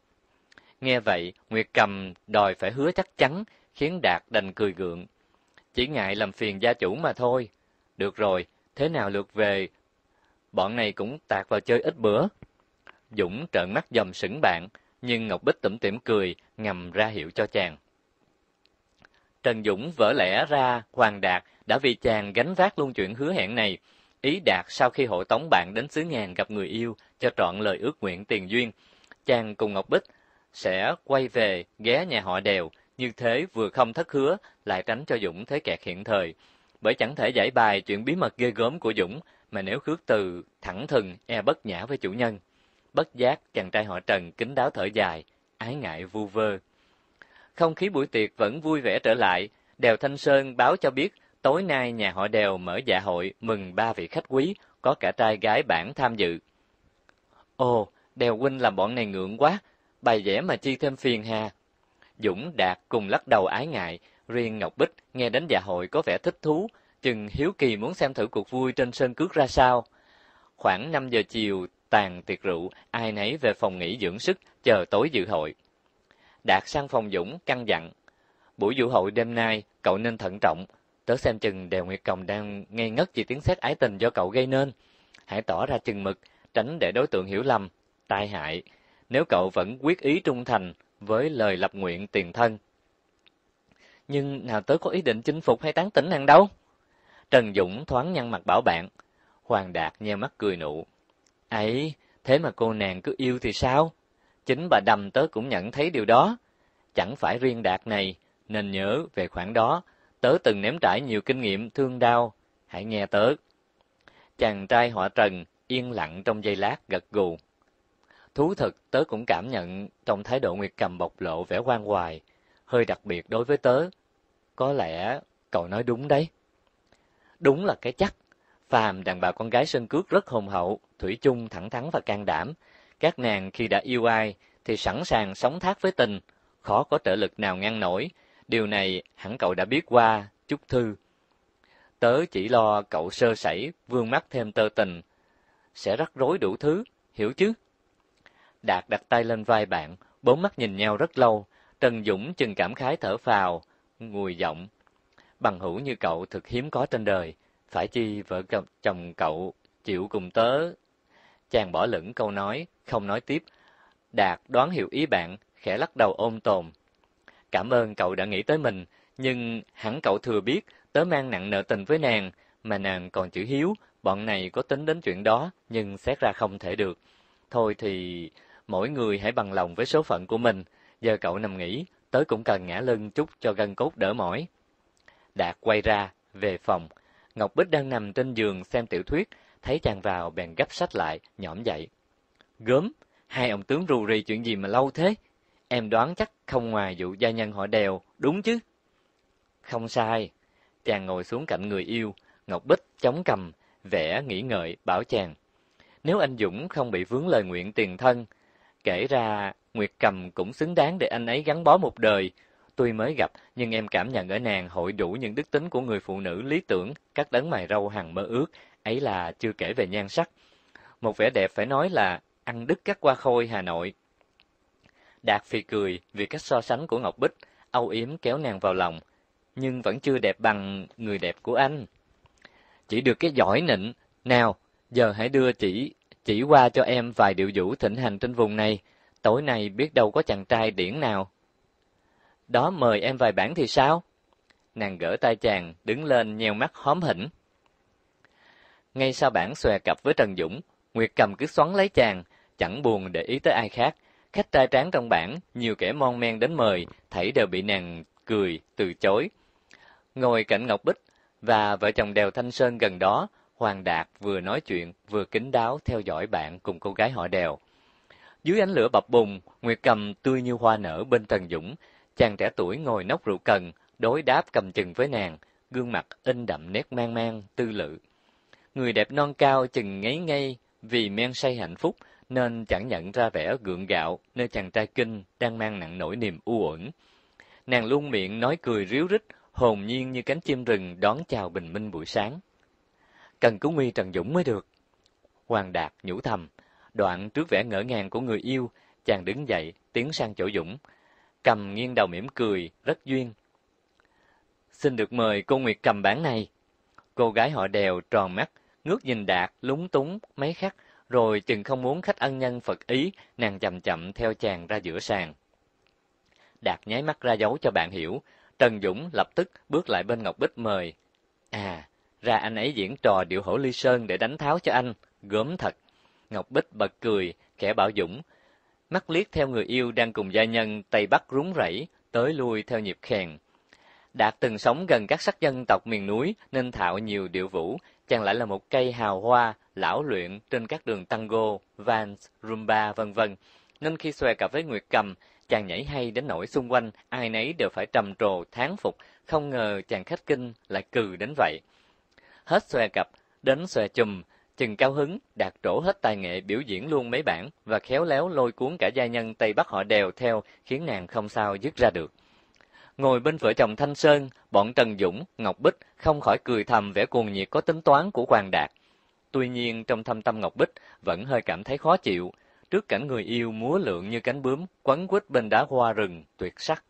Nghe vậy, Nguyệt cầm đòi phải hứa chắc chắn, khiến Đạt đành cười gượng. Chỉ ngại làm phiền gia chủ mà thôi. Được rồi, thế nào lượt về, bọn này cũng tạt vào chơi ít bữa. Dũng trợn mắt dòm sững bạn, nhưng Ngọc Bích tủm tỉm cười, ngầm ra hiệu cho chàng. Trần Dũng vỡ lẽ ra Hoàng Đạt đã vì chàng gánh vác luôn chuyện hứa hẹn này. Ý Đạt sau khi hộ tống bạn đến xứ ngàn gặp người yêu cho trọn lời ước nguyện tiền duyên, chàng cùng Ngọc Bích sẽ quay về ghé nhà họ Đèo, như thế vừa không thất hứa lại tránh cho Dũng thế kẹt hiện thời. Bởi chẳng thể giải bài chuyện bí mật ghê gớm của Dũng, mà nếu khước từ thẳng thừng e bất nhã với chủ nhân. Bất giác chàng trai họ Trần kính đáo thở dài, ái ngại vu vơ. Không khí buổi tiệc vẫn vui vẻ trở lại, Đèo Thanh Sơn báo cho biết tối nay nhà họ Đèo mở dạ hội mừng ba vị khách quý, có cả trai gái bản tham dự. Ồ, Đèo huynh làm bọn này ngượng quá, bài vẽ mà chi thêm phiền hà. Dũng Đạt cùng lắc đầu ái ngại, riêng Ngọc Bích nghe đến dạ hội có vẻ thích thú, chừng hiếu kỳ muốn xem thử cuộc vui trên sân cước ra sao. Khoảng 5 giờ chiều, tàn tiệc rượu, ai nấy về phòng nghỉ dưỡng sức, chờ tối dự hội. Đạt sang phòng Dũng, căng dặn. Buổi dự hội đêm nay, cậu nên thận trọng. Tớ xem chừng Đèo Nguyệt cồng đang ngây ngất vì tiếng xét ái tình do cậu gây nên. Hãy tỏ ra chừng mực, tránh để đối tượng hiểu lầm, tai hại. Nếu cậu vẫn quyết ý trung thành với lời lập nguyện tiền thân. Nhưng nào tớ có ý định chinh phục hay tán tỉnh nàng đâu? Trần Dũng thoáng nhăn mặt bảo bạn. Hoàng Đạt nheo mắt cười nụ. Ấy, thế mà cô nàng cứ yêu thì sao? Chính bà đầm tớ cũng nhận thấy điều đó. Chẳng phải riêng Đạt này, nên nhớ về khoảng đó. Tớ từng nếm trải nhiều kinh nghiệm thương đau. Hãy nghe tớ. Chàng trai họ Trần yên lặng trong giây lát gật gù. Thú thực, tớ cũng cảm nhận trong thái độ Nguyệt Cầm bộc lộ vẻ quan hoài, hơi đặc biệt đối với tớ. Có lẽ cậu nói đúng đấy. Đúng là cái chắc. Phàm đàn bà con gái sơn cước rất hồn hậu, thủy chung thẳng thắn và can đảm. Các nàng khi đã yêu ai thì sẵn sàng sống thác với tình, khó có trở lực nào ngăn nổi. Điều này hẳn cậu đã biết qua chúc thư. Tớ chỉ lo cậu sơ sẩy, vương mắc thêm tơ tình, sẽ rắc rối đủ thứ, hiểu chứ? Đạt đặt tay lên vai bạn, bốn mắt nhìn nhau rất lâu, Trần Dũng chừng cảm khái thở phào, ngùi giọng bằng hữu như cậu thực hiếm có trên đời, phải chi vợ chồng cậu chịu cùng tớ. Chàng bỏ lửng câu nói, không nói tiếp. Đạt đoán hiểu ý bạn, khẽ lắc đầu ôm tồn. Cảm ơn cậu đã nghĩ tới mình, nhưng hẳn cậu thừa biết tớ mang nặng nợ tình với nàng, mà nàng còn chữ hiếu, bọn này có tính đến chuyện đó, nhưng xét ra không thể được. Thôi thì mỗi người hãy bằng lòng với số phận của mình. Giờ cậu nằm nghỉ, tớ cũng cần ngã lưng chút cho gân cốt đỡ mỏi. Đạt quay ra, về phòng. Ngọc Bích đang nằm trên giường xem tiểu thuyết, thấy chàng vào bèn gấp sách lại, nhõm dậy. Gớm, hai ông tướng rù rì chuyện gì mà lâu thế? Em đoán chắc không ngoài vụ gia nhân họ đèo, đúng chứ? Không sai. Chàng ngồi xuống cạnh người yêu, Ngọc Bích chống cầm, vẽ nghĩ ngợi, bảo chàng. Nếu anh Dũng không bị vướng lời nguyện tiền thân, kể ra Nguyệt Cầm cũng xứng đáng để anh ấy gắn bó một đời, tuy mới gặp nhưng em cảm nhận ở nàng hội đủ những đức tính của người phụ nữ lý tưởng, các đấng mày râu hằng mơ ước, ấy là chưa kể về nhan sắc. Một vẻ đẹp phải nói là ăn đứt các qua khôi Hà Nội. Đạt phì cười vì cách so sánh của Ngọc Bích, âu yếm kéo nàng vào lòng, nhưng vẫn chưa đẹp bằng người đẹp của anh. Chỉ được cái giỏi nịnh, nào, giờ hãy đưa chỉ chỉ qua cho em vài điệu vũ thịnh hành trên vùng này, tối nay biết đâu có chàng trai điển nào đó mời em vài bản thì sao? Nàng gỡ tay chàng, đứng lên nheo mắt hóm hỉnh. Ngay sau bản xòe cặp với Trần Dũng, Nguyệt cầm cứ xoắn lấy chàng, chẳng buồn để ý tới ai khác. Khách trai tráng trong bản, nhiều kẻ mon men đến mời, thảy đều bị nàng cười, từ chối. Ngồi cạnh Ngọc Bích và vợ chồng đèo Thanh Sơn gần đó, Hoàng Đạt vừa nói chuyện, vừa kính đáo theo dõi bạn cùng cô gái họ đèo. Dưới ánh lửa bập bùng, Nguyệt cầm tươi như hoa nở bên Trần Dũng, Chàng trẻ tuổi ngồi nóc rượu cần, đối đáp cầm chừng với nàng, gương mặt in đậm nét mang mang, tư lự. Người đẹp non cao chừng ngấy ngay vì men say hạnh phúc nên chẳng nhận ra vẻ gượng gạo nơi chàng trai kinh đang mang nặng nỗi niềm u uẩn. Nàng luôn miệng nói cười ríu rít, hồn nhiên như cánh chim rừng đón chào bình minh buổi sáng. Cần cứu nguy Trần Dũng mới được. Hoàng Đạt nhủ thầm, đoạn trước vẻ ngỡ ngàng của người yêu, chàng đứng dậy, tiến sang chỗ Dũng, Cầm nghiêng đầu mỉm cười, rất duyên. Xin được mời cô Nguyệt cầm bản này. Cô gái họ đèo tròn mắt, ngước nhìn Đạt, lúng túng, mấy khắc, rồi chừng không muốn khách ân nhân Phật ý, nàng chậm chậm theo chàng ra giữa sàn. Đạt nháy mắt ra dấu cho bạn hiểu, Trần Dũng lập tức bước lại bên Ngọc Bích mời. À, ra anh ấy diễn trò điệu hổ ly sơn để đánh tháo cho anh, gớm thật. Ngọc Bích bật cười, kẻ bảo Dũng, mắt liếc theo người yêu đang cùng gia nhân tay bắt rúng rẩy, tới lui theo nhịp khèn. Đạt từng sống gần các sắc dân tộc miền núi nên thạo nhiều điệu vũ, chàng lại là một cây hào hoa lão luyện trên các đường tango, vans, rumba vân vân. Nên khi xòe cặp với Nguyệt Cầm, chàng nhảy hay đến nỗi xung quanh ai nấy đều phải trầm trồ thán phục, không ngờ chàng khách kinh lại cừ đến vậy. Hết xòe cặp, đến xòe chùm, Chừng cao hứng, đạt trổ hết tài nghệ biểu diễn luôn mấy bản và khéo léo lôi cuốn cả gia nhân Tây Bắc họ đều theo khiến nàng không sao dứt ra được. Ngồi bên vợ chồng Thanh Sơn, bọn Trần Dũng, Ngọc Bích không khỏi cười thầm vẻ cuồng nhiệt có tính toán của Hoàng Đạt. Tuy nhiên trong thâm tâm Ngọc Bích vẫn hơi cảm thấy khó chịu, trước cảnh người yêu múa lượn như cánh bướm, quấn quýt bên đá hoa rừng, tuyệt sắc.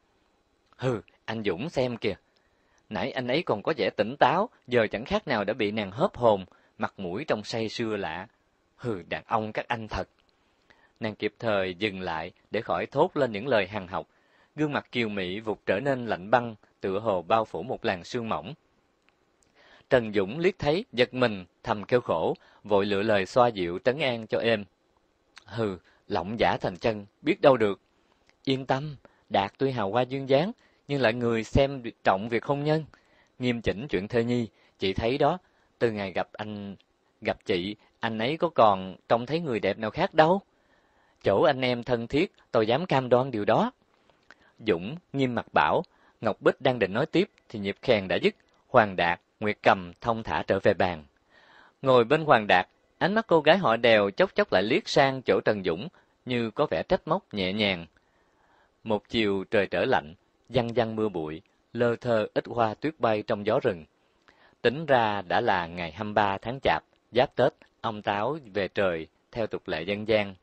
Hừ, anh Dũng xem kìa. Nãy anh ấy còn có vẻ tỉnh táo, giờ chẳng khác nào đã bị nàng hớp hồn, mặt mũi trong say xưa lạ. Hừ, đàn ông các anh thật. Nàng kịp thời dừng lại để khỏi thốt lên những lời hàng học. Gương mặt kiều mỹ vụt trở nên lạnh băng, tựa hồ bao phủ một làn sương mỏng. Trần Dũng liếc thấy, giật mình, thầm kêu khổ, vội lựa lời xoa dịu trấn an cho em. Hừ, lỏng giả thành chân, biết đâu được. Yên tâm, Đạt tuy hào hoa duyên dáng, nhưng lại người xem trọng việc hôn nhân. Nghiêm chỉnh chuyện thơ nhi, chị thấy đó, từ ngày gặp anh, gặp chị, anh ấy có còn trông thấy người đẹp nào khác đâu. Chỗ anh em thân thiết, tôi dám cam đoan điều đó. Dũng nghiêm mặt bảo, Ngọc Bích đang định nói tiếp thì nhịp khen đã dứt, Hoàng Đạt, Nguyệt Cầm thông thả trở về bàn. Ngồi bên Hoàng Đạt, ánh mắt cô gái họ đèo chốc chốc lại liếc sang chỗ Trần Dũng, như có vẻ trách móc nhẹ nhàng. Một chiều trời trở lạnh, văng văng mưa bụi, lơ thơ ít hoa tuyết bay trong gió rừng. Tính ra đã là ngày 23 tháng Chạp, giáp Tết, ông Táo về trời theo tục lệ dân gian.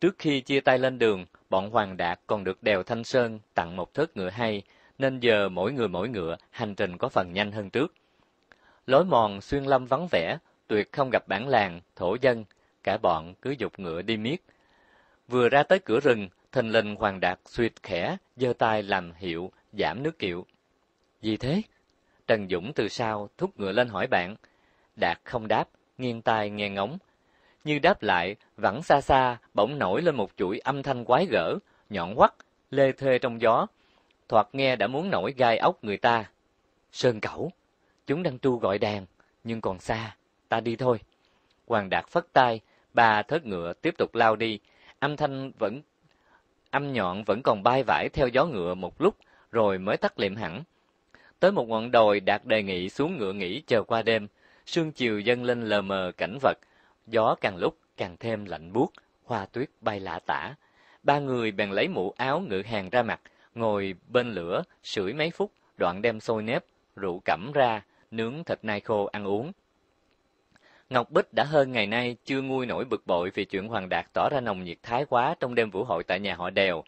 Trước khi chia tay lên đường, bọn Hoàng Đạt còn được đèo Thanh Sơn tặng một thớt ngựa hay, nên giờ mỗi người mỗi ngựa, hành trình có phần nhanh hơn trước. Lối mòn xuyên lâm vắng vẻ, tuyệt không gặp bản làng, thổ dân, cả bọn cứ dục ngựa đi miết. Vừa ra tới cửa rừng, thình lình Hoàng Đạt suyệt khẽ, giơ tay làm hiệu, giảm nước kiệu. Gì thế? Trần Dũng từ sau thúc ngựa lên hỏi bạn. Đạt không đáp, nghiêng tai nghe ngóng. Như đáp lại, vẫn xa xa, bỗng nổi lên một chuỗi âm thanh quái gở, nhọn quắt, lê thê trong gió. Thoạt nghe đã muốn nổi gai ốc người ta. Sơn cẩu, chúng đang tru gọi đàn, nhưng còn xa, ta đi thôi. Hoàng Đạt phất tay, ba thớt ngựa tiếp tục lao đi, âm thanh vẫn âm nhọn vẫn còn bay vải theo gió ngựa một lúc rồi mới tắt liệm hẳn. Tới một ngọn đồi, Đạt đề nghị xuống ngựa nghỉ chờ qua đêm. Sương chiều dâng lên lờ mờ cảnh vật, gió càng lúc càng thêm lạnh buốt, hoa tuyết bay lả tả. Ba người bèn lấy mũ áo ngựa hàng ra mặt, ngồi bên lửa, sưởi mấy phút, đoạn đem sôi nếp, rượu cẩm ra, nướng thịt nai khô ăn uống. Ngọc Bích đã hơn ngày nay chưa nguôi nổi bực bội vì chuyện Hoàng Đạt tỏ ra nồng nhiệt thái quá trong đêm vũ hội tại nhà họ Đèo.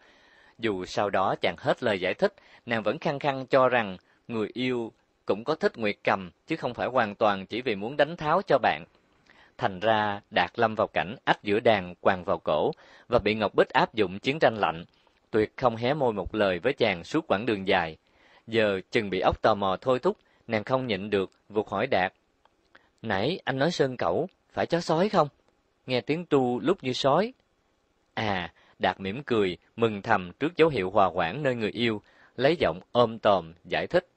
Dù sau đó chàng hết lời giải thích, nàng vẫn khăng khăng cho rằng người yêu cũng có thích Nguyệt Cầm, chứ không phải hoàn toàn chỉ vì muốn đánh tháo cho bạn. Thành ra, Đạt lâm vào cảnh áp giữa đàn, quàng vào cổ, và bị Ngọc Bích áp dụng chiến tranh lạnh. Tuyệt không hé môi một lời với chàng suốt quãng đường dài. Giờ, chừng bị ốc tò mò thôi thúc, nàng không nhịn được, vụt hỏi Đạt. Nãy anh nói sơn cẩu, phải chó sói không? Nghe tiếng tu lúc như sói. À, Đạt mỉm cười, mừng thầm trước dấu hiệu hòa quản nơi người yêu, lấy giọng ôm tòm, giải thích.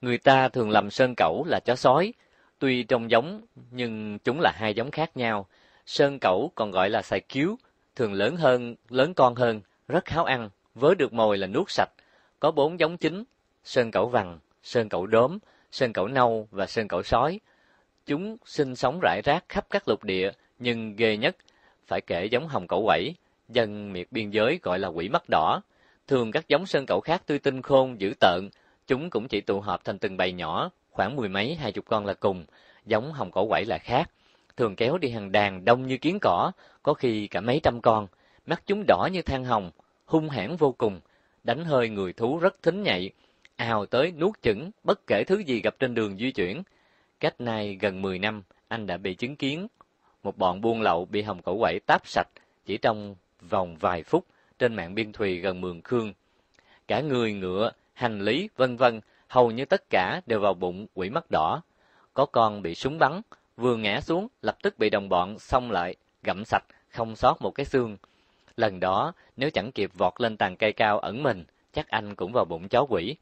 Người ta thường lầm sơn cẩu là chó sói, tuy trông giống nhưng chúng là hai giống khác nhau. Sơn cẩu còn gọi là sài cứu, thường lớn hơn, lớn con hơn, rất háo ăn, vớ được mồi là nuốt sạch. Có bốn giống chính, sơn cẩu vằn, sơn cẩu đốm, sơn cẩu nâu và sơn cẩu sói. Chúng sinh sống rải rác khắp các lục địa, nhưng ghê nhất phải kể giống hồng cẩu quẩy, dân miệt biên giới gọi là quỷ mắt đỏ. Thường các giống sơn cẩu khác tươi tinh khôn, dữ tợn, Chúng cũng chỉ tụ họp thành từng bầy nhỏ, khoảng mười mấy hai chục con là cùng, giống hồng cổ quẩy là khác. Thường kéo đi hàng đàn đông như kiến cỏ, có khi cả mấy trăm con, mắt chúng đỏ như than hồng, hung hãn vô cùng, đánh hơi người thú rất thính nhạy, ào tới nuốt chửng bất kể thứ gì gặp trên đường di chuyển. Cách nay gần 10 năm, anh đã bị chứng kiến một bọn buôn lậu bị hồng cổ quẩy táp sạch chỉ trong vòng vài phút trên mạng biên thùy gần Mường Khương. Cả người ngựa, hành lý, vân vân, hầu như tất cả đều vào bụng quỷ mắt đỏ. Có con bị súng bắn, vừa ngã xuống lập tức bị đồng bọn xông lại, gặm sạch, không sót một cái xương. Lần đó, nếu chẳng kịp vọt lên tàn cây cao ẩn mình, chắc anh cũng vào bụng chó quỷ.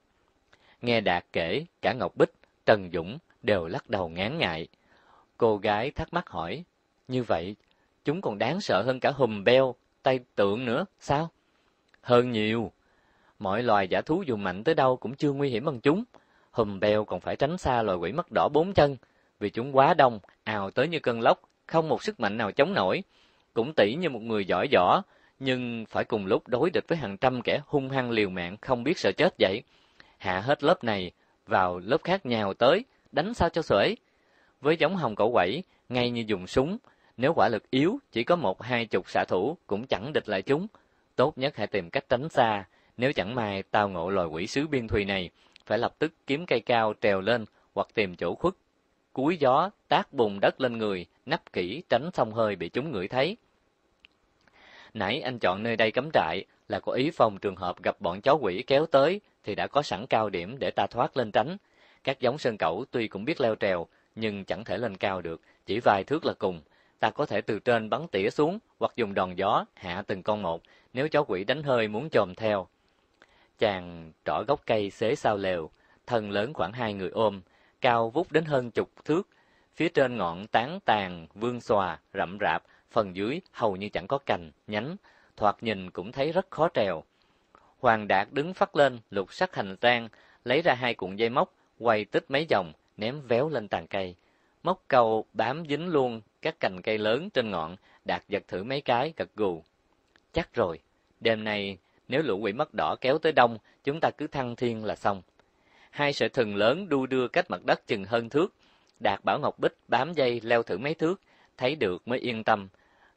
Nghe Đạt kể, cả Ngọc Bích, Trần Dũng đều lắc đầu ngán ngại. Cô gái thắc mắc hỏi, như vậy, chúng còn đáng sợ hơn cả hùm beo, tay tượng nữa, sao? Hơn nhiều, mọi loài giả thú dù mạnh tới đâu cũng chưa nguy hiểm bằng chúng. Hùm beo còn phải tránh xa loài quỷ mắt đỏ bốn chân, vì chúng quá đông, ào tới như cơn lốc, không một sức mạnh nào chống nổi. Cũng tỷ như một người giỏi võ, nhưng phải cùng lúc đối địch với hàng trăm kẻ hung hăng liều mạng không biết sợ chết vậy. Hạ hết lớp này, vào lớp khác nhào tới, đánh sao cho sởi. Với giống hồng cẩu quẩy, ngay như dùng súng, nếu quả lực yếu, chỉ có một hai chục xạ thủ cũng chẳng địch lại chúng. Tốt nhất hãy tìm cách tránh xa, nếu chẳng may tao ngộ loài quỷ sứ biên thùy này, phải lập tức kiếm cây cao trèo lên hoặc tìm chỗ khuất. Cúi gió, tác bùng đất lên người, nắp kỹ tránh xông hơi bị chúng ngửi thấy. Nãy anh chọn nơi đây cắm trại là có ý phòng trường hợp gặp bọn chó quỷ kéo tới thì đã có sẵn cao điểm để ta thoát lên tránh. Các giống sơn cẩu tuy cũng biết leo trèo nhưng chẳng thể lên cao được, chỉ vài thước là cùng. Ta có thể từ trên bắn tỉa xuống hoặc dùng đòn gió hạ từng con một, nếu chó quỷ đánh hơi muốn chồm theo Chàng trỏ gốc cây xế sao lều, thân lớn khoảng hai người ôm, cao vút đến hơn chục thước. Phía trên ngọn tán tàn, vương xòa, rậm rạp, phần dưới hầu như chẳng có cành, nhánh, thoạt nhìn cũng thấy rất khó trèo. Hoàng Đạt đứng phát lên, lục sắc hành trang, lấy ra hai cuộn dây móc, quay tích mấy vòng, ném véo lên tàn cây. Móc câu bám dính luôn các cành cây lớn trên ngọn, Đạt giật thử mấy cái, gật gù. Chắc rồi, đêm nay nếu lũ quỷ mắt đỏ kéo tới đông, chúng ta cứ thăng thiên là xong. Hai sợi thừng lớn đu đưa cách mặt đất chừng hơn thước. Đạt Bảo Ngọc Bích bám dây leo thử mấy thước, thấy được mới yên tâm.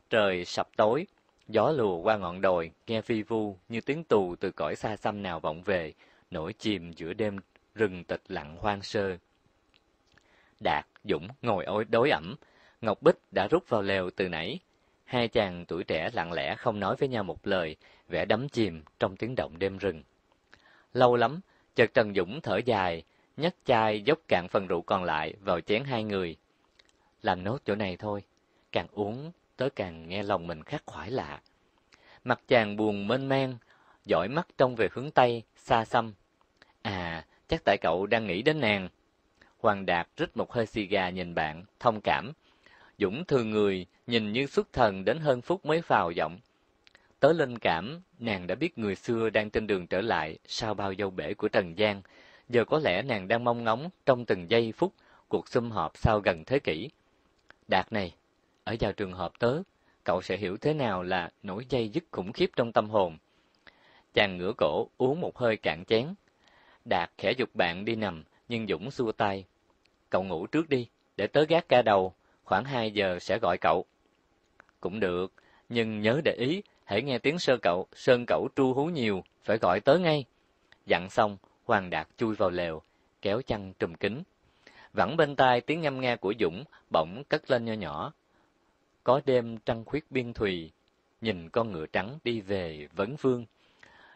Trời sập tối, gió lùa qua ngọn đồi, nghe phi vu như tiếng tù từ cõi xa xăm nào vọng về, nổi chìm giữa đêm rừng tịch lặng hoang sơ. Đạt, Dũng ngồi ôi đối ẩm, Ngọc Bích đã rút vào lều từ nãy, Hai chàng tuổi trẻ lặng lẽ không nói với nhau một lời, vẻ đắm chìm trong tiếng động đêm rừng. Lâu lắm, chợt Trần Dũng thở dài, nhấc chai dốc cạn phần rượu còn lại vào chén hai người. Làm nốt chỗ này thôi, càng uống tới càng nghe lòng mình khắc khoải lạ. Mặt chàng buồn mênh mang, dõi mắt trông về hướng Tây, xa xăm. À, chắc tại cậu đang nghĩ đến nàng. Hoàng Đạt rít một hơi xì gà nhìn bạn, thông cảm. Dũng thường người, nhìn như xuất thần đến hơn phút mới vào giọng. Tớ linh cảm, nàng đã biết người xưa đang trên đường trở lại sau bao dâu bể của Trần gian. Giờ có lẽ nàng đang mong ngóng trong từng giây phút cuộc xung họp sau gần thế kỷ. Đạt này, ở vào trường hợp tớ, cậu sẽ hiểu thế nào là nỗi dây dứt khủng khiếp trong tâm hồn. Chàng ngửa cổ, uống một hơi cạn chén. Đạt khẽ dục bạn đi nằm, nhưng Dũng xua tay. Cậu ngủ trước đi, để tớ gác ca đầu khoảng 2 giờ sẽ gọi cậu. Cũng được, nhưng nhớ để ý, hãy nghe tiếng sơ cậu, sơn cậu tru hú nhiều, phải gọi tới ngay. Dặn xong, Hoàng Đạt chui vào lều, kéo chăn trùm kín. Vẳng bên tai tiếng ngâm nga của Dũng bỗng cất lên nho nhỏ. Có đêm trăng khuyết biên thùy, nhìn con ngựa trắng đi về vấn phương.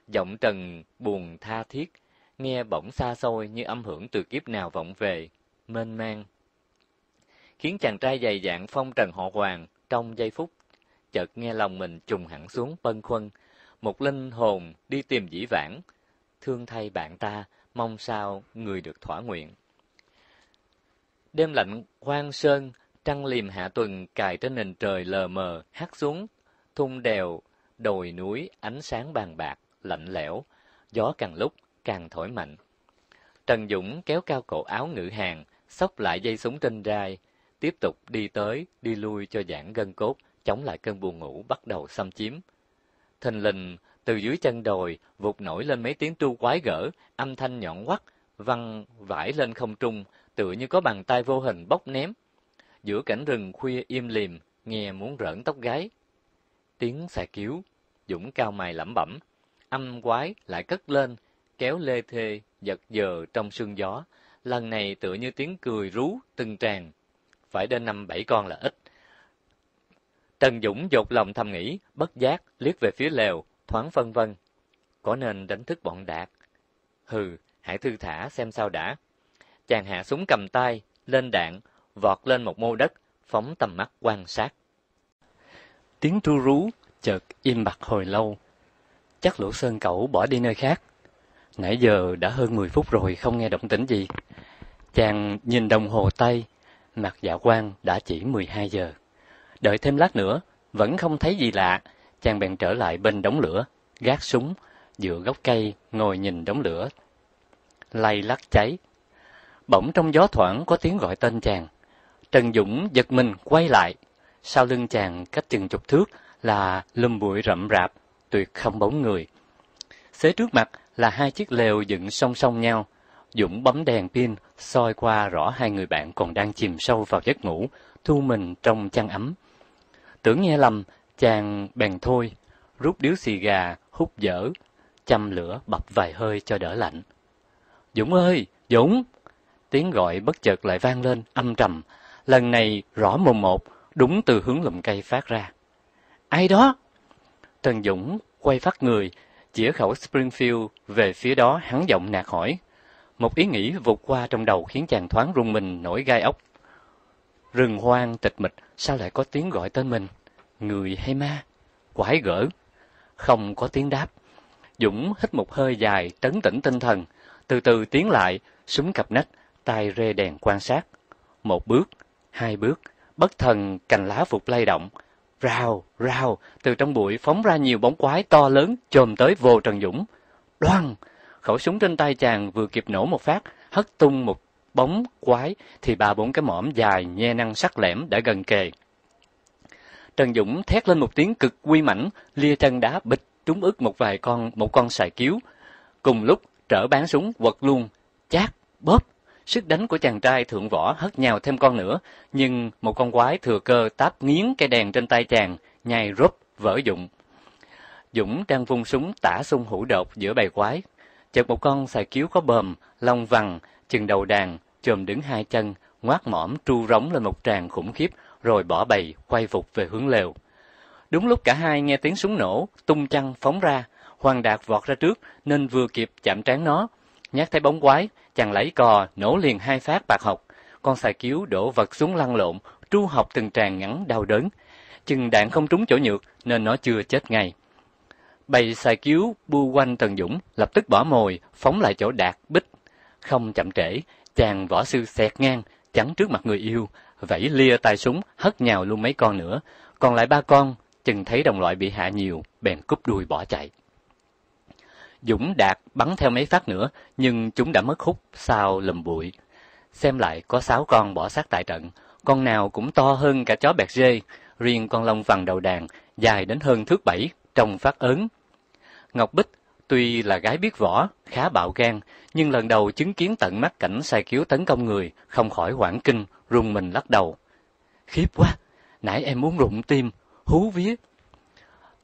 Giọng trần buồn tha thiết, nghe bỗng xa xôi như âm hưởng từ kiếp nào vọng về, mênh mang khiến chàng trai dày dạn phong trần họ hoàng trong giây phút chợt nghe lòng mình trùng hẳn xuống bâng khuâng, một linh hồn đi tìm dĩ vãng, thương thay bạn ta, mong sao người được thỏa nguyện. Đêm lạnh hoang sơn, trăng liềm hạ tuần cài trên nền trời lờ mờ hát xuống, thung đèo, đồi núi ánh sáng bàn bạc, lạnh lẽo, gió càng lúc càng thổi mạnh. Trần Dũng kéo cao cổ áo ngữ hàng, xốc lại dây súng trên rai, tiếp tục đi tới, đi lui cho giãn gân cốt, chống lại cơn buồn ngủ bắt đầu xâm chiếm. Thình lình, từ dưới chân đồi, vụt nổi lên mấy tiếng tu quái gỡ âm thanh nhọn quắc văng vải lên không trung, tựa như có bàn tay vô hình bóc ném. Giữa cảnh rừng khuya im lìm, nghe muốn rỡn tóc gái. Tiếng xà cứu, Dũng cao mày lẩm bẩm, âm quái lại cất lên, kéo lê thê, giật giờ trong sương gió. Lần này tựa như tiếng cười rú, từng tràn, phải đến năm bảy con là ít. Tần Dũng dột lòng thầm nghĩ, bất giác, liếc về phía lều, thoáng phân vân. Có nên đánh thức bọn Đạt? Hừ, hãy thư thả xem sao đã. Chàng hạ súng cầm tay, lên đạn, vọt lên một mô đất, phóng tầm mắt quan sát. Tiếng tru rú, chợt im bặt hồi lâu. Chắc lũ sơn cẩu bỏ đi nơi khác. Nãy giờ đã hơn 10 phút rồi không nghe động tĩnh gì. Chàng nhìn đồng hồ tay, mặt dạ quang đã chỉ 12 giờ. Đợi thêm lát nữa, vẫn không thấy gì lạ, chàng bèn trở lại bên đống lửa, gác súng, dựa gốc cây, ngồi nhìn đống lửa. Lay lắc cháy. Bỗng trong gió thoảng có tiếng gọi tên chàng. Trần Dũng giật mình quay lại. Sau lưng chàng cách chừng chục thước là lùm bụi rậm rạp, tuyệt không bóng người. Xế trước mặt là hai chiếc lều dựng song song nhau, Dũng bấm đèn pin, soi qua rõ hai người bạn còn đang chìm sâu vào giấc ngủ, thu mình trong chăn ấm. Tưởng nghe lầm, chàng bèn thôi, rút điếu xì gà, hút dở, châm lửa bập vài hơi cho đỡ lạnh. Dũng ơi, Dũng! Tiếng gọi bất chợt lại vang lên, âm trầm, lần này rõ mồm một, đúng từ hướng lùm cây phát ra. Ai đó? Trần Dũng quay phát người, chỉa khẩu Springfield về phía đó hắn giọng nạt hỏi. Một ý nghĩ vụt qua trong đầu khiến chàng thoáng rung mình nổi gai ốc. Rừng hoang tịch mịch, sao lại có tiếng gọi tên mình? Người hay ma? quái gỡ? Không có tiếng đáp. Dũng hít một hơi dài, trấn tĩnh tinh thần. Từ từ tiến lại, súng cặp nách, tay rê đèn quan sát. Một bước, hai bước, bất thần cành lá vụt lay động. Rào, rào, từ trong bụi phóng ra nhiều bóng quái to lớn chồm tới vô Trần Dũng. Đoan! Khẩu súng trên tay chàng vừa kịp nổ một phát, hất tung một bóng quái thì ba bốn cái mõm dài nhe năng sắc lẻm đã gần kề. Trần Dũng thét lên một tiếng cực quy mãnh, lia chân đá bịch trúng ức một vài con một con sài kiếu. Cùng lúc trở bán súng quật luôn, chát, bóp. Sức đánh của chàng trai thượng võ hất nhào thêm con nữa, nhưng một con quái thừa cơ táp nghiến cây đèn trên tay chàng, nhai rốt vỡ dụng. Dũng đang vung súng tả xung hữu đột giữa bầy quái, Chợt một con xài cứu có bờm, lông vằn, chừng đầu đàn, chồm đứng hai chân, ngoác mõm tru rống lên một tràng khủng khiếp, rồi bỏ bầy, quay phục về hướng lều. Đúng lúc cả hai nghe tiếng súng nổ, tung chăn phóng ra, Hoàng Đạt vọt ra trước nên vừa kịp chạm trán nó. Nhát thấy bóng quái, chàng lấy cò, nổ liền hai phát bạc học. Con xài cứu đổ vật xuống lăn lộn, tru học từng tràng ngắn đau đớn. Chừng đạn không trúng chỗ nhược nên nó chưa chết ngay. Bầy xài cứu bu quanh Tần Dũng, lập tức bỏ mồi, phóng lại chỗ đạt, bích. Không chậm trễ, chàng võ sư xẹt ngang, chắn trước mặt người yêu, vẫy lia tay súng, hất nhào luôn mấy con nữa. Còn lại ba con, chừng thấy đồng loại bị hạ nhiều, bèn cúp đuôi bỏ chạy. Dũng đạt bắn theo mấy phát nữa, nhưng chúng đã mất hút, sau lùm bụi. Xem lại có sáu con bỏ sát tại trận, con nào cũng to hơn cả chó bẹt rê, riêng con lông vằn đầu đàn, dài đến hơn thước bảy, trông phát ớn, Ngọc Bích tuy là gái biết võ, khá bạo gan, nhưng lần đầu chứng kiến tận mắt cảnh sai cứu tấn công người, không khỏi hoảng kinh, rung mình lắc đầu. Khiếp quá, nãy em muốn rụng tim, hú vía.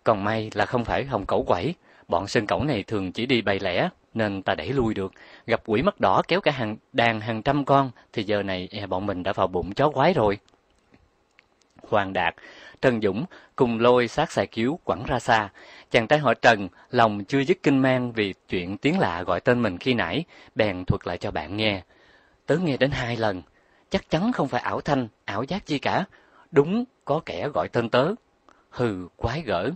Còn may là không phải hồng cẩu quẩy, bọn sơn cẩu này thường chỉ đi bày lẻ, nên ta đẩy lui được. Gặp quỷ mắt đỏ kéo cả hàng đàn hàng trăm con, thì giờ này e bọn mình đã vào bụng chó quái rồi. Hoàng Đạt, Trần Dũng cùng lôi sát xài cứu quẳng ra xa, Chàng trai họ Trần, lòng chưa dứt kinh mang vì chuyện tiếng lạ gọi tên mình khi nãy, bèn thuật lại cho bạn nghe. Tớ nghe đến hai lần, chắc chắn không phải ảo thanh, ảo giác chi cả. Đúng, có kẻ gọi tên tớ. Hừ, quái gở.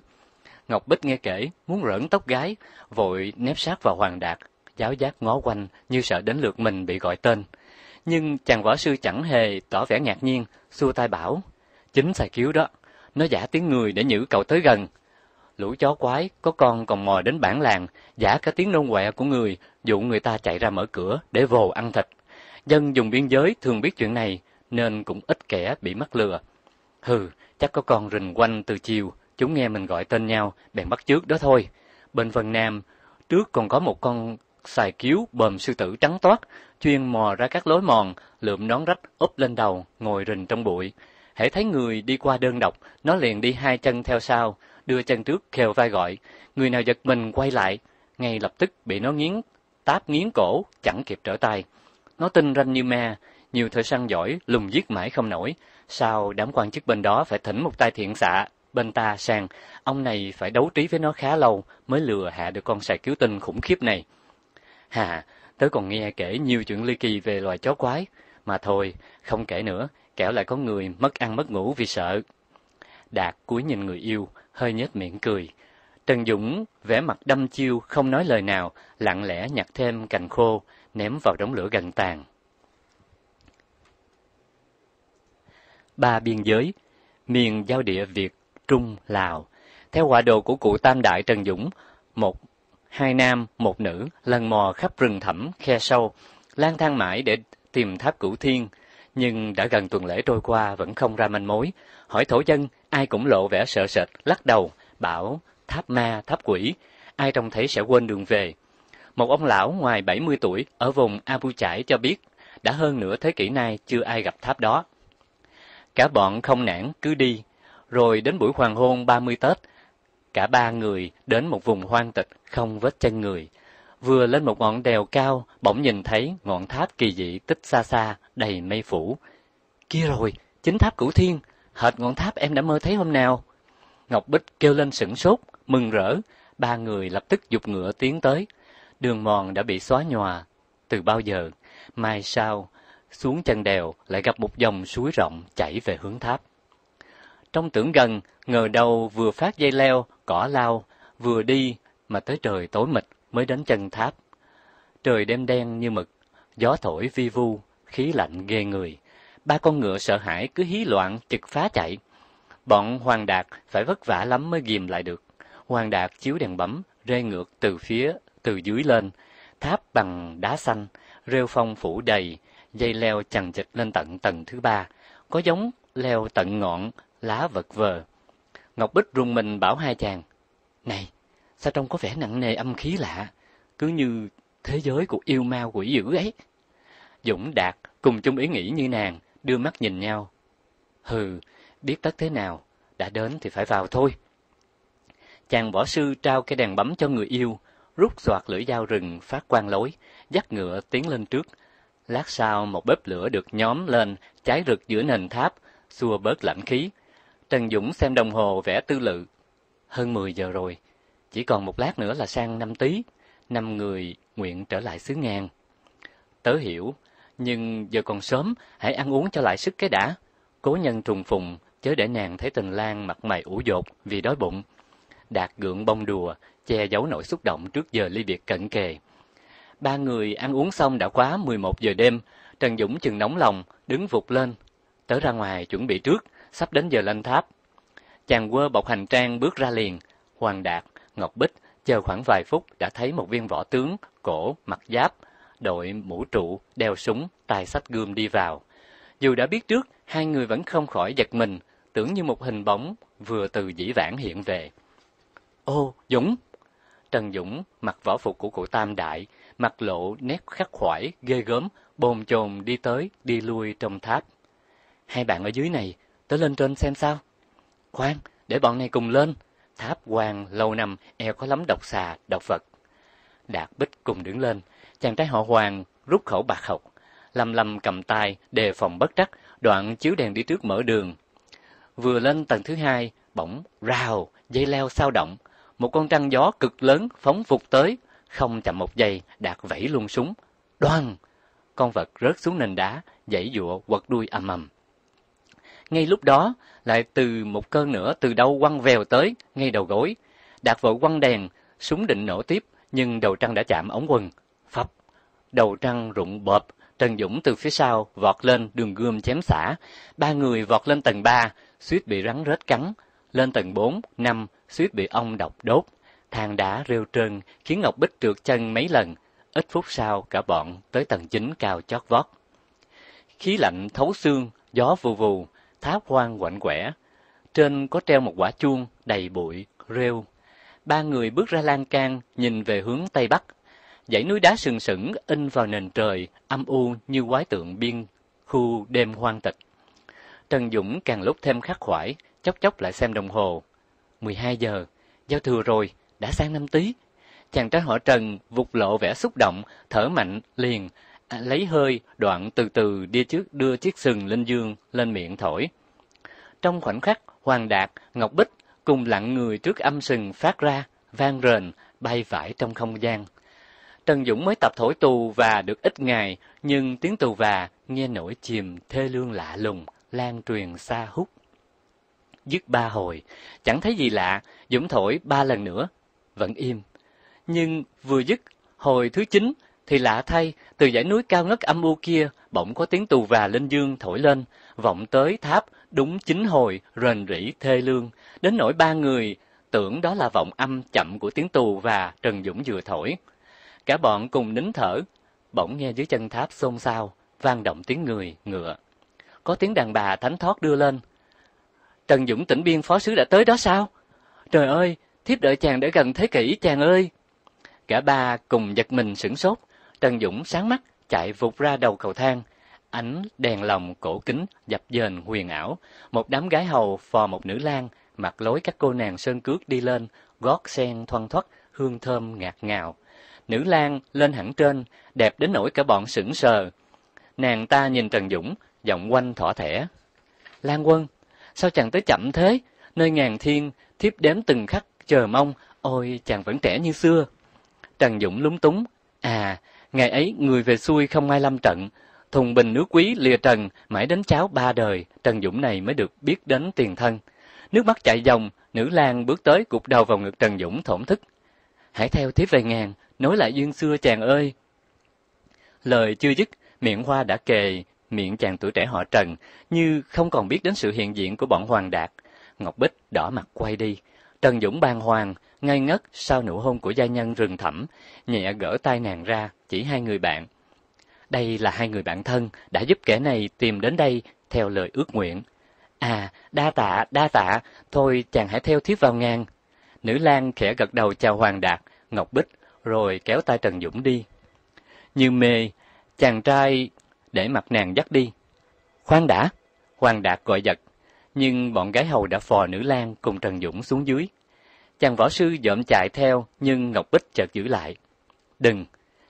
Ngọc Bích nghe kể, muốn rỡn tóc gái, vội nép sát vào Hoàng Đạt, giáo giác ngó quanh như sợ đến lượt mình bị gọi tên. Nhưng chàng võ sư chẳng hề tỏ vẻ ngạc nhiên, xua tay bảo, chính xài cứu đó, nó giả tiếng người để nhử cậu tới gần, lũ chó quái có con còn mò đến bản làng, giả cả tiếng nôn quẹ của người, dụ người ta chạy ra mở cửa để vồ ăn thịt. Dân dùng biên giới thường biết chuyện này, nên cũng ít kẻ bị mắc lừa. Hừ, chắc có con rình quanh từ chiều, chúng nghe mình gọi tên nhau, bèn bắt trước đó thôi. Bên phần Nam, trước còn có một con xài cứu bờm sư tử trắng toát, chuyên mò ra các lối mòn, lượm nón rách úp lên đầu, ngồi rình trong bụi. Hễ thấy người đi qua đơn độc, nó liền đi hai chân theo sau, đưa chân trước khều vai gọi, người nào giật mình quay lại, ngay lập tức bị nó nghiến, táp nghiến cổ, chẳng kịp trở tay. Nó tinh ranh như ma nhiều thời săn giỏi lùng giết mãi không nổi, sao đám quan chức bên đó phải thỉnh một tay thiện xạ bên ta sang, ông này phải đấu trí với nó khá lâu mới lừa hạ được con sài cứu tinh khủng khiếp này. Hà, tớ còn nghe kể nhiều chuyện ly kỳ về loài chó quái, mà thôi, không kể nữa, kẻo lại có người mất ăn mất ngủ vì sợ. Đạt cúi nhìn người yêu, hơi nhếch miệng cười. Trần Dũng vẻ mặt đăm chiêu không nói lời nào, lặng lẽ nhặt thêm cành khô ném vào đống lửa gần tàn. Ba biên giới, miền giao địa Việt, Trung, Lào. Theo họa đồ của cụ Tam Đại Trần Dũng, một hai nam, một nữ lần mò khắp rừng thẳm khe sâu, lang thang mãi để tìm tháp Cửu Thiên, nhưng đã gần tuần lễ trôi qua vẫn không ra manh mối. Hỏi thổ dân, ai cũng lộ vẻ sợ sệt, lắc đầu, bảo tháp ma, tháp quỷ, ai trông thấy sẽ quên đường về. Một ông lão ngoài 70 tuổi ở vùng Abu Chải cho biết, đã hơn nửa thế kỷ nay chưa ai gặp tháp đó. Cả bọn không nản cứ đi, rồi đến buổi hoàng hôn 30 Tết, cả ba người đến một vùng hoang tịch không vết chân người. Vừa lên một ngọn đèo cao, bỗng nhìn thấy ngọn tháp kỳ dị tích xa xa, đầy mây phủ. Kia rồi, chính tháp Cửu Thiên, hệt ngọn tháp em đã mơ thấy hôm nào. Ngọc Bích kêu lên sửng sốt, mừng rỡ, ba người lập tức dục ngựa tiến tới. Đường mòn đã bị xóa nhòa. Từ bao giờ, mai sau, xuống chân đèo lại gặp một dòng suối rộng chảy về hướng tháp. Trong tưởng gần, ngờ đâu vừa phát dây leo, cỏ lao, vừa đi mà tới trời tối mịt mới đến chân tháp. Trời đêm đen như mực, gió thổi vi vu, khí lạnh ghê người ba con ngựa sợ hãi cứ hí loạn chực phá chạy. Bọn Hoàng Đạt phải vất vả lắm mới ghìm lại được. Hoàng Đạt chiếu đèn bấm, rê ngược từ phía, từ dưới lên, tháp bằng đá xanh, rêu phong phủ đầy, dây leo chằng chịch lên tận tầng thứ ba, có giống leo tận ngọn, lá vật vờ. Ngọc Bích rung mình bảo hai chàng, Này, sao trông có vẻ nặng nề âm khí lạ, cứ như thế giới của yêu ma quỷ dữ ấy. Dũng Đạt cùng chung ý nghĩ như nàng, đưa mắt nhìn nhau. Hừ, biết tất thế nào, đã đến thì phải vào thôi. Chàng võ sư trao cái đèn bấm cho người yêu, rút soạt lưỡi dao rừng phát quang lối, dắt ngựa tiến lên trước. Lát sau một bếp lửa được nhóm lên, cháy rực giữa nền tháp, xua bớt lạnh khí. Trần Dũng xem đồng hồ vẽ tư lự. Hơn 10 giờ rồi, chỉ còn một lát nữa là sang năm tí, năm người nguyện trở lại xứ ngàn. Tớ hiểu, nhưng giờ còn sớm, hãy ăn uống cho lại sức cái đã. Cố nhân trùng phùng, chớ để nàng thấy tình lang mặt mày ủ dột vì đói bụng. Đạt gượng bông đùa, che giấu nỗi xúc động trước giờ ly biệt cận kề. Ba người ăn uống xong đã quá 11 giờ đêm, Trần Dũng chừng nóng lòng, đứng vụt lên. Tới ra ngoài chuẩn bị trước, sắp đến giờ lên tháp. Chàng quơ bọc hành trang bước ra liền. Hoàng Đạt, Ngọc Bích chờ khoảng vài phút đã thấy một viên võ tướng, cổ, mặt giáp, đội mũ trụ, đeo súng, tài sách gươm đi vào. Dù đã biết trước, hai người vẫn không khỏi giật mình, tưởng như một hình bóng vừa từ dĩ vãng hiện về. Ô, Dũng! Trần Dũng mặc võ phục của cụ Tam Đại, mặt lộ nét khắc khoải, ghê gớm, bồn chồn đi tới, đi lui trong tháp. Hai bạn ở dưới này, tới lên trên xem sao. Khoan, để bọn này cùng lên. Tháp quang lâu năm, eo có lắm độc xà, độc vật. Đạt Bích cùng đứng lên, Chàng trai họ Hoàng rút khẩu bạc học, lầm lầm cầm tay, đề phòng bất trắc, đoạn chiếu đèn đi trước mở đường. Vừa lên tầng thứ hai, bỗng, rào, dây leo sao động. Một con trăng gió cực lớn phóng vụt tới, không chậm một giây, đạt vẫy luôn súng. Đoan! Con vật rớt xuống nền đá, giãy dụa quật đuôi ầm ầm. Ngay lúc đó, lại từ một cơn nữa từ đâu quăng vèo tới, ngay đầu gối. Đạt vội quăng đèn, súng định nổ tiếp, nhưng đầu trăng đã chạm ống quần, phập đầu răng rụng bợp, Trần Dũng từ phía sau vọt lên đường gươm chém xả, ba người vọt lên tầng ba suýt bị rắn rết cắn, lên tầng bốn năm suýt bị ong độc đốt. Thang đá rêu trơn khiến Ngọc Bích trượt chân mấy lần, ít phút sau cả bọn tới tầng chín cao chót vót. Khí lạnh thấu xương, gió vù vù, tháp hoang quạnh quẻ. Trên có treo một quả chuông đầy bụi, rêu. Ba người bước ra lan can, nhìn về hướng Tây Bắc, dãy núi đá sừng sững in vào nền trời, âm u như quái tượng biên khu đêm hoang tịch. Trần Dũng càng lúc thêm khắc khoải, chốc chốc lại xem đồng hồ. 12 giờ, giao thừa rồi, đã sang năm tí. Chàng trai họ Trần vụt lộ vẻ xúc động, thở mạnh liền, à, lấy hơi, đoạn từ từ đi trước đưa chiếc sừng lên dương, lên miệng thổi. Trong khoảnh khắc, Hoàng Đạt, Ngọc Bích cùng lặng người trước âm sừng phát ra, vang rền, bay vải trong không gian. Trần Dũng mới tập thổi tù và được ít ngày, nhưng tiếng tù và nghe nổi chìm thê lương lạ lùng, lan truyền xa hút. Dứt ba hồi, chẳng thấy gì lạ, Dũng thổi ba lần nữa, vẫn im. Nhưng vừa dứt, hồi thứ chín, thì lạ thay, từ dãy núi cao ngất âm u kia, bỗng có tiếng tù và lên dương thổi lên, vọng tới tháp, đúng chín hồi, rền rỉ thê lương, đến nỗi ba người tưởng đó là vọng âm chậm của tiếng tù và Trần Dũng vừa thổi, Cả bọn cùng nín thở, bỗng nghe dưới chân tháp xôn xao, vang động tiếng người, ngựa. Có tiếng đàn bà thánh thoát đưa lên. Trần Dũng tỉnh biên phó sứ đã tới đó sao? Trời ơi, thiếp đợi chàng đã gần thế kỷ chàng ơi. Cả ba cùng giật mình sửng sốt, Trần Dũng sáng mắt chạy vụt ra đầu cầu thang, ánh đèn lồng cổ kính dập dềnh huyền ảo, một đám gái hầu phò một nữ lang, mặc lối các cô nàng sơn cước đi lên, gót sen thoăn thoát hương thơm ngạt ngào nữ lang lên hẳn trên, đẹp đến nỗi cả bọn sững sờ. Nàng ta nhìn Trần Dũng, giọng quanh thỏa thẻ. Lan Quân, sao chàng tới chậm thế? Nơi ngàn thiên, thiếp đếm từng khắc, chờ mong, ôi chàng vẫn trẻ như xưa. Trần Dũng lúng túng, à, ngày ấy người về xuôi không ai lâm trận, thùng bình nước quý lìa trần, mãi đến cháu ba đời, Trần Dũng này mới được biết đến tiền thân. Nước mắt chạy dòng, nữ lang bước tới cục đầu vào ngực Trần Dũng thổn thức. Hãy theo thiếp về ngàn, Nói lại duyên xưa chàng ơi. Lời chưa dứt, miệng hoa đã kề, miệng chàng tuổi trẻ họ Trần, như không còn biết đến sự hiện diện của bọn Hoàng Đạt. Ngọc Bích đỏ mặt quay đi. Trần Dũng bàng hoàng, ngây ngất sau nụ hôn của gia nhân rừng thẳm, nhẹ gỡ tay nàng ra, chỉ hai người bạn. Đây là hai người bạn thân, đã giúp kẻ này tìm đến đây theo lời ước nguyện. À, đa tạ, đa tạ, thôi chàng hãy theo thiếp vào ngang. Nữ lang khẽ gật đầu chào Hoàng Đạt, Ngọc Bích rồi kéo tay Trần Dũng đi. Như mê, chàng trai để mặt nàng dắt đi. Khoan đã, Hoàng Đạt gọi giật, nhưng bọn gái hầu đã phò nữ lang cùng Trần Dũng xuống dưới. Chàng võ sư dợm chạy theo, nhưng Ngọc Bích chợt giữ lại. Đừng,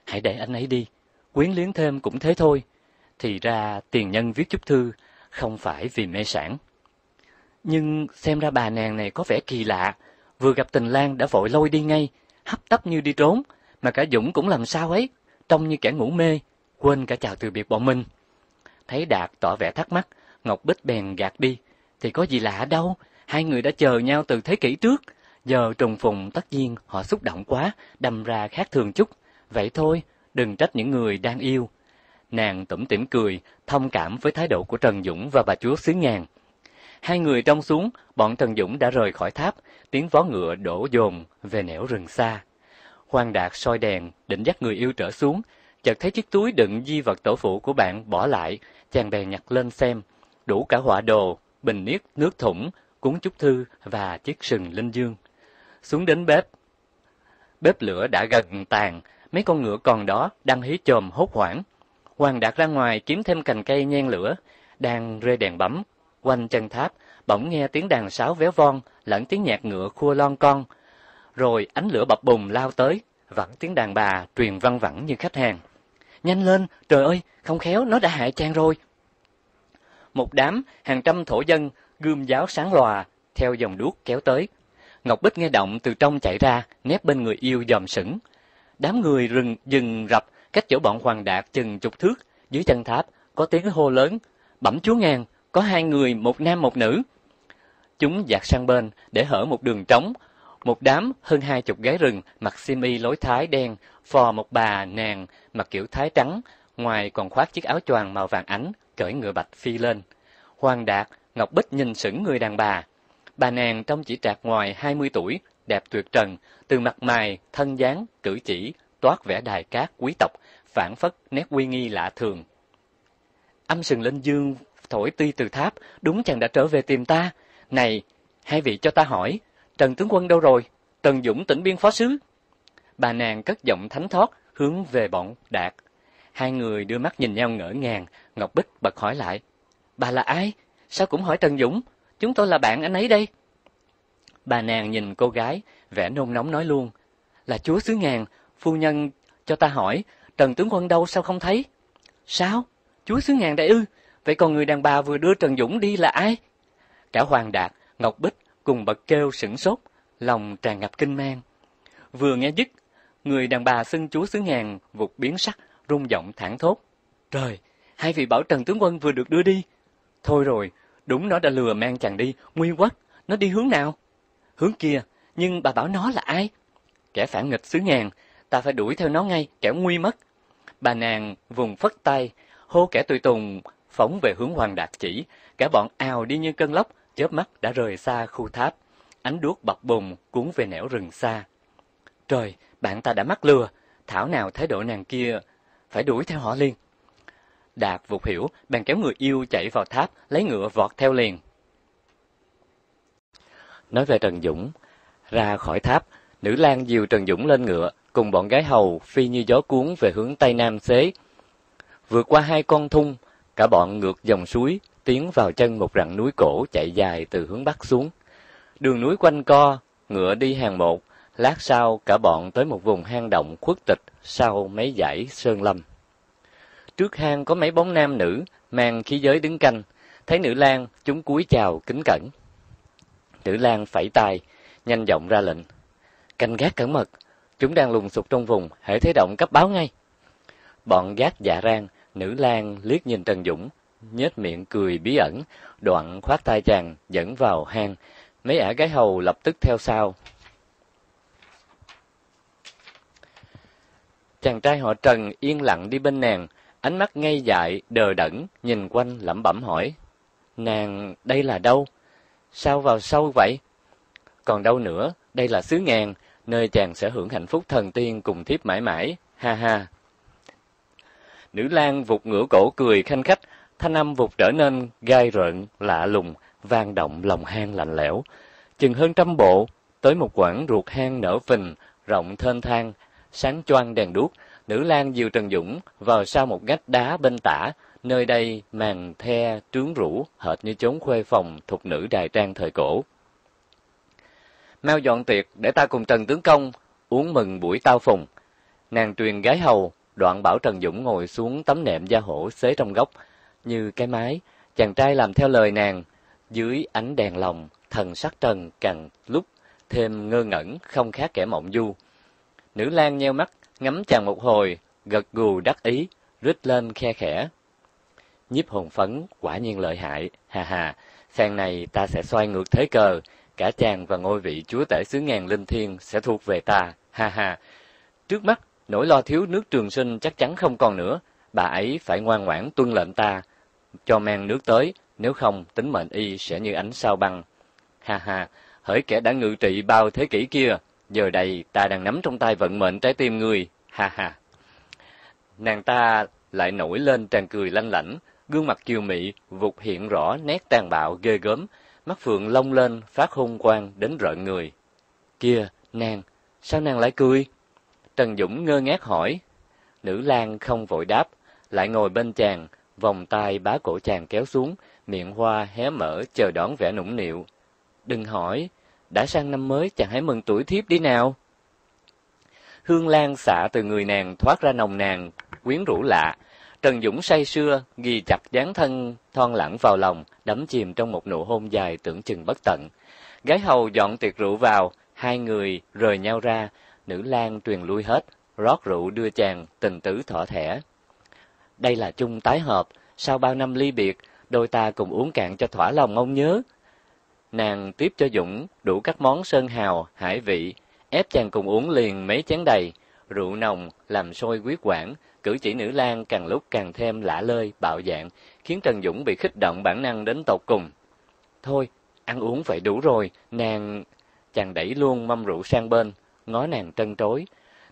hãy để anh ấy đi, quyến luyến thêm cũng thế thôi. Thì ra tiền nhân viết chút thư, không phải vì mê sản. Nhưng xem ra bà nàng này có vẻ kỳ lạ, vừa gặp tình lang đã vội lôi đi ngay, hấp tấp như đi trốn, mà cả Dũng cũng làm sao ấy, trông như kẻ ngủ mê, quên cả chào từ biệt bọn mình. Thấy Đạt tỏ vẻ thắc mắc, Ngọc Bích bèn gạt đi, thì có gì lạ đâu, hai người đã chờ nhau từ thế kỷ trước, giờ trùng phùng tất nhiên họ xúc động quá, đâm ra khác thường chút, vậy thôi, đừng trách những người đang yêu. Nàng tủm tỉm cười, thông cảm với thái độ của Trần Dũng và bà chúa xứ ngàn. Hai người trong xuống, bọn Trần Dũng đã rời khỏi tháp, tiếng vó ngựa đổ dồn về nẻo rừng xa. Hoàng Đạt soi đèn, định dắt người yêu trở xuống, chợt thấy chiếc túi đựng di vật tổ phụ của bạn bỏ lại, chàng bèn nhặt lên xem, đủ cả họa đồ, bình niết, nước thủng, cuốn chúc thư và chiếc sừng linh dương. Xuống đến bếp. Bếp lửa đã gần tàn, mấy con ngựa còn đó đang hí chồm hốt hoảng. Hoàng Đạt ra ngoài kiếm thêm cành cây nhen lửa, đang rê đèn bấm, Quanh chân tháp, bỗng nghe tiếng đàn sáo véo von, lẫn tiếng nhạc ngựa khua lon con. Rồi ánh lửa bập bùng lao tới, vẫn tiếng đàn bà truyền văng vẳng như khách hàng. Nhanh lên, trời ơi, không khéo nó đã hại Trang rồi. Một đám, hàng trăm thổ dân, gươm giáo sáng lòa, theo dòng đuốc kéo tới. Ngọc Bích nghe động từ trong chạy ra, nép bên người yêu dòm sững. Đám người rừng dừng rập, cách chỗ bọn Hoàng Đạt chừng chục thước, dưới chân tháp, có tiếng hô lớn, bẩm chúa ngàn, có hai người, một nam một nữ. Chúng dạt sang bên để hở một đường trống. Một đám hơn hai chục gái rừng mặc xiêm y lối thái đen, phò một bà nàng mặc kiểu thái trắng, ngoài còn khoác chiếc áo choàng màu vàng ánh, cởi ngựa bạch phi lên. Hoàng Đạt, Ngọc Bích nhìn sững người đàn bà. Bà nàng trông chỉ trạc ngoài hai mươi tuổi, đẹp tuyệt trần, từ mặt mày, thân dáng, cử chỉ, toát vẻ đài cát quý tộc, phản phất nét uy nghi lạ thường. Âm sừng lên dương thổi tuy từ tháp, đúng chàng đã trở về tìm ta. Này, hai vị cho ta hỏi, Trần tướng quân đâu rồi? Trần Dũng tỉnh biên phó sứ. Bà nàng cất giọng thánh thoát, hướng về bọn Đạt. Hai người đưa mắt nhìn nhau ngỡ ngàng, Ngọc Bích bật hỏi lại. Bà là ai? Sao cũng hỏi Trần Dũng? Chúng tôi là bạn anh ấy đây. Bà nàng nhìn cô gái, vẻ nôn nóng nói luôn. Là chúa xứ ngàn, phu nhân cho ta hỏi, Trần tướng quân đâu sao không thấy? Sao? Chúa xứ ngàn đại ư? Vậy còn người đàn bà vừa đưa Trần Dũng đi là ai? Cả Hoàng Đạt, Ngọc Bích cùng bật kêu sửng sốt, lòng tràn ngập kinh mang. Vừa nghe dứt, người đàn bà xưng chúa xứ ngàn vụt biến sắc, rung giọng thẳng thốt. Trời, hai vị bảo Trần Tướng Quân vừa được đưa đi. Thôi rồi, đúng nó đã lừa mang chàng đi, nguy quất, nó đi hướng nào? Hướng kia, nhưng bà bảo nó là ai? Kẻ phản nghịch xứ ngàn, ta phải đuổi theo nó ngay, kẻo nguy mất. Bà nàng vùng phất tay, hô kẻ tùy tùng phóng về hướng Hoàng Đạt chỉ, cả bọn ào đi như cơn lốc, chớp mắt đã rời xa khu tháp. Ánh đuốc bập bùng cuốn về nẻo rừng xa. Trời, bạn ta đã mắc lừa, thảo nào thái độ nàng kia, phải đuổi theo họ liền. Đạt vụt hiểu, bèn kéo người yêu chạy vào tháp, lấy ngựa vọt theo liền. Nói về Trần Dũng, ra khỏi tháp, nữ lang dìu Trần Dũng lên ngựa, cùng bọn gái hầu phi như gió cuốn về hướng Tây Nam xế. Vượt qua hai con thung, Cả bọn ngược dòng suối, tiến vào chân một rặng núi cổ chạy dài từ hướng bắc xuống. Đường núi quanh co, ngựa đi hàng một, lát sau cả bọn tới một vùng hang động khuất tịch sau mấy dãy sơn lâm. Trước hang có mấy bóng nam nữ, mang khí giới đứng canh. Thấy nữ lang, chúng cúi chào kính cẩn. Nữ lang phẩy tay, nhanh giọng ra lệnh. Canh gác cẩn mật, chúng đang lùng sục trong vùng, hễ thế động cấp báo ngay. Bọn gác dạ rang, Nữ lang liếc nhìn Trần Dũng, nhếch miệng cười bí ẩn, đoạn khoát tay chàng dẫn vào hang. Mấy ả gái hầu lập tức theo sau. Chàng trai họ Trần yên lặng đi bên nàng, ánh mắt ngây dại, đờ đẫn, nhìn quanh lẩm bẩm hỏi. Nàng, đây là đâu? Sao vào sâu vậy? Còn đâu nữa, đây là xứ ngàn, nơi chàng sẽ hưởng hạnh phúc thần tiên cùng thiếp mãi mãi. Ha ha! Nữ lang vụt ngửa cổ cười khanh khách, thanh âm vụt trở nên gai rợn, lạ lùng, vang động lòng hang lạnh lẽo. Chừng hơn trăm bộ, tới một quãng ruột hang nở phình, rộng thênh thang, sáng choang đèn đuốc, nữ lang dìu Trần Dũng vào sau một ngách đá bên tả, nơi đây màn the trướng rũ, hệt như chốn khuê phòng thục nữ đài trang thời cổ. Mau dọn tiệc để ta cùng Trần Tướng Công uống mừng buổi tao phùng. Nàng truyền gái hầu Đoạn bảo Trần Dũng ngồi xuống tấm nệm da hổ xế trong góc, như cái mái, chàng trai làm theo lời nàng. Dưới ánh đèn lồng, thần sắc Trần càng lúc thêm ngơ ngẩn, không khác kẻ mộng du. Nữ lang nheo mắt, ngắm chàng một hồi, gật gù đắc ý, rít lên khe khẽ. Nhiếp hồn phấn, quả nhiên lợi hại, ha ha. sàn này ta sẽ xoay ngược thế cờ, cả chàng và ngôi vị chúa tể xứ ngàn linh thiên sẽ thuộc về ta, ha ha. Trước mắt, nỗi lo thiếu nước trường sinh chắc chắn không còn nữa, bà ấy phải ngoan ngoãn tuân lệnh ta, cho mang nước tới, nếu không tính mệnh y sẽ như ánh sao băng. Ha ha, hỡi kẻ đã ngự trị bao thế kỷ kia, giờ đây ta đang nắm trong tay vận mệnh trái tim người, ha ha. Nàng ta lại nổi lên tràn cười lanh lảnh, gương mặt kiều mị vụt hiện rõ nét tàn bạo ghê gớm, mắt phượng lông lên phát hung quang đến rợn người. Kia, nàng, sao nàng lại cười? Trần Dũng ngơ ngác hỏi. Nữ lang không vội đáp, lại ngồi bên chàng, vòng tay bá cổ chàng kéo xuống, miệng hoa hé mở chờ đón vẻ nũng nịu. Đừng hỏi, đã sang năm mới chàng hãy mừng tuổi thiếp đi nào. Hương lan xả từ người nàng thoát ra nồng nàn quyến rũ lạ. Trần Dũng say sưa, ghi chặt dáng thân, thon lẳng vào lòng, đắm chìm trong một nụ hôn dài tưởng chừng bất tận. Gái hầu dọn tiệc rượu vào, hai người rời nhau ra, nữ lang truyền lui hết, rót rượu đưa chàng, tình tứ thỏa thẻ. Đây là chung tái hợp, sau bao năm ly biệt, đôi ta cùng uống cạn cho thỏa lòng ông nhớ. Nàng tiếp cho Dũng đủ các món sơn hào, hải vị, ép chàng cùng uống liền mấy chén đầy, rượu nồng làm sôi quyết quản, cử chỉ nữ lang càng lúc càng thêm lạ lơi, bạo dạng khiến Trần Dũng bị khích động bản năng đến tột cùng. Thôi, ăn uống phải đủ rồi, nàng chàng đẩy luôn mâm rượu sang bên, ngó nàng trân trối.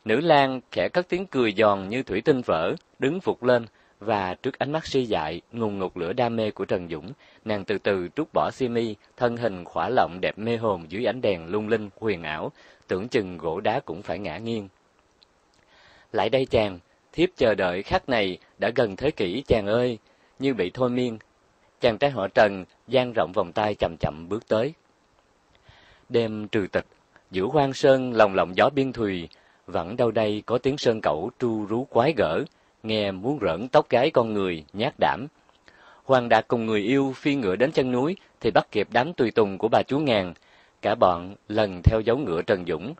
Nữ lang khẽ cất tiếng cười giòn như thủy tinh vỡ, đứng phục lên, và trước ánh mắt si dại, ngùng ngục lửa đam mê của Trần Dũng, nàng từ từ trút bỏ si mi, thân hình khỏa lộng đẹp mê hồn dưới ánh đèn lung linh, huyền ảo, tưởng chừng gỗ đá cũng phải ngã nghiêng. Lại đây chàng, thiếp chờ đợi khắc này đã gần thế kỷ chàng ơi, như bị thôi miên. Chàng trai họ Trần, dang rộng vòng tay chậm chậm bước tới. Đêm trừ tịch, giữa hoang sơn lòng lộng gió biên thùy, vẫn đâu đây có tiếng sơn cẩu tru rú quái gở, nghe muốn rỡn tóc gái con người, nhát đảm. Hoàng Đạt cùng người yêu phi ngựa đến chân núi thì bắt kịp đám tùy tùng của bà chú Ngàn. Cả bọn lần theo dấu ngựa Trần Dũng.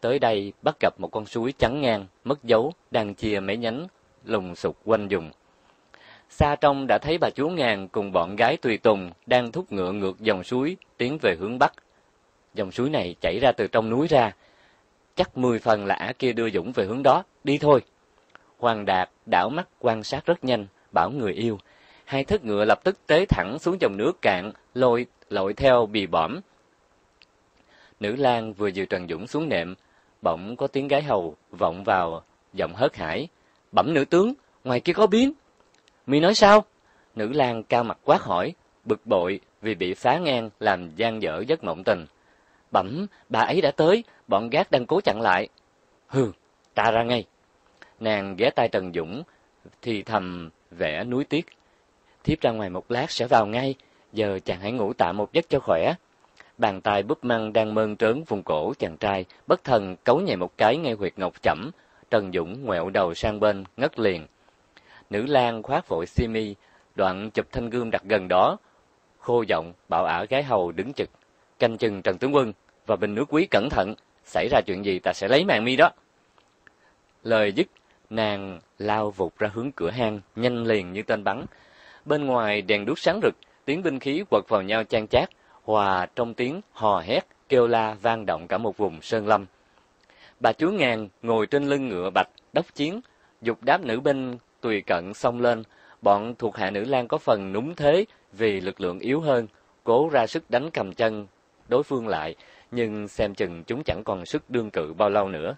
Tới đây bắt gặp một con suối trắng ngang, mất dấu, đang chia mấy nhánh, lùng sục quanh dùng. Xa trong đã thấy bà chú Ngàn cùng bọn gái tùy tùng đang thúc ngựa ngược dòng suối, tiến về hướng Bắc. Dòng suối này chảy ra từ trong núi ra. Chắc mười phần là ả kia đưa Dũng về hướng đó, đi thôi. Hoàng Đạt đảo mắt quan sát rất nhanh, bảo người yêu. Hai thất ngựa lập tức tế thẳng xuống dòng nước cạn, lôi lội theo bì bõm. Nữ lang vừa dìu Trần Dũng xuống nệm, bỗng có tiếng gái hầu vọng vào giọng hớt hải. Bẩm nữ tướng, ngoài kia có biến. Mi nói sao? Nữ lang cao mặt quát hỏi, bực bội vì bị phá ngang làm gian dở giấc mộng tình bẩm bà ấy đã tới bọn gác đang cố chặn lại hừ ta ra ngay nàng ghé tay trần dũng thì thầm vẽ núi tiếc thiếp ra ngoài một lát sẽ vào ngay giờ chàng hãy ngủ tạm một giấc cho khỏe bàn tay búp măng đang mơn trớn vùng cổ chàng trai bất thần cấu nhẹ một cái ngay huyệt ngọc chẩm trần dũng ngoẹo đầu sang bên ngất liền nữ lang khoác vội xi mi đoạn chụp thanh gươm đặt gần đó khô giọng bảo ả gái hầu đứng chực canh chừng trần tướng quân và bình nước quý cẩn thận, xảy ra chuyện gì ta sẽ lấy mạng mi đó. Lời dứt, nàng lao vụt ra hướng cửa hang, nhanh liền như tên bắn. Bên ngoài đèn đuốc sáng rực, tiếng binh khí quật vào nhau chan chát, hòa trong tiếng hò hét, kêu la vang động cả một vùng sơn lâm. Bà chúa ngàn ngồi trên lưng ngựa bạch, đốc chiến, dục đáp nữ binh tùy cận xông lên, bọn thuộc hạ nữ lang có phần núng thế vì lực lượng yếu hơn, cố ra sức đánh cầm chân đối phương lại, nhưng xem chừng chúng chẳng còn sức đương cự bao lâu nữa.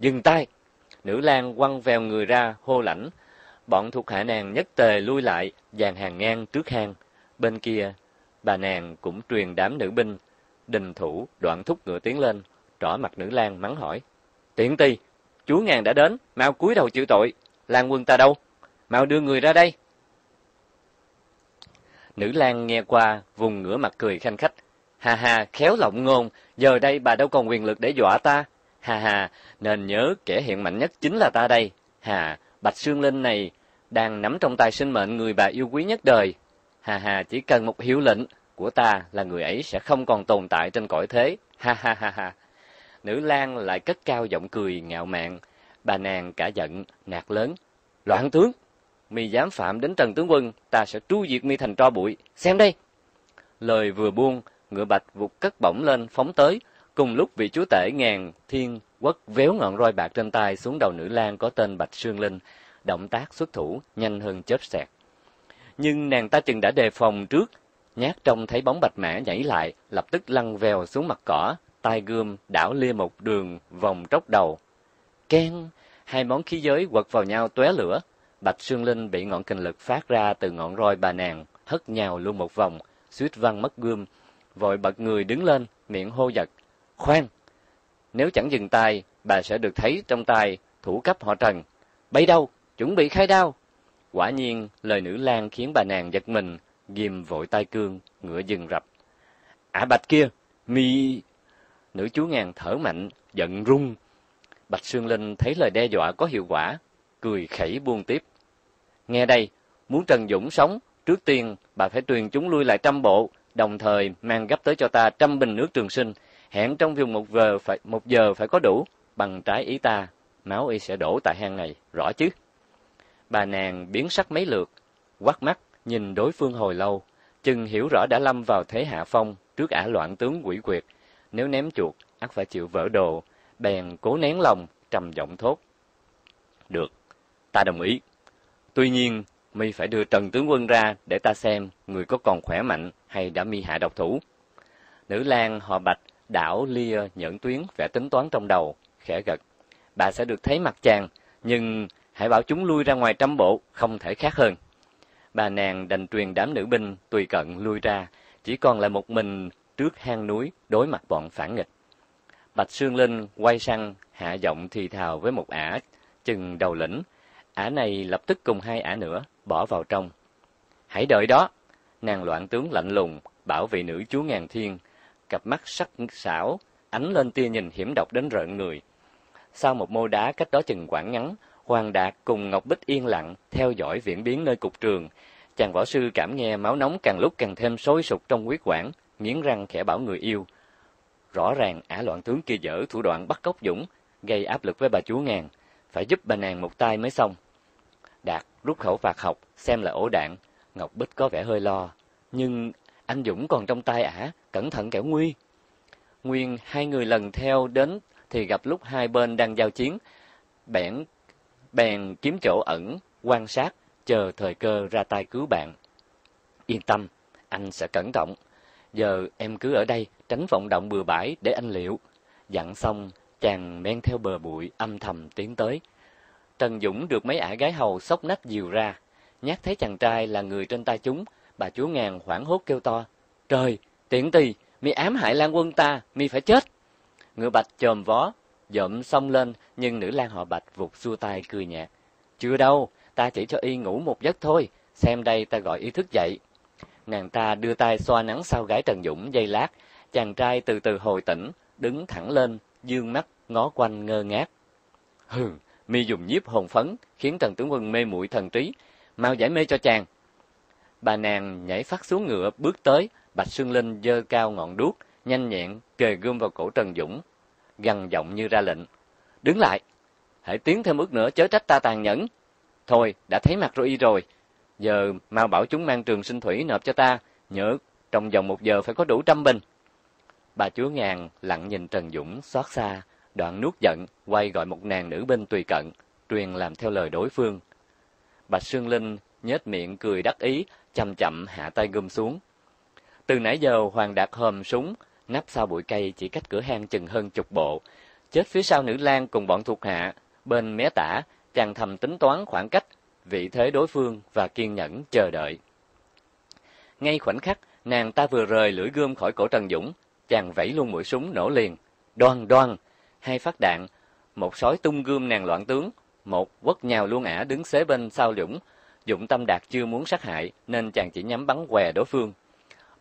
Dừng tay! Nữ lang quăng vèo người ra, hô lãnh. Bọn thuộc hạ nàng nhất tề lui lại, dàn hàng ngang trước hang. Bên kia, bà nàng cũng truyền đám nữ binh. Đình thủ, đoạn thúc ngựa tiến lên, trỏ mặt nữ lang mắng hỏi. Tiện ti, chúa ngàn đã đến, mau cúi đầu chịu tội. Lang quân ta đâu? Mau đưa người ra đây. Nữ lang nghe qua, vùng ngửa mặt cười khanh khách. Hà hà, khéo lộng ngôn, giờ đây bà đâu còn quyền lực để dọa ta. Hà hà, nên nhớ kẻ hiện mạnh nhất chính là ta đây. Hà, Bạch Sương Linh này đang nắm trong tay sinh mệnh người bà yêu quý nhất đời. Hà hà, chỉ cần một hiệu lệnh của ta là người ấy sẽ không còn tồn tại trên cõi thế. Ha ha ha ha. Nữ lang lại cất cao giọng cười ngạo mạn, bà nàng cả giận, nạt lớn: "Loạn tướng, mi dám phạm đến Trần tướng quân, ta sẽ tru diệt mi thành tro bụi, xem đây." Lời vừa buông, ngựa bạch vụt cất bổng lên phóng tới, cùng lúc vị chúa tể ngàn thiên quất véo ngọn roi bạc trên tay xuống đầu nữ lang có tên Bạch Sương Linh, động tác xuất thủ nhanh hơn chớp xẹt. Nhưng nàng ta chừng đã đề phòng trước, nhát trông thấy bóng bạch mã nhảy lại, lập tức lăn vèo xuống mặt cỏ, tay gươm đảo lia một đường vòng tróc đầu. Keng, hai món khí giới quật vào nhau tóe lửa, Bạch Sương Linh bị ngọn kình lực phát ra từ ngọn roi bà nàng, hất nhào luôn một vòng, suýt văng mất gươm, vội bật người đứng lên, miệng hô giật. Khoan! Nếu chẳng dừng tay, bà sẽ được thấy trong tay thủ cấp họ Trần. Bay đâu? Chuẩn bị khai đao! Quả nhiên, lời nữ lang khiến bà nàng giật mình, ghim vội tay cương, ngựa dừng rập. À bạch kia! Mi... Nữ chú ngàn thở mạnh, giận rung. Bạch Sương Linh thấy lời đe dọa có hiệu quả, cười khẩy buông tiếp. Nghe đây, muốn Trần Dũng sống, trước tiên bà phải truyền chúng lui lại trăm bộ, đồng thời mang gấp tới cho ta trăm bình nước trường sinh, hẹn trong vòng một giờ phải một giờ phải có đủ, bằng trái ý ta, máu y sẽ đổ tại hang này, rõ chứ? Bà nàng biến sắc mấy lượt, quát mắt nhìn đối phương hồi lâu, chừng hiểu rõ đã lâm vào thế hạ phong trước ả loạn tướng quỷ quyệt, nếu ném chuột ắt phải chịu vỡ đồ, bèn cố nén lòng trầm giọng thốt: "Được, ta đồng ý. Tuy nhiên, mi phải đưa Trần tướng quân ra để ta xem người có còn khỏe mạnh hay đã mi hạ độc thủ. Nữ lang họ Bạch đảo lia nhẫn tuyến vẽ tính toán trong đầu, khẽ gật. Bà sẽ được thấy mặt chàng, nhưng hãy bảo chúng lui ra ngoài trăm bộ, không thể khác hơn. Bà nàng đành truyền đám nữ binh tùy cận lui ra, chỉ còn lại một mình trước hang núi đối mặt bọn phản nghịch. Bạch Sương Linh quay sang hạ giọng thì thào với một ả chừng đầu lĩnh, Ả này lập tức cùng hai ả nữa, bỏ vào trong. Hãy đợi đó! Nàng loạn tướng lạnh lùng, bảo vệ nữ chúa ngàn thiên, cặp mắt sắc xảo, ánh lên tia nhìn hiểm độc đến rợn người. Sau một mô đá cách đó chừng quảng ngắn, Hoàng Đạt cùng Ngọc Bích yên lặng, theo dõi viễn biến nơi cục trường. Chàng võ sư cảm nghe máu nóng càng lúc càng thêm sôi sục trong huyết quản, nghiến răng khẽ bảo người yêu. Rõ ràng ả loạn tướng kia dở thủ đoạn bắt cóc Dũng, gây áp lực với bà chúa ngàn, phải giúp bà nàng một tay mới xong. Đạt rút khẩu phạt học, xem là ổ đạn. Ngọc Bích có vẻ hơi lo. Nhưng anh Dũng còn trong tay ả, cẩn thận kẻo nguy. Nguyên hai người lần theo đến thì gặp lúc hai bên đang giao chiến. Bèn, bèn kiếm chỗ ẩn, quan sát, chờ thời cơ ra tay cứu bạn. Yên tâm, anh sẽ cẩn trọng. Giờ em cứ ở đây, tránh vọng động bừa bãi để anh liệu. Dặn xong, chàng men theo bờ bụi âm thầm tiến tới. Tần Dũng được mấy ả gái hầu sốc nách dìu ra, nhát thấy chàng trai là người trên tay chúng, bà chúa ngàn hoảng hốt kêu to, trời, tiện tì mi ám hại Lan quân ta, mi phải chết. Ngựa bạch chồm vó, dậm xông lên, nhưng nữ lang họ bạch vụt xua tay cười nhạt. Chưa đâu, ta chỉ cho y ngủ một giấc thôi, xem đây ta gọi ý thức dậy. Nàng ta đưa tay xoa nắng sau gái Trần Dũng dây lát, chàng trai từ từ hồi tỉnh, đứng thẳng lên, dương mắt, ngó quanh ngơ ngác. Hừ, mi dùng nhiếp hồn phấn khiến Trần Tướng Quân mê muội thần trí, mau giải mê cho chàng. Bà nàng nhảy phát xuống ngựa bước tới, Bạch Sương Linh dơ cao ngọn đuốc, nhanh nhẹn kề gươm vào cổ Trần Dũng, gằn giọng như ra lệnh, "Đứng lại, hãy tiến thêm bước nữa chớ trách ta tàn nhẫn." "Thôi, đã thấy mặt rồi y rồi, giờ mau bảo chúng mang trường sinh thủy nộp cho ta, nhớ trong vòng một giờ phải có đủ trăm bình." Bà chúa ngàn lặng nhìn Trần Dũng xót xa, Đoạn nuốt giận, quay gọi một nàng nữ bên tùy cận, truyền làm theo lời đối phương. Bạch Sương Linh nhếch miệng cười đắc ý, chậm chậm hạ tay gươm xuống. Từ nãy giờ Hoàng Đạt hòm súng, nấp sau bụi cây chỉ cách cửa hang chừng hơn chục bộ. Chết phía sau nữ lang cùng bọn thuộc hạ, bên mé tả, chàng thầm tính toán khoảng cách, vị thế đối phương và kiên nhẫn chờ đợi. Ngay khoảnh khắc, nàng ta vừa rời lưỡi gươm khỏi cổ Trần Dũng, chàng vẫy luôn mũi súng nổ liền. Đoan đoan, hai phát đạn, một sói tung gươm nàng loạn tướng, một quất nhào luôn ả đứng xế bên sau dũng. Dũng tâm đạt chưa muốn sát hại, nên chàng chỉ nhắm bắn què đối phương.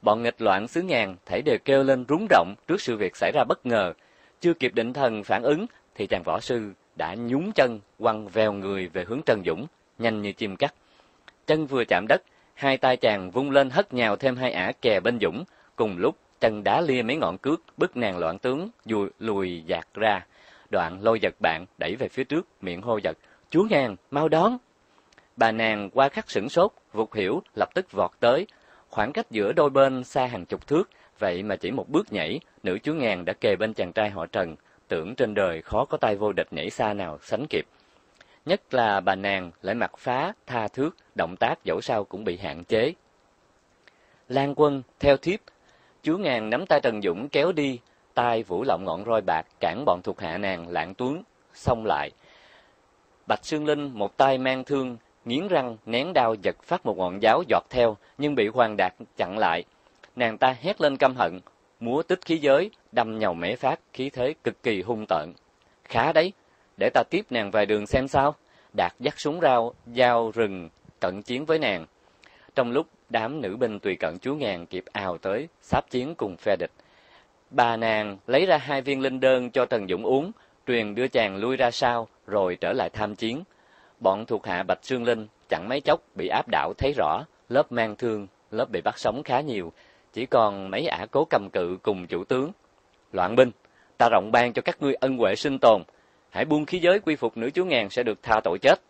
Bọn nghịch loạn xứ ngàn, thể đều kêu lên rúng động trước sự việc xảy ra bất ngờ. Chưa kịp định thần phản ứng, thì chàng võ sư đã nhún chân, quăng vèo người về hướng Trần Dũng, nhanh như chim cắt. Chân vừa chạm đất, hai tay chàng vung lên hất nhào thêm hai ả kè bên Dũng, cùng lúc chân đá lia mấy ngọn cước, bức nàng loạn tướng, dùi, lùi dạt ra. Đoạn lôi giật bạn, đẩy về phía trước, miệng hô giật, chúa ngàn, mau đón. Bà nàng qua khắc sửng sốt, vụt hiểu, lập tức vọt tới. Khoảng cách giữa đôi bên xa hàng chục thước, vậy mà chỉ một bước nhảy, nữ chúa ngàn đã kề bên chàng trai họ Trần, tưởng trên đời khó có tay vô địch nhảy xa nào sánh kịp. Nhất là bà nàng lại mặt phá, tha thước, động tác dẫu sao cũng bị hạn chế. Lan quân, theo thiếp, Chúa ngàn nắm tay Trần Dũng kéo đi, tay vũ lộng ngọn roi bạc cản bọn thuộc hạ nàng lạng tuấn xong lại. Bạch Sương Linh một tay mang thương, nghiến răng nén đao giật phát một ngọn giáo giọt theo, nhưng bị Hoàng Đạt chặn lại. Nàng ta hét lên căm hận, múa tích khí giới, đâm nhầu mẻ phát, khí thế cực kỳ hung tợn. Khá đấy, để ta tiếp nàng vài đường xem sao. Đạt dắt súng rao, dao rừng, cận chiến với nàng. Trong lúc đám nữ binh tùy cận chúa ngàn kịp ào tới, sáp chiến cùng phe địch. Bà nàng lấy ra hai viên linh đơn cho Trần Dũng uống, truyền đưa chàng lui ra sau, rồi trở lại tham chiến. Bọn thuộc hạ Bạch Sương Linh chẳng mấy chốc bị áp đảo thấy rõ, lớp mang thương, lớp bị bắt sống khá nhiều, chỉ còn mấy ả cố cầm cự cùng chủ tướng. Loạn binh, ta rộng ban cho các ngươi ân huệ sinh tồn, hãy buông khí giới quy phục nữ chúa ngàn sẽ được tha tội chết.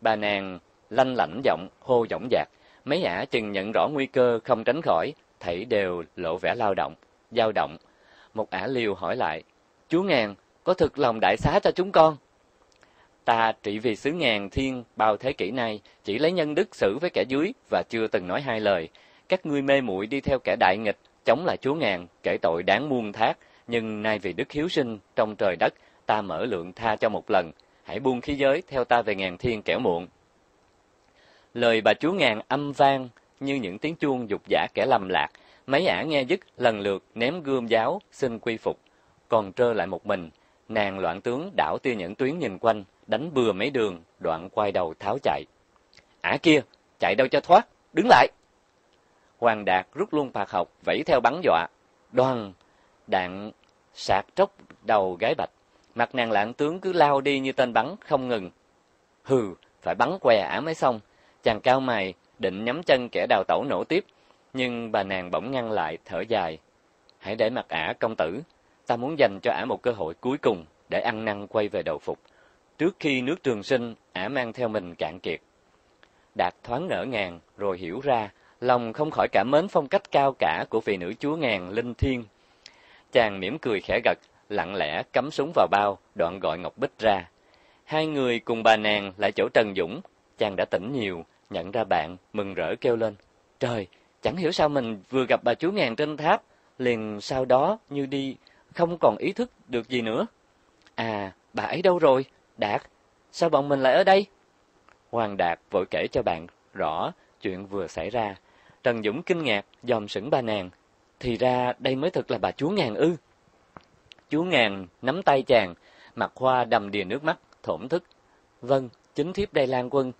Bà nàng lanh lảnh giọng hô dõng dạc, mấy ả chừng nhận rõ nguy cơ không tránh khỏi, thảy đều lộ vẻ lao động, dao động. Một ả liều hỏi lại, Chúa Ngàn, có thực lòng đại xá cho chúng con? Ta trị vì xứ ngàn thiên bao thế kỷ nay, chỉ lấy nhân đức xử với kẻ dưới và chưa từng nói hai lời. Các ngươi mê muội đi theo kẻ đại nghịch, chống lại Chúa Ngàn, kể tội đáng muôn thác. Nhưng nay vì đức hiếu sinh, trong trời đất, ta mở lượng tha cho một lần. Hãy buông khí giới theo ta về ngàn thiên kẻo muộn. Lời bà chúa ngàn âm vang như những tiếng chuông dục giả kẻ lầm lạc, mấy ả nghe dứt lần lượt ném gươm giáo xin quy phục, còn trơ lại một mình, nàng loạn tướng đảo tiêu nhẫn tuyến nhìn quanh, đánh bừa mấy đường, đoạn quay đầu tháo chạy. Ả kia, chạy đâu cho thoát, đứng lại. Hoàng Đạt rút luôn phạt học, vẫy theo bắn dọa. đoàn đạn sạc tróc đầu gái bạch. Mặt nàng lạng tướng cứ lao đi như tên bắn, không ngừng. Hừ, phải bắn què ả mới xong. Chàng cao mày, định nhắm chân kẻ đào tẩu nổ tiếp, nhưng bà nàng bỗng ngăn lại, thở dài. Hãy để mặc ả công tử, ta muốn dành cho ả một cơ hội cuối cùng để ăn năn quay về đầu phục. Trước khi nước trường sinh, ả mang theo mình cạn kiệt. Đạt thoáng ngỡ ngàng, rồi hiểu ra, lòng không khỏi cảm mến phong cách cao cả của vị nữ chúa ngàn linh thiên. Chàng mỉm cười khẽ gật, lặng lẽ cắm súng vào bao, đoạn gọi Ngọc Bích ra. Hai người cùng bà nàng lại chỗ Trần Dũng, Chàng đã tỉnh nhiều, nhận ra bạn, mừng rỡ kêu lên. Trời, chẳng hiểu sao mình vừa gặp bà chú ngàn trên tháp, liền sau đó như đi, không còn ý thức được gì nữa. À, bà ấy đâu rồi? Đạt, sao bọn mình lại ở đây? Hoàng Đạt vội kể cho bạn rõ chuyện vừa xảy ra. Trần Dũng kinh ngạc, dòm sững ba nàng. Thì ra đây mới thật là bà chú ngàn ư. Chú ngàn nắm tay chàng, mặt hoa đầm đìa nước mắt, thổn thức. Vâng, chính thiếp đây Lan Quân,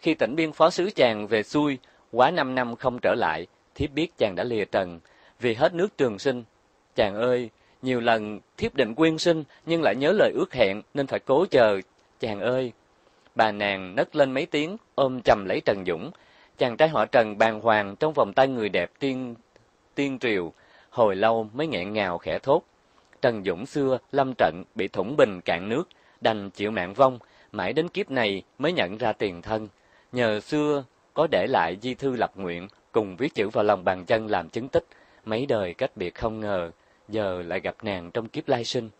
khi tỉnh biên phó sứ chàng về xuôi, quá năm năm không trở lại, thiếp biết chàng đã lìa trần, vì hết nước trường sinh. Chàng ơi, nhiều lần thiếp định quyên sinh, nhưng lại nhớ lời ước hẹn, nên phải cố chờ. Chàng ơi! Bà nàng nấc lên mấy tiếng, ôm chầm lấy Trần Dũng. Chàng trai họ Trần bàn hoàng trong vòng tay người đẹp tiên tiên triều, hồi lâu mới nghẹn ngào khẽ thốt. Trần Dũng xưa lâm trận bị thủng bình cạn nước, đành chịu mạng vong, mãi đến kiếp này mới nhận ra tiền thân. Nhờ xưa có để lại di thư lập nguyện cùng viết chữ vào lòng bàn chân làm chứng tích, mấy đời cách biệt không ngờ, giờ lại gặp nàng trong kiếp lai sinh.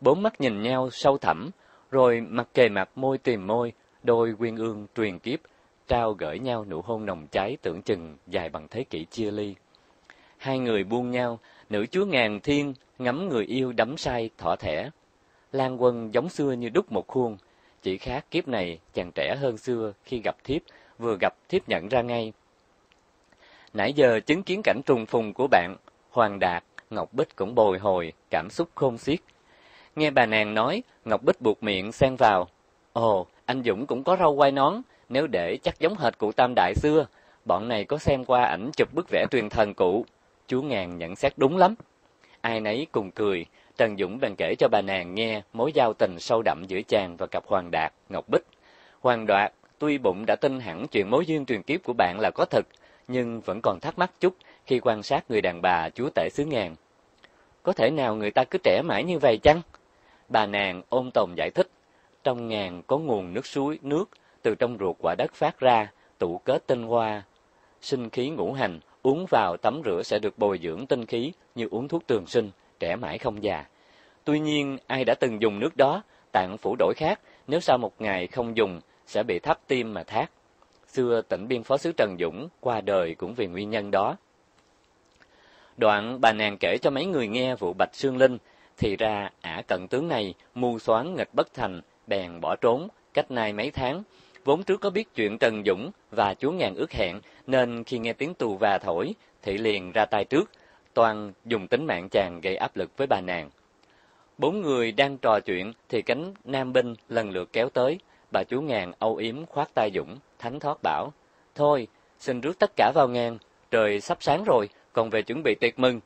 Bốn mắt nhìn nhau sâu thẳm, rồi mặt kề mặt môi tìm môi, đôi quyên ương truyền kiếp, trao gửi nhau nụ hôn nồng cháy tưởng chừng dài bằng thế kỷ chia ly. Hai người buông nhau, nữ chúa ngàn thiên ngắm người yêu đắm say thỏa thẻ. Lan Quân giống xưa như đúc một khuôn, chỉ khác kiếp này, chàng trẻ hơn xưa khi gặp thiếp, vừa gặp thiếp nhận ra ngay. Nãy giờ chứng kiến cảnh trùng phùng của bạn, Hoàng Đạt, Ngọc Bích cũng bồi hồi, cảm xúc khôn xiết. Nghe bà nàng nói, Ngọc Bích buộc miệng xen vào. Ồ, anh Dũng cũng có râu quai nón, nếu để chắc giống hệt cụ Tam Đại xưa. Bọn này có xem qua ảnh chụp bức vẽ truyền thần cũ Chú Ngàn nhận xét đúng lắm. Ai nấy cùng cười, Trần Dũng bèn kể cho bà nàng nghe mối giao tình sâu đậm giữa chàng và cặp Hoàng Đạt, Ngọc Bích. Hoàng Đoạt tuy bụng đã tin hẳn chuyện mối duyên truyền kiếp của bạn là có thật, nhưng vẫn còn thắc mắc chút khi quan sát người đàn bà chúa tể xứ ngàn. Có thể nào người ta cứ trẻ mãi như vậy chăng? Bà nàng ôm tồn giải thích, trong ngàn có nguồn nước suối, nước từ trong ruột quả đất phát ra, tụ kết tinh hoa, sinh khí ngũ hành, uống vào tắm rửa sẽ được bồi dưỡng tinh khí như uống thuốc trường sinh, trẻ mãi không già. Tuy nhiên, ai đã từng dùng nước đó, tạng phủ đổi khác, nếu sau một ngày không dùng, sẽ bị thấp tim mà thác. Xưa tỉnh biên phó sứ Trần Dũng qua đời cũng vì nguyên nhân đó. Đoạn bà nàng kể cho mấy người nghe vụ Bạch Sương Linh, thì ra ả cận tướng này mưu soán nghịch bất thành, bèn bỏ trốn, cách nay mấy tháng. Vốn trước có biết chuyện Trần Dũng và chúa ngàn ước hẹn, nên khi nghe tiếng tù và thổi, thị liền ra tay trước, Toan dùng tính mạng chàng gây áp lực với bà nàng. Bốn người đang trò chuyện thì cánh nam binh lần lượt kéo tới, bà chú ngàn âu yếm khoát tay Dũng, thánh thoát bảo: "Thôi, xin rước tất cả vào ngang. trời sắp sáng rồi, còn về chuẩn bị tiệc mừng."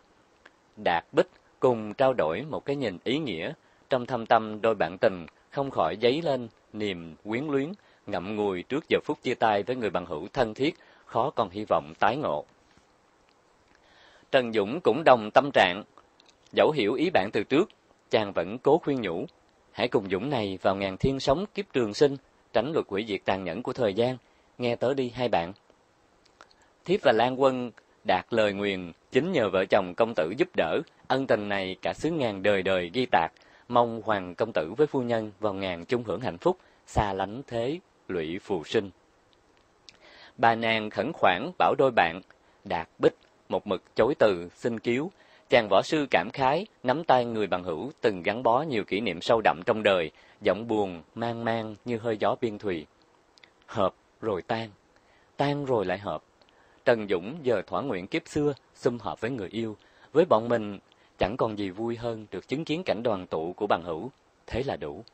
Đạt Bích cùng trao đổi một cái nhìn ý nghĩa, trong thâm tâm đôi bạn tình không khỏi dấy lên niềm quyến luyến, ngậm ngùi trước giờ phút chia tay với người bằng hữu thân thiết, khó còn hy vọng tái ngộ. Trần Dũng cũng đồng tâm trạng. Dẫu hiểu ý bạn từ trước, chàng vẫn cố khuyên nhủ. Hãy cùng Dũng này vào ngàn thiên sống kiếp trường sinh, tránh luật quỷ diệt tàn nhẫn của thời gian. Nghe tới đi hai bạn. Thiếp và Lan Quân đạt lời nguyền chính nhờ vợ chồng công tử giúp đỡ. Ân tình này cả xứ ngàn đời đời ghi tạc. Mong hoàng công tử với phu nhân vào ngàn chung hưởng hạnh phúc, xa lánh thế, lụy phù sinh. Bà nàng khẩn khoản bảo đôi bạn, đạt bích một mực chối từ, xin cứu. Chàng võ sư cảm khái, nắm tay người bằng hữu từng gắn bó nhiều kỷ niệm sâu đậm trong đời, giọng buồn, mang mang như hơi gió biên thùy. Hợp rồi tan, tan rồi lại hợp. Trần Dũng giờ thỏa nguyện kiếp xưa, xung hợp với người yêu. Với bọn mình, chẳng còn gì vui hơn được chứng kiến cảnh đoàn tụ của bằng hữu. Thế là đủ.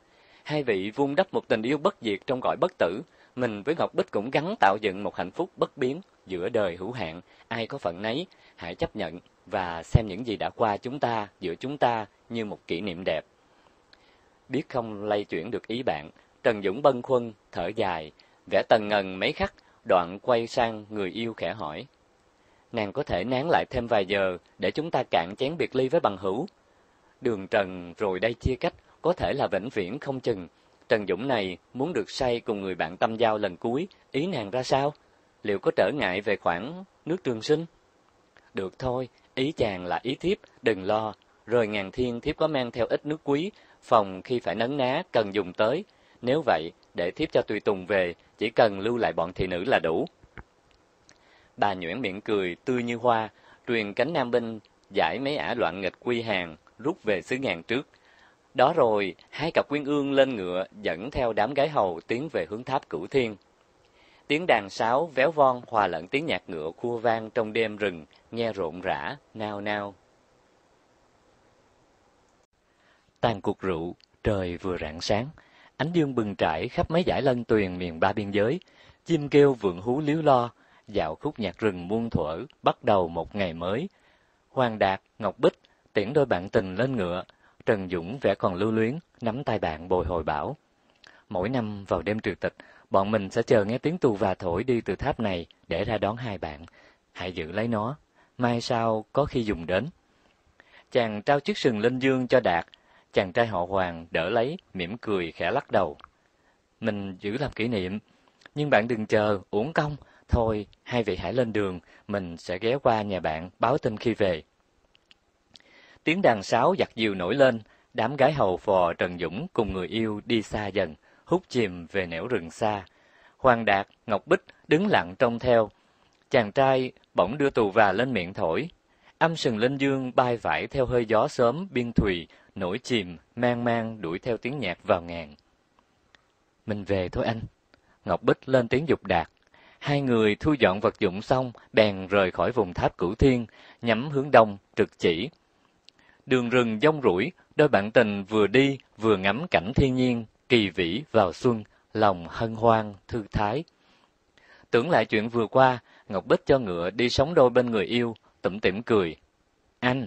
Hai vị vun đắp một tình yêu bất diệt trong gọi bất tử. Mình với Ngọc Bích cũng gắn tạo dựng một hạnh phúc bất biến, giữa đời hữu hạn, ai có phận nấy, hãy chấp nhận và xem những gì đã qua chúng ta, giữa chúng ta như một kỷ niệm đẹp. Biết không lay chuyển được ý bạn, Trần Dũng bâng khuâng, thở dài, vẽ tần ngần mấy khắc, đoạn quay sang người yêu khẽ hỏi. Nàng có thể nán lại thêm vài giờ để chúng ta cạn chén biệt ly với bằng hữu. Đường Trần rồi đây chia cách, có thể là vĩnh viễn không chừng. Trần Dũng này muốn được say cùng người bạn tâm giao lần cuối, ý nàng ra sao? liệu có trở ngại về khoản nước trường sinh? Được thôi, ý chàng là ý thiếp, đừng lo. Rồi ngàn thiên thiếp có mang theo ít nước quý, phòng khi phải nấn ná cần dùng tới. Nếu vậy, để thiếp cho tùy tùng về, chỉ cần lưu lại bọn thị nữ là đủ. Bà nhuyễn miệng cười, tươi như hoa, truyền cánh nam binh, giải mấy ả loạn nghịch quy hàng, rút về xứ ngàn trước. Đó rồi, hai cặp quyên ương lên ngựa, dẫn theo đám gái hầu tiến về hướng tháp cửu thiên tiếng đàn sáo véo von hòa lẫn tiếng nhạc ngựa khua vang trong đêm rừng, nghe rộn rã, nao nao. Tàn cuộc rượu, trời vừa rạng sáng, ánh dương bừng trải khắp mấy dải lân tuyền miền ba biên giới, chim kêu vượng hú líu lo, dạo khúc nhạc rừng muôn thuở, bắt đầu một ngày mới. Hoàng Đạt, Ngọc Bích tiễn đôi bạn tình lên ngựa, Trần Dũng vẻ còn lưu luyến, nắm tay bạn bồi hồi bảo. Mỗi năm vào đêm trừ tịch, Bọn mình sẽ chờ nghe tiếng tù và thổi đi từ tháp này để ra đón hai bạn. Hãy giữ lấy nó, mai sau có khi dùng đến. Chàng trao chiếc sừng lên dương cho Đạt, chàng trai họ Hoàng đỡ lấy, mỉm cười khẽ lắc đầu. Mình giữ làm kỷ niệm, nhưng bạn đừng chờ, uổng công. Thôi, hai vị hãy lên đường, mình sẽ ghé qua nhà bạn, báo tin khi về. Tiếng đàn sáo giặt dìu nổi lên, đám gái hầu phò Trần Dũng cùng người yêu đi xa dần hút chìm về nẻo rừng xa. Hoàng Đạt, Ngọc Bích đứng lặng trông theo. Chàng trai bỗng đưa tù và lên miệng thổi. Âm sừng lên dương bay vải theo hơi gió sớm biên thùy, nổi chìm, mang mang đuổi theo tiếng nhạc vào ngàn. Mình về thôi anh. Ngọc Bích lên tiếng dục đạt. Hai người thu dọn vật dụng xong, bèn rời khỏi vùng tháp cửu thiên, nhắm hướng đông, trực chỉ. Đường rừng dông rủi, đôi bạn tình vừa đi vừa ngắm cảnh thiên nhiên, kỳ vĩ vào xuân, lòng hân hoan, thư thái. Tưởng lại chuyện vừa qua, Ngọc Bích cho ngựa đi sống đôi bên người yêu, tủm tỉm cười. Anh,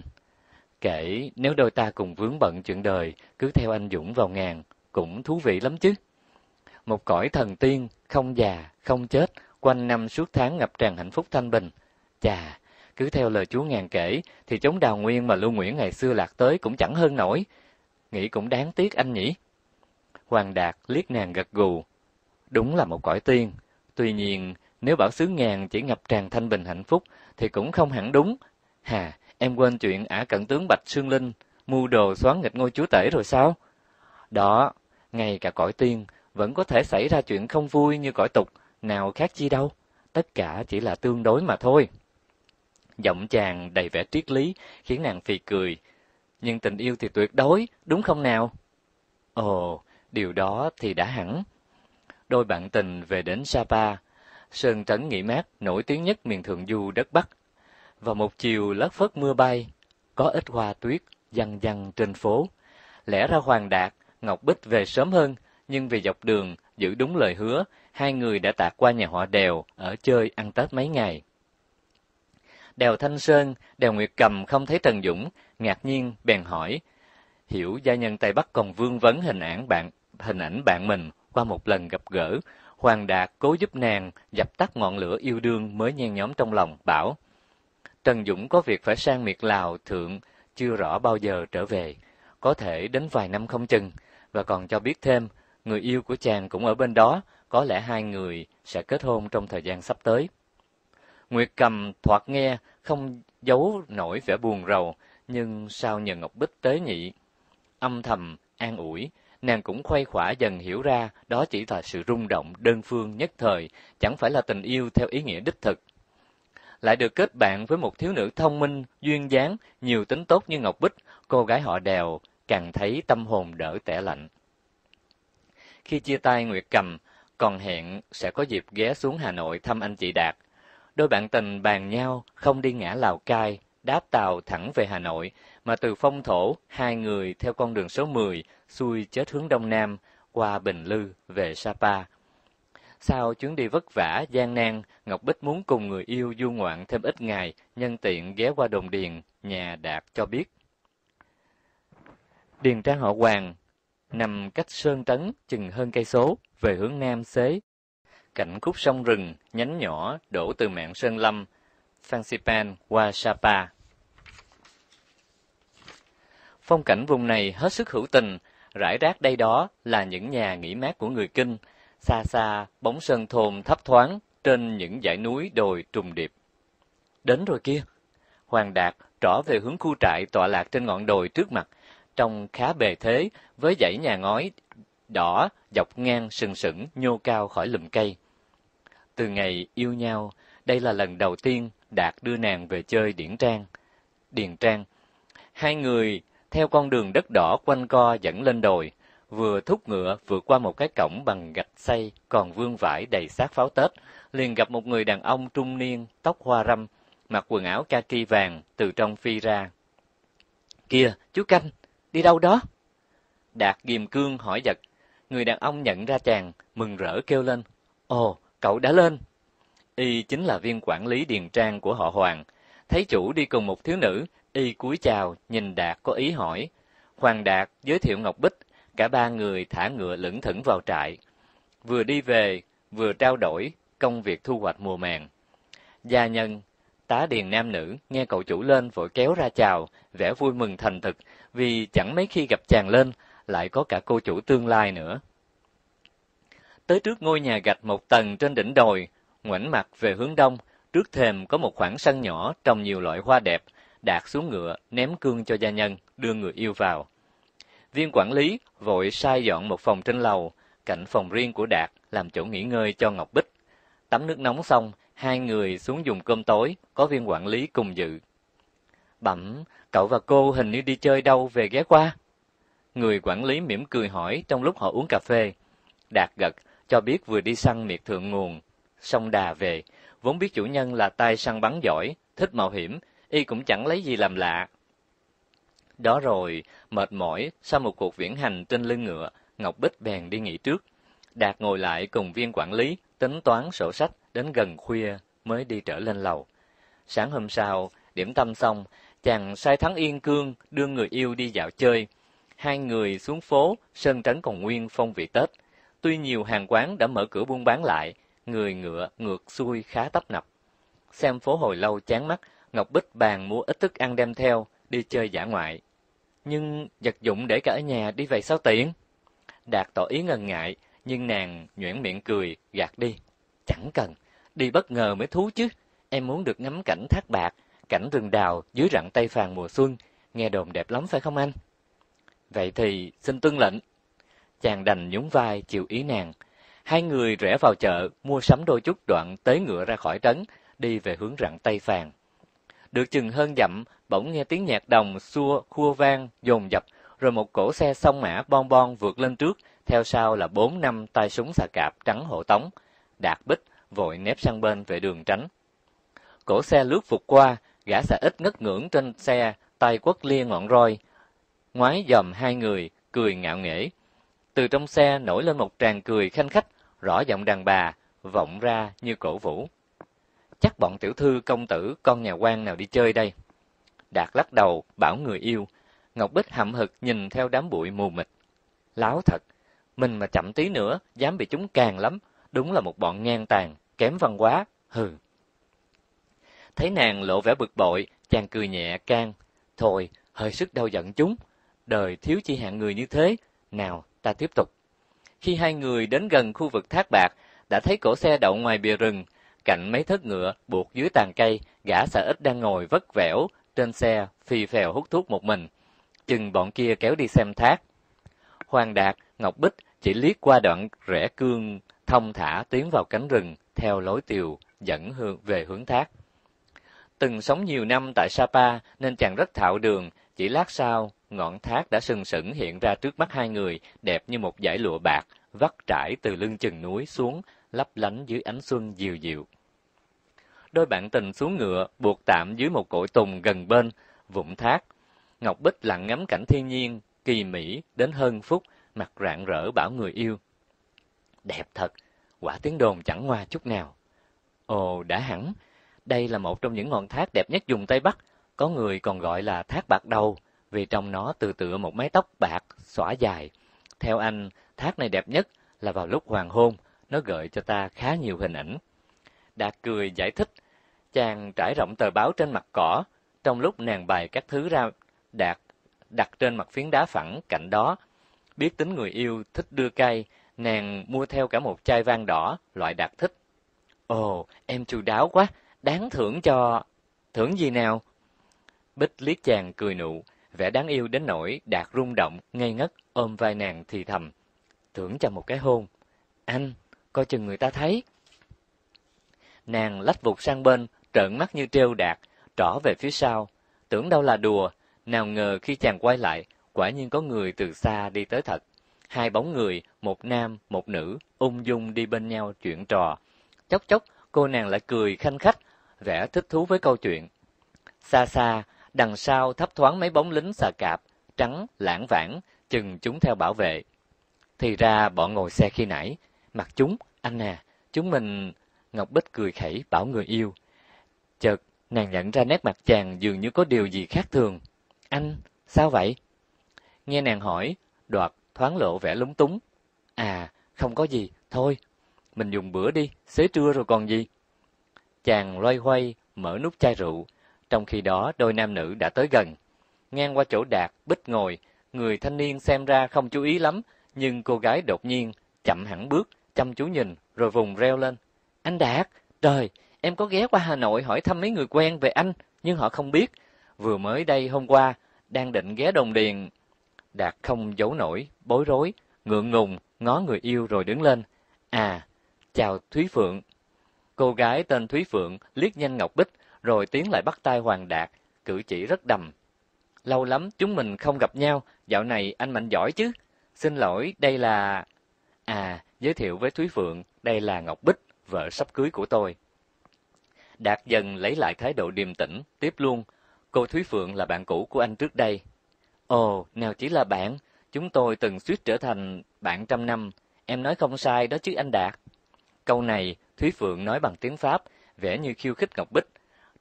kể nếu đôi ta cùng vướng bận chuyện đời, cứ theo anh Dũng vào ngàn, cũng thú vị lắm chứ. Một cõi thần tiên, không già, không chết, quanh năm suốt tháng ngập tràn hạnh phúc thanh bình. Chà, cứ theo lời chúa ngàn kể, thì chống đào nguyên mà Lưu Nguyễn ngày xưa lạc tới cũng chẳng hơn nổi. Nghĩ cũng đáng tiếc anh nhỉ. Hoàng Đạt liếc nàng gật gù. Đúng là một cõi tiên. Tuy nhiên, nếu bảo xứ ngàn chỉ ngập tràn thanh bình hạnh phúc thì cũng không hẳn đúng. Hà, em quên chuyện ả cận tướng Bạch Sương Linh, mưu đồ xoán nghịch ngôi chúa tể rồi sao? Đó, ngay cả cõi tiên vẫn có thể xảy ra chuyện không vui như cõi tục, nào khác chi đâu. Tất cả chỉ là tương đối mà thôi. Giọng chàng đầy vẻ triết lý, khiến nàng phì cười. Nhưng tình yêu thì tuyệt đối, đúng không nào? Ồ, điều đó thì đã hẳn. Đôi bạn tình về đến Sapa, sơn trấn nghỉ mát nổi tiếng nhất miền thượng du đất Bắc. Vào một chiều lất phất mưa bay, có ít hoa tuyết dăng dăng trên phố. Lẽ ra Hoàng Đạt, Ngọc Bích về sớm hơn, nhưng vì dọc đường giữ đúng lời hứa, hai người đã tạt qua nhà họ Đèo ở chơi ăn Tết mấy ngày. Đèo Thanh Sơn, Đèo Nguyệt Cầm không thấy Trần Dũng, ngạc nhiên bèn hỏi, hiểu gia nhân Tây Bắc còn vương vấn hình ảnh bạn hình ảnh bạn mình qua một lần gặp gỡ. Hoàng Đạt cố giúp nàng dập tắt ngọn lửa yêu đương mới nhen nhóm trong lòng, bảo. Trần Dũng có việc phải sang miệt Lào thượng, chưa rõ bao giờ trở về, có thể đến vài năm không chừng, và còn cho biết thêm, người yêu của chàng cũng ở bên đó, có lẽ hai người sẽ kết hôn trong thời gian sắp tới. Nguyệt Cầm thoạt nghe, không giấu nổi vẻ buồn rầu, nhưng sao nhờ Ngọc Bích tế nhị, âm thầm, an ủi, nàng cũng khuây khỏa dần hiểu ra đó chỉ là sự rung động đơn phương nhất thời, chẳng phải là tình yêu theo ý nghĩa đích thực. Lại được kết bạn với một thiếu nữ thông minh, duyên dáng, nhiều tính tốt như Ngọc Bích, cô gái họ đèo, càng thấy tâm hồn đỡ tẻ lạnh. Khi chia tay Nguyệt Cầm, còn hẹn sẽ có dịp ghé xuống Hà Nội thăm anh chị Đạt. Đôi bạn tình bàn nhau không đi ngã Lào Cai, đáp tàu thẳng về Hà Nội, mà từ phong thổ, hai người theo con đường số 10 xuôi chết hướng đông nam qua Bình Lư về Sapa. Sau chuyến đi vất vả gian nan, Ngọc Bích muốn cùng người yêu du ngoạn thêm ít ngày, nhân tiện ghé qua đồn điền nhà Đạt cho biết. Điền trang họ Hoàng nằm cách Sơn Tấn chừng hơn cây số về hướng nam xế. Cảnh khúc sông rừng nhánh nhỏ đổ từ mạng Sơn Lâm, Phan Xipan qua Sapa. Phong cảnh vùng này hết sức hữu tình, rải rác đây đó là những nhà nghỉ mát của người Kinh, xa xa bóng sơn thôn thấp thoáng trên những dãy núi đồi trùng điệp. Đến rồi kia, Hoàng Đạt trỏ về hướng khu trại tọa lạc trên ngọn đồi trước mặt, trông khá bề thế với dãy nhà ngói đỏ dọc ngang sừng sững nhô cao khỏi lùm cây. Từ ngày yêu nhau, đây là lần đầu tiên Đạt đưa nàng về chơi Điển Trang. Điền Trang. Hai người theo con đường đất đỏ quanh co dẫn lên đồi, vừa thúc ngựa vượt qua một cái cổng bằng gạch xây còn vương vải đầy xác pháo Tết, liền gặp một người đàn ông trung niên, tóc hoa râm, mặc quần áo kaki vàng từ trong phi ra. kia chú canh, đi đâu đó?" Đạt Ghim Cương hỏi giật. Người đàn ông nhận ra chàng, mừng rỡ kêu lên, "Ồ, cậu đã lên." Y chính là viên quản lý điền trang của họ Hoàng, thấy chủ đi cùng một thiếu nữ, Y cúi chào, nhìn Đạt có ý hỏi. Hoàng Đạt giới thiệu Ngọc Bích, cả ba người thả ngựa lững thững vào trại. Vừa đi về, vừa trao đổi công việc thu hoạch mùa màng. Gia nhân, tá điền nam nữ, nghe cậu chủ lên vội kéo ra chào, vẻ vui mừng thành thực, vì chẳng mấy khi gặp chàng lên, lại có cả cô chủ tương lai nữa. Tới trước ngôi nhà gạch một tầng trên đỉnh đồi, ngoảnh mặt về hướng đông, trước thềm có một khoảng sân nhỏ trồng nhiều loại hoa đẹp, Đạt xuống ngựa, ném cương cho gia nhân, đưa người yêu vào. Viên quản lý vội sai dọn một phòng trên lầu, cạnh phòng riêng của Đạt, làm chỗ nghỉ ngơi cho Ngọc Bích. Tắm nước nóng xong, hai người xuống dùng cơm tối, có viên quản lý cùng dự. Bẩm, cậu và cô hình như đi chơi đâu về ghé qua? Người quản lý mỉm cười hỏi trong lúc họ uống cà phê. Đạt gật, cho biết vừa đi săn miệt thượng nguồn, sông đà về, vốn biết chủ nhân là tay săn bắn giỏi, thích mạo hiểm y cũng chẳng lấy gì làm lạ. Đó rồi, mệt mỏi, sau một cuộc viễn hành trên lưng ngựa, Ngọc Bích bèn đi nghỉ trước. Đạt ngồi lại cùng viên quản lý, tính toán sổ sách, đến gần khuya mới đi trở lên lầu. Sáng hôm sau, điểm tâm xong, chàng sai thắng Yên Cương đưa người yêu đi dạo chơi. Hai người xuống phố, sân trấn còn nguyên phong vị Tết. Tuy nhiều hàng quán đã mở cửa buôn bán lại, người ngựa ngược xuôi khá tấp nập. Xem phố hồi lâu chán mắt, Ngọc Bích bàn mua ít thức ăn đem theo, đi chơi giả ngoại. Nhưng vật dụng để cả ở nhà đi về sao tiện? Đạt tỏ ý ngần ngại, nhưng nàng nhuyễn miệng cười, gạt đi. Chẳng cần, đi bất ngờ mới thú chứ. Em muốn được ngắm cảnh thác bạc, cảnh rừng đào dưới rặng tây phàn mùa xuân. Nghe đồn đẹp lắm phải không anh? Vậy thì xin tuân lệnh. Chàng đành nhún vai chịu ý nàng. Hai người rẽ vào chợ, mua sắm đôi chút đoạn tế ngựa ra khỏi trấn, đi về hướng rặng Tây Phàn. Được chừng hơn dặm, bỗng nghe tiếng nhạc đồng xua khua vang dồn dập, rồi một cỗ xe song mã bon bon vượt lên trước, theo sau là bốn năm tay súng xà cạp trắng hộ tống. Đạt Bích vội nép sang bên về đường tránh. Cỗ xe lướt vụt qua, gã xà ít ngất ngưỡng trên xe, tay quất lia ngọn roi, ngoái dòm hai người, cười ngạo nghễ. Từ trong xe nổi lên một tràng cười khanh khách, rõ giọng đàn bà, vọng ra như cổ vũ chắc bọn tiểu thư công tử con nhà quan nào đi chơi đây. Đạt lắc đầu, bảo người yêu. Ngọc Bích hậm hực nhìn theo đám bụi mù mịt. Láo thật, mình mà chậm tí nữa, dám bị chúng càng lắm. Đúng là một bọn ngang tàn, kém văn hóa, hừ. Thấy nàng lộ vẻ bực bội, chàng cười nhẹ can. Thôi, hơi sức đau giận chúng. Đời thiếu chi hạng người như thế. Nào, ta tiếp tục. Khi hai người đến gần khu vực thác bạc, đã thấy cổ xe đậu ngoài bìa rừng, cạnh mấy thớt ngựa buộc dưới tàn cây, gã sợ ít đang ngồi vất vẻo trên xe phi phèo hút thuốc một mình. Chừng bọn kia kéo đi xem thác. Hoàng Đạt, Ngọc Bích chỉ liếc qua đoạn rẽ cương thông thả tiến vào cánh rừng theo lối tiều dẫn hướng về hướng thác. Từng sống nhiều năm tại Sapa nên chàng rất thạo đường, chỉ lát sau, ngọn thác đã sừng sững hiện ra trước mắt hai người, đẹp như một dải lụa bạc, vắt trải từ lưng chừng núi xuống, lấp lánh dưới ánh xuân dịu dịu. Đôi bạn tình xuống ngựa, buộc tạm dưới một cội tùng gần bên, vũng thác. Ngọc Bích lặng ngắm cảnh thiên nhiên, kỳ mỹ, đến hơn phúc mặt rạng rỡ bảo người yêu. Đẹp thật, quả tiếng đồn chẳng hoa chút nào. Ồ, đã hẳn, đây là một trong những ngọn thác đẹp nhất vùng Tây Bắc, có người còn gọi là thác bạc đầu, vì trong nó từ tựa một mái tóc bạc, xõa dài. Theo anh, thác này đẹp nhất là vào lúc hoàng hôn, nó gợi cho ta khá nhiều hình ảnh. Đạt cười giải thích, chàng trải rộng tờ báo trên mặt cỏ, trong lúc nàng bày các thứ ra, Đạt đặt trên mặt phiến đá phẳng cạnh đó. Biết tính người yêu thích đưa cây, nàng mua theo cả một chai vang đỏ, loại Đạt thích. Ồ, em chu đáo quá, đáng thưởng cho... Thưởng gì nào? Bích liếc chàng cười nụ, vẻ đáng yêu đến nỗi Đạt rung động, ngây ngất, ôm vai nàng thì thầm. Thưởng cho một cái hôn. Anh coi chừng người ta thấy. Nàng lách vụt sang bên, trợn mắt như trêu đạc, trỏ về phía sau, tưởng đâu là đùa, nào ngờ khi chàng quay lại, quả nhiên có người từ xa đi tới thật. Hai bóng người, một nam, một nữ, ung dung đi bên nhau chuyện trò. Chốc chốc, cô nàng lại cười khanh khách, vẻ thích thú với câu chuyện. Xa xa, đằng sau thấp thoáng mấy bóng lính xà cạp, trắng, lãng vãng, chừng chúng theo bảo vệ. Thì ra bọn ngồi xe khi nãy, Mặt chúng, anh à, chúng mình... Ngọc Bích cười khẩy bảo người yêu. Chợt, nàng nhận ra nét mặt chàng dường như có điều gì khác thường. Anh, sao vậy? Nghe nàng hỏi, đoạt thoáng lộ vẻ lúng túng. À, không có gì, thôi, mình dùng bữa đi, xế trưa rồi còn gì. Chàng loay hoay, mở nút chai rượu. Trong khi đó, đôi nam nữ đã tới gần. Ngang qua chỗ Đạt, Bích ngồi, người thanh niên xem ra không chú ý lắm, nhưng cô gái đột nhiên, chậm hẳn bước, chăm chú nhìn, rồi vùng reo lên. Anh Đạt, trời, em có ghé qua Hà Nội hỏi thăm mấy người quen về anh, nhưng họ không biết. Vừa mới đây hôm qua, đang định ghé Đồng Điền. Đạt không giấu nổi, bối rối, ngượng ngùng, ngó người yêu rồi đứng lên. À, chào Thúy Phượng. Cô gái tên Thúy Phượng liếc nhanh Ngọc Bích, rồi tiến lại bắt tay Hoàng Đạt, cử chỉ rất đầm. Lâu lắm chúng mình không gặp nhau, dạo này anh mạnh giỏi chứ. Xin lỗi, đây là... À, giới thiệu với Thúy Phượng, đây là Ngọc Bích, vợ sắp cưới của tôi. Đạt dần lấy lại thái độ điềm tĩnh, tiếp luôn. Cô Thúy Phượng là bạn cũ của anh trước đây. Ồ, nào chỉ là bạn, chúng tôi từng suýt trở thành bạn trăm năm. Em nói không sai đó chứ anh Đạt. Câu này, Thúy Phượng nói bằng tiếng Pháp, vẻ như khiêu khích Ngọc Bích.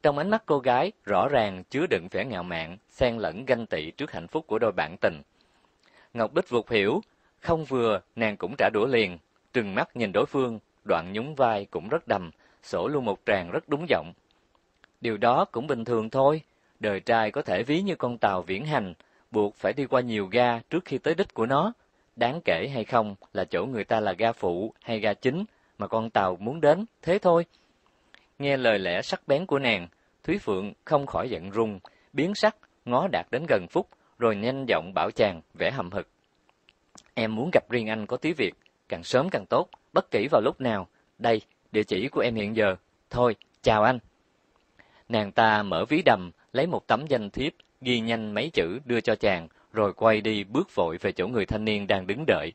Trong ánh mắt cô gái, rõ ràng chứa đựng vẻ ngạo mạn, xen lẫn ganh tị trước hạnh phúc của đôi bạn tình. Ngọc Bích vụt hiểu, không vừa, nàng cũng trả đũa liền, trừng mắt nhìn đối phương, đoạn nhún vai cũng rất đầm, sổ luôn một tràng rất đúng giọng. Điều đó cũng bình thường thôi, đời trai có thể ví như con tàu viễn hành, buộc phải đi qua nhiều ga trước khi tới đích của nó. Đáng kể hay không là chỗ người ta là ga phụ hay ga chính mà con tàu muốn đến, thế thôi. Nghe lời lẽ sắc bén của nàng, Thúy Phượng không khỏi giận rung, biến sắc, ngó đạt đến gần phút rồi nhanh giọng bảo chàng, vẻ hậm hực. Em muốn gặp riêng anh có tí việc, càng sớm càng tốt, bất kỳ vào lúc nào. Đây, địa chỉ của em hiện giờ. Thôi, chào anh. Nàng ta mở ví đầm, lấy một tấm danh thiếp, ghi nhanh mấy chữ đưa cho chàng, rồi quay đi bước vội về chỗ người thanh niên đang đứng đợi.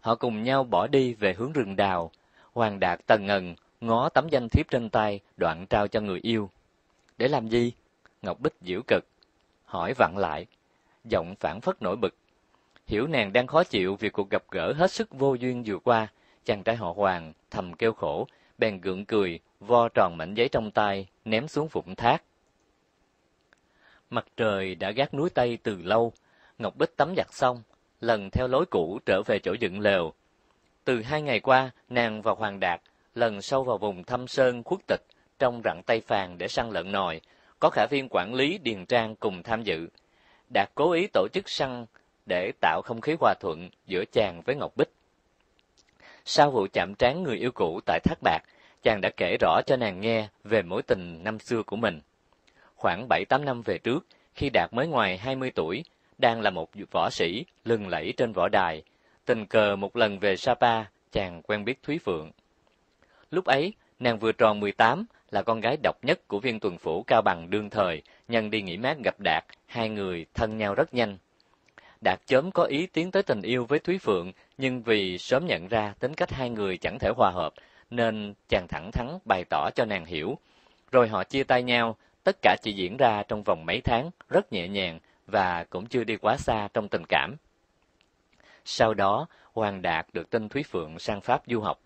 Họ cùng nhau bỏ đi về hướng rừng đào. Hoàng Đạt tần ngần, ngó tấm danh thiếp trên tay, đoạn trao cho người yêu. Để làm gì? Ngọc Bích giễu cực. Hỏi vặn lại. Giọng phản phất nổi bực, Hiểu nàng đang khó chịu vì cuộc gặp gỡ hết sức vô duyên vừa qua, chàng trai họ Hoàng thầm kêu khổ, bèn gượng cười, vo tròn mảnh giấy trong tay, ném xuống vụng thác. Mặt trời đã gác núi Tây từ lâu, Ngọc Bích tắm giặt xong, lần theo lối cũ trở về chỗ dựng lều. Từ hai ngày qua, nàng và Hoàng Đạt lần sâu vào vùng thâm sơn khuất tịch trong rặng Tây phàng để săn lợn nòi, có khả viên quản lý Điền Trang cùng tham dự. Đạt cố ý tổ chức săn để tạo không khí hòa thuận giữa chàng với Ngọc Bích. Sau vụ chạm trán người yêu cũ tại Thác Bạc, chàng đã kể rõ cho nàng nghe về mối tình năm xưa của mình. Khoảng 7-8 năm về trước, khi Đạt mới ngoài 20 tuổi, đang là một võ sĩ lừng lẫy trên võ đài, tình cờ một lần về Sapa, chàng quen biết Thúy Phượng. Lúc ấy, nàng vừa tròn 18, là con gái độc nhất của viên tuần phủ Cao Bằng đương thời, nhân đi nghỉ mát gặp Đạt, hai người thân nhau rất nhanh. Đạt chớm có ý tiến tới tình yêu với Thúy Phượng, nhưng vì sớm nhận ra tính cách hai người chẳng thể hòa hợp, nên chàng thẳng thắn bày tỏ cho nàng hiểu. Rồi họ chia tay nhau, tất cả chỉ diễn ra trong vòng mấy tháng, rất nhẹ nhàng và cũng chưa đi quá xa trong tình cảm. Sau đó, Hoàng Đạt được tin Thúy Phượng sang Pháp du học.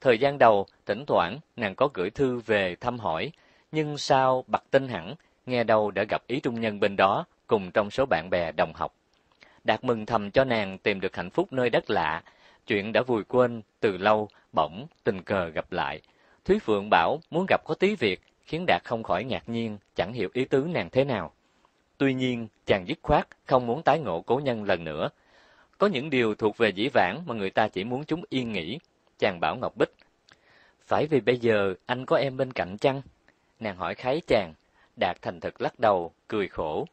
Thời gian đầu, thỉnh thoảng nàng có gửi thư về thăm hỏi, nhưng sau bặt tin hẳn, nghe đâu đã gặp ý trung nhân bên đó cùng trong số bạn bè đồng học. Đạt mừng thầm cho nàng tìm được hạnh phúc nơi đất lạ, chuyện đã vùi quên từ lâu bỗng tình cờ gặp lại. Thúy Phượng bảo muốn gặp có tí việc, khiến Đạt không khỏi ngạc nhiên, chẳng hiểu ý tứ nàng thế nào. Tuy nhiên, chàng dứt khoát không muốn tái ngộ cố nhân lần nữa. Có những điều thuộc về dĩ vãng mà người ta chỉ muốn chúng yên nghỉ. Chàng bảo Ngọc Bích, phải vì bây giờ anh có em bên cạnh chăng? Nàng hỏi khái chàng, Đạt thành thực lắc đầu, cười khổ.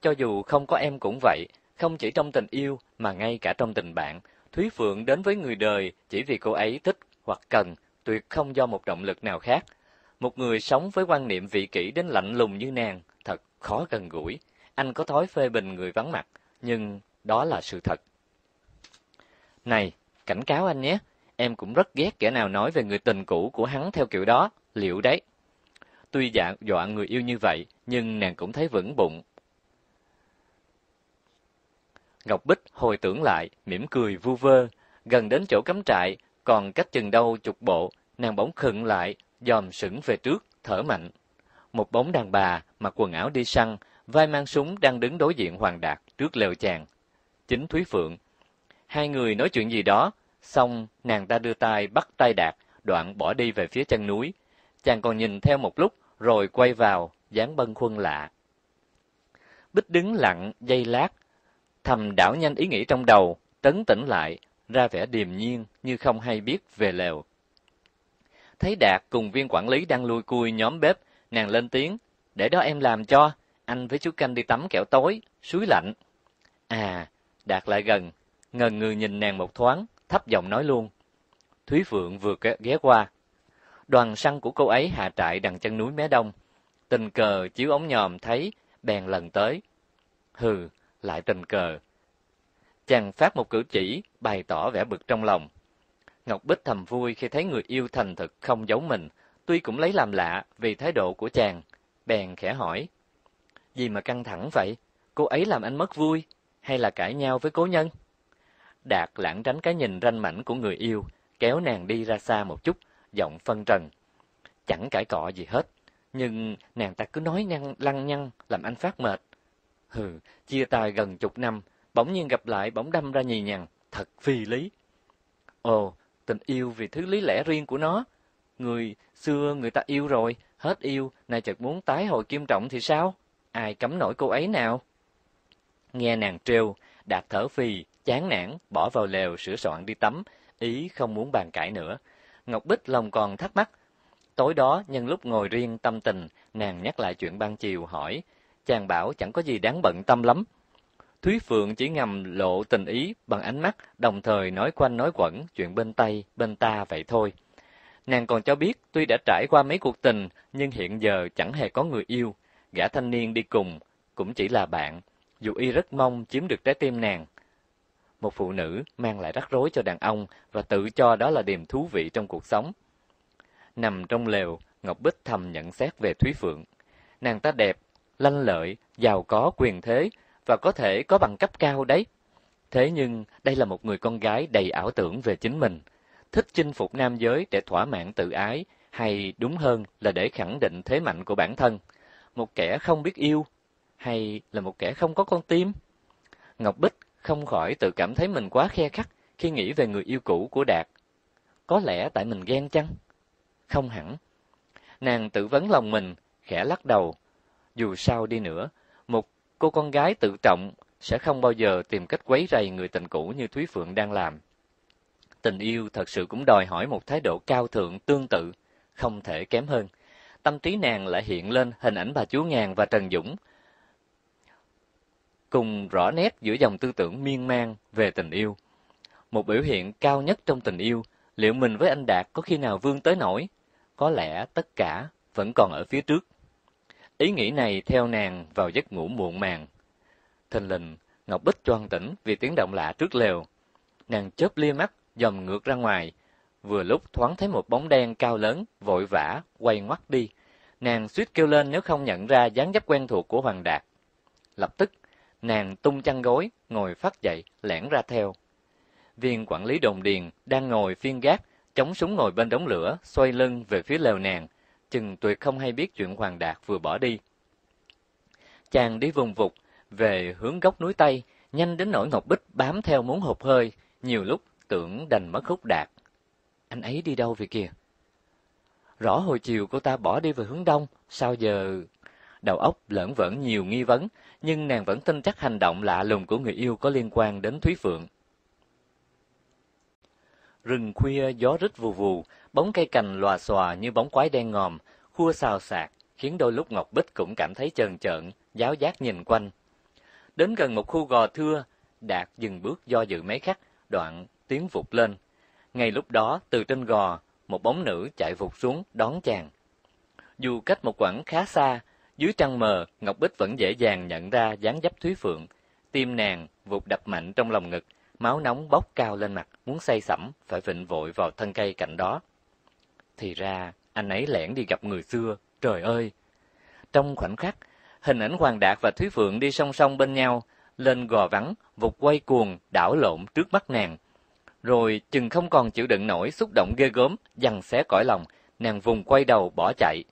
Cho dù không có em cũng vậy, không chỉ trong tình yêu mà ngay cả trong tình bạn, Thúy Phượng đến với người đời chỉ vì cô ấy thích hoặc cần, tuyệt không do một động lực nào khác. Một người sống với quan niệm vị kỷ đến lạnh lùng như nàng, thật khó gần gũi. Anh có thói phê bình người vắng mặt, nhưng đó là sự thật. Này, cảnh cáo anh nhé, em cũng rất ghét kẻ nào nói về người tình cũ của hắn theo kiểu đó, liệu đấy. Tuy dạ dọa người yêu như vậy, nhưng nàng cũng thấy vững bụng, Ngọc Bích hồi tưởng lại, mỉm cười vu vơ, gần đến chỗ cắm trại, còn cách chừng đâu chục bộ, nàng bỗng khựng lại, dòm sững về trước, thở mạnh. Một bóng đàn bà mặc quần áo đi săn, vai mang súng đang đứng đối diện Hoàng Đạt trước lều chàng. Chính Thúy Phượng. Hai người nói chuyện gì đó, xong nàng ta đưa tay bắt tay Đạt, đoạn bỏ đi về phía chân núi. Chàng còn nhìn theo một lúc, rồi quay vào, dáng bân khuân lạ. Bích đứng lặng, dây lát, thầm đảo nhanh ý nghĩ trong đầu, trấn tĩnh lại, ra vẻ điềm nhiên như không hay biết về lều. Thấy Đạt cùng viên quản lý đang lùi cui nhóm bếp, nàng lên tiếng, để đó em làm cho, anh với chú Canh đi tắm kẹo tối, suối lạnh. À, Đạt lại gần, ngần ngừ nhìn nàng một thoáng, thấp giọng nói luôn. Thúy Phượng vừa ghé qua. Đoàn săn của cô ấy hạ trại đằng chân núi mé đông. Tình cờ chiếu ống nhòm thấy, bèn lần tới. Hừ, lại tình cờ. Chàng phát một cử chỉ, bày tỏ vẻ bực trong lòng. Ngọc Bích thầm vui khi thấy người yêu thành thực không giống mình, tuy cũng lấy làm lạ vì thái độ của chàng. Bèn khẽ hỏi, gì mà căng thẳng vậy? Cô ấy làm anh mất vui, hay là cãi nhau với cố nhân? Đạt lãng tránh cái nhìn ranh mảnh của người yêu, kéo nàng đi ra xa một chút, giọng phân trần. Chẳng cãi cọ gì hết, nhưng nàng ta cứ nói nhăn lăng nhăng làm anh phát mệt. Hừ, chia tay gần chục năm, bỗng nhiên gặp lại bỗng đâm ra nhì nhằn, thật phi lý. Ồ, tình yêu vì thứ lý lẽ riêng của nó. Người xưa người ta yêu rồi, hết yêu, nay chợt muốn tái hồi kim trọng thì sao? Ai cấm nổi cô ấy nào? Nghe nàng trêu, đạt thở phì, chán nản, bỏ vào lều sửa soạn đi tắm, ý không muốn bàn cãi nữa. Ngọc Bích lòng còn thắc mắc. Tối đó, nhân lúc ngồi riêng tâm tình, nàng nhắc lại chuyện ban chiều hỏi, chàng bảo chẳng có gì đáng bận tâm lắm. Thúy Phượng chỉ ngầm lộ tình ý bằng ánh mắt, đồng thời nói quanh nói quẩn chuyện bên tay, bên ta vậy thôi. Nàng còn cho biết tuy đã trải qua mấy cuộc tình, nhưng hiện giờ chẳng hề có người yêu. Gã thanh niên đi cùng, cũng chỉ là bạn, dù y rất mong chiếm được trái tim nàng. Một phụ nữ mang lại rắc rối cho đàn ông và tự cho đó là điểm thú vị trong cuộc sống. Nằm trong lều, Ngọc Bích thầm nhận xét về Thúy Phượng. Nàng ta đẹp, lanh lợi, giàu có quyền thế và có thể có bằng cấp cao đấy. Thế nhưng đây là một người con gái đầy ảo tưởng về chính mình, thích chinh phục nam giới để thỏa mãn tự ái hay đúng hơn là để khẳng định thế mạnh của bản thân. Một kẻ không biết yêu hay là một kẻ không có con tim? Ngọc Bích không khỏi tự cảm thấy mình quá khe khắc khi nghĩ về người yêu cũ của Đạt. Có lẽ tại mình ghen chăng? Không hẳn. Nàng tự vấn lòng mình, khẽ lắc đầu, dù sao đi nữa, một cô con gái tự trọng sẽ không bao giờ tìm cách quấy rầy người tình cũ như Thúy Phượng đang làm. Tình yêu thật sự cũng đòi hỏi một thái độ cao thượng tương tự, không thể kém hơn. Tâm trí nàng lại hiện lên hình ảnh bà Chúa Ngàn và Trần Dũng, cùng rõ nét giữa dòng tư tưởng miên man về tình yêu. Một biểu hiện cao nhất trong tình yêu, liệu mình với anh Đạt có khi nào vươn tới nổi? Có lẽ tất cả vẫn còn ở phía trước. Ý nghĩ này theo nàng vào giấc ngủ muộn màng. Thình lình, Ngọc Bích choan tỉnh vì tiếng động lạ trước lều. Nàng chớp lia mắt, dòm ngược ra ngoài. Vừa lúc thoáng thấy một bóng đen cao lớn, vội vã, quay ngoắt đi. Nàng suýt kêu lên nếu không nhận ra dáng dấp quen thuộc của Hoàng Đạt. Lập tức, nàng tung chăn gối, ngồi phát dậy, lẻn ra theo. Viên quản lý đồn điền đang ngồi phiên gác, chống súng ngồi bên đống lửa, xoay lưng về phía lều nàng chừng tuyệt không hay biết chuyện Hoàng Đạt vừa bỏ đi. Chàng đi vùng vục, về hướng góc núi Tây, nhanh đến nỗi Ngọc Bích bám theo muốn hụt hơi, nhiều lúc tưởng đành mất khúc Đạt. Anh ấy đi đâu vậy kìa? Rõ hồi chiều cô ta bỏ đi về hướng đông, sao giờ... Đầu óc lẫn vẫn nhiều nghi vấn, nhưng nàng vẫn tin chắc hành động lạ lùng của người yêu có liên quan đến Thúy Phượng. Rừng khuya gió rít vù vù, Bóng cây cành lòa xòa như bóng quái đen ngòm, khua xào xạc, khiến đôi lúc Ngọc Bích cũng cảm thấy trơn trợn, giáo giác nhìn quanh. Đến gần một khu gò thưa, Đạt dừng bước do dự mấy khắc, đoạn tiếng vụt lên. Ngay lúc đó, từ trên gò, một bóng nữ chạy vụt xuống đón chàng. Dù cách một quãng khá xa, dưới trăng mờ, Ngọc Bích vẫn dễ dàng nhận ra dáng dấp Thúy Phượng. Tim nàng vụt đập mạnh trong lòng ngực, máu nóng bốc cao lên mặt, muốn say sẩm, phải vịnh vội vào thân cây cạnh đó. Thì ra, anh ấy lẻn đi gặp người xưa, trời ơi! Trong khoảnh khắc, hình ảnh Hoàng Đạt và Thúy Phượng đi song song bên nhau, lên gò vắng, vụt quay cuồng, đảo lộn trước mắt nàng. Rồi chừng không còn chịu đựng nổi xúc động ghê gớm, dằn xé cõi lòng, nàng vùng quay đầu bỏ chạy.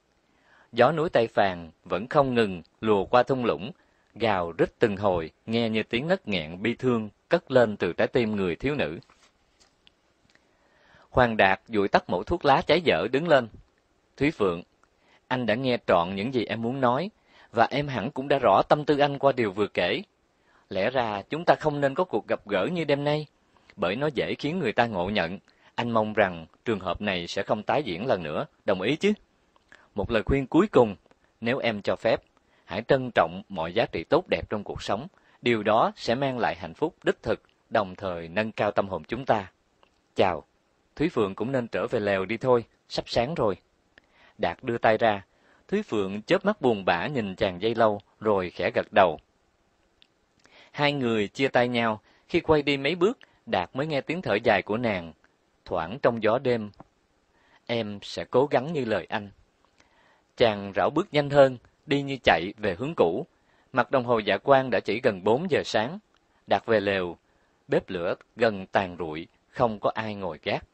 Gió núi Tây Phàn vẫn không ngừng, lùa qua thung lũng, gào rít từng hồi, nghe như tiếng nấc nghẹn bi thương cất lên từ trái tim người thiếu nữ. Hoàng Đạt dụi tắt mẩu thuốc lá cháy dở đứng lên. Thúy Phượng, anh đã nghe trọn những gì em muốn nói, và em hẳn cũng đã rõ tâm tư anh qua điều vừa kể. Lẽ ra chúng ta không nên có cuộc gặp gỡ như đêm nay, bởi nó dễ khiến người ta ngộ nhận. Anh mong rằng trường hợp này sẽ không tái diễn lần nữa, đồng ý chứ? Một lời khuyên cuối cùng, nếu em cho phép, hãy trân trọng mọi giá trị tốt đẹp trong cuộc sống, điều đó sẽ mang lại hạnh phúc đích thực, đồng thời nâng cao tâm hồn chúng ta. Chào! Thúy Phượng cũng nên trở về lều đi thôi, sắp sáng rồi. Đạt đưa tay ra, Thúy Phượng chớp mắt buồn bã nhìn chàng dây lâu, rồi khẽ gật đầu. Hai người chia tay nhau, khi quay đi mấy bước, Đạt mới nghe tiếng thở dài của nàng, thoảng trong gió đêm. Em sẽ cố gắng như lời anh. Chàng rảo bước nhanh hơn, đi như chạy về hướng cũ. Mặt đồng hồ dạ quang đã chỉ gần 4 giờ sáng. Đạt về lều, bếp lửa gần tàn rụi, không có ai ngồi gác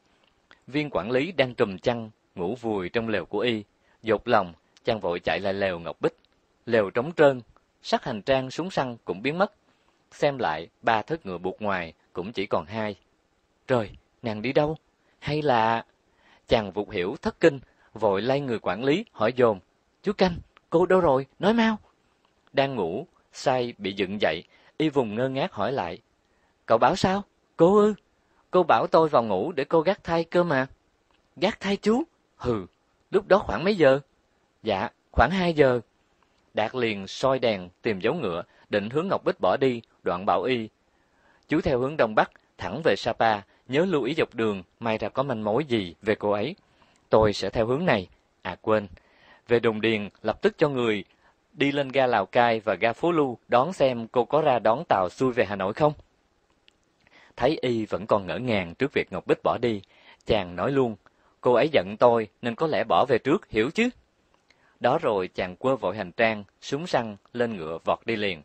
viên quản lý đang trùm chăn, ngủ vùi trong lều của y. Dột lòng, chàng vội chạy lại lều Ngọc Bích. Lều trống trơn, sắc hành trang súng săn cũng biến mất. Xem lại, ba thớt ngựa buộc ngoài cũng chỉ còn hai. Trời, nàng đi đâu? Hay là... Chàng vụt hiểu thất kinh, vội lay người quản lý, hỏi dồn. Chú Canh, cô đâu rồi? Nói mau. Đang ngủ, say bị dựng dậy, y vùng ngơ ngác hỏi lại. Cậu bảo sao? Cô ư? Cô bảo tôi vào ngủ để cô gác thai cơ mà. Gác thai chú? Hừ, lúc đó khoảng mấy giờ? Dạ, khoảng 2 giờ. Đạt liền soi đèn tìm dấu ngựa, định hướng Ngọc Bích bỏ đi, đoạn bảo y. Chú theo hướng đông bắc, thẳng về Sapa, nhớ lưu ý dọc đường, may ra có manh mối gì về cô ấy. Tôi sẽ theo hướng này. À quên, về Đồng Điền lập tức cho người đi lên ga Lào Cai và ga Phú Lu đón xem cô có ra đón tàu xuôi về Hà Nội không thấy y vẫn còn ngỡ ngàng trước việc Ngọc Bích bỏ đi, chàng nói luôn, cô ấy giận tôi nên có lẽ bỏ về trước, hiểu chứ? Đó rồi chàng quơ vội hành trang, súng săn, lên ngựa vọt đi liền.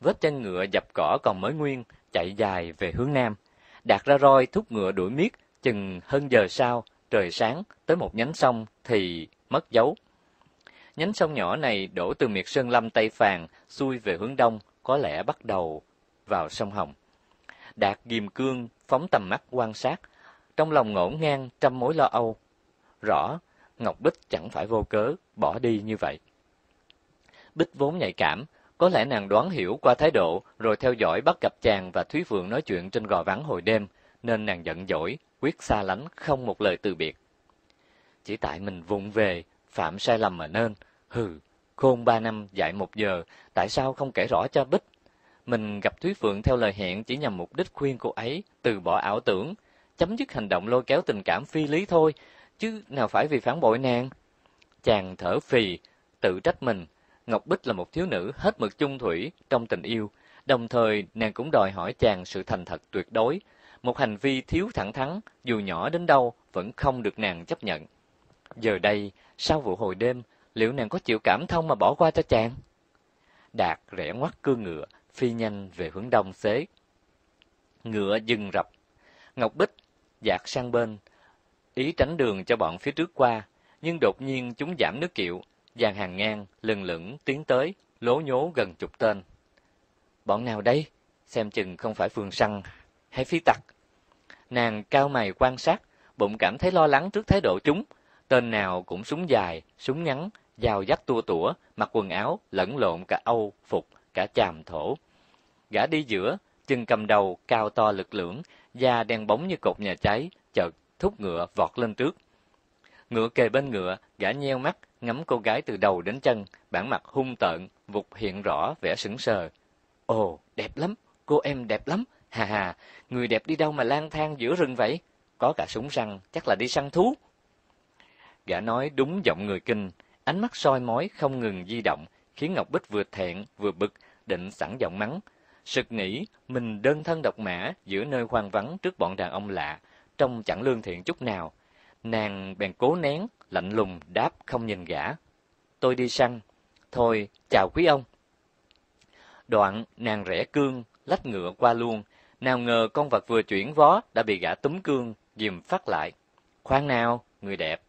Vết chân ngựa dập cỏ còn mới nguyên, chạy dài về hướng nam. Đạt ra roi thúc ngựa đuổi miết, chừng hơn giờ sau, trời sáng, tới một nhánh sông thì mất dấu. Nhánh sông nhỏ này đổ từ miệt sơn lâm Tây Phàn, xuôi về hướng đông, có lẽ bắt đầu vào sông Hồng. Đạt ghim cương, phóng tầm mắt quan sát, trong lòng ngổn ngang trăm mối lo âu. Rõ, Ngọc Bích chẳng phải vô cớ, bỏ đi như vậy. Bích vốn nhạy cảm, có lẽ nàng đoán hiểu qua thái độ, rồi theo dõi bắt gặp chàng và Thúy Phượng nói chuyện trên gò vắng hồi đêm, nên nàng giận dỗi, quyết xa lánh không một lời từ biệt. Chỉ tại mình vụng về, phạm sai lầm mà nên, hừ, khôn ba năm dạy một giờ, tại sao không kể rõ cho Bích? Mình gặp Thúy Phượng theo lời hẹn chỉ nhằm mục đích khuyên cô ấy từ bỏ ảo tưởng, chấm dứt hành động lôi kéo tình cảm phi lý thôi, chứ nào phải vì phản bội nàng. Chàng thở phì, tự trách mình. Ngọc Bích là một thiếu nữ hết mực chung thủy trong tình yêu, đồng thời nàng cũng đòi hỏi chàng sự thành thật tuyệt đối. Một hành vi thiếu thẳng thắn, dù nhỏ đến đâu, vẫn không được nàng chấp nhận. Giờ đây, sau vụ hồi đêm, liệu nàng có chịu cảm thông mà bỏ qua cho chàng? Đạt rẽ ngoắt cương ngựa, phi nhanh về hướng đông xế. Ngựa dừng rập, Ngọc Bích dạt sang bên, ý tránh đường cho bọn phía trước qua, nhưng đột nhiên chúng giảm nước kiệu, dàn hàng ngang lừng lững tiến tới, lố nhố gần chục tên. Bọn nào đây? Xem chừng không phải phường săn hay phi tặc. Nàng cao mày quan sát, bụng cảm thấy lo lắng trước thái độ chúng, tên nào cũng súng dài, súng ngắn, dao dắt tua tủa, mặc quần áo lẫn lộn cả Âu phục, cả chàm thổ. Gã đi giữa, chân cầm đầu, cao to lực lưỡng, da đen bóng như cột nhà cháy, chợt thúc ngựa vọt lên trước. Ngựa kề bên ngựa, gã nheo mắt, ngắm cô gái từ đầu đến chân, bản mặt hung tợn, vụt hiện rõ vẻ sững sờ. Ồ, đẹp lắm, cô em đẹp lắm, hà hà, người đẹp đi đâu mà lang thang giữa rừng vậy? Có cả súng săn, chắc là đi săn thú. Gã nói đúng giọng người kinh, ánh mắt soi mói không ngừng di động, khiến Ngọc Bích vừa thẹn vừa bực, định sẵn giọng mắng. Sực nghĩ mình đơn thân độc mã giữa nơi hoang vắng trước bọn đàn ông lạ, trông chẳng lương thiện chút nào. Nàng bèn cố nén, lạnh lùng đáp không nhìn gã. Tôi đi săn, thôi chào quý ông. Đoạn nàng rẽ cương, lách ngựa qua luôn, nào ngờ con vật vừa chuyển vó đã bị gã túm cương, dìm phát lại. Khoan nào, người đẹp.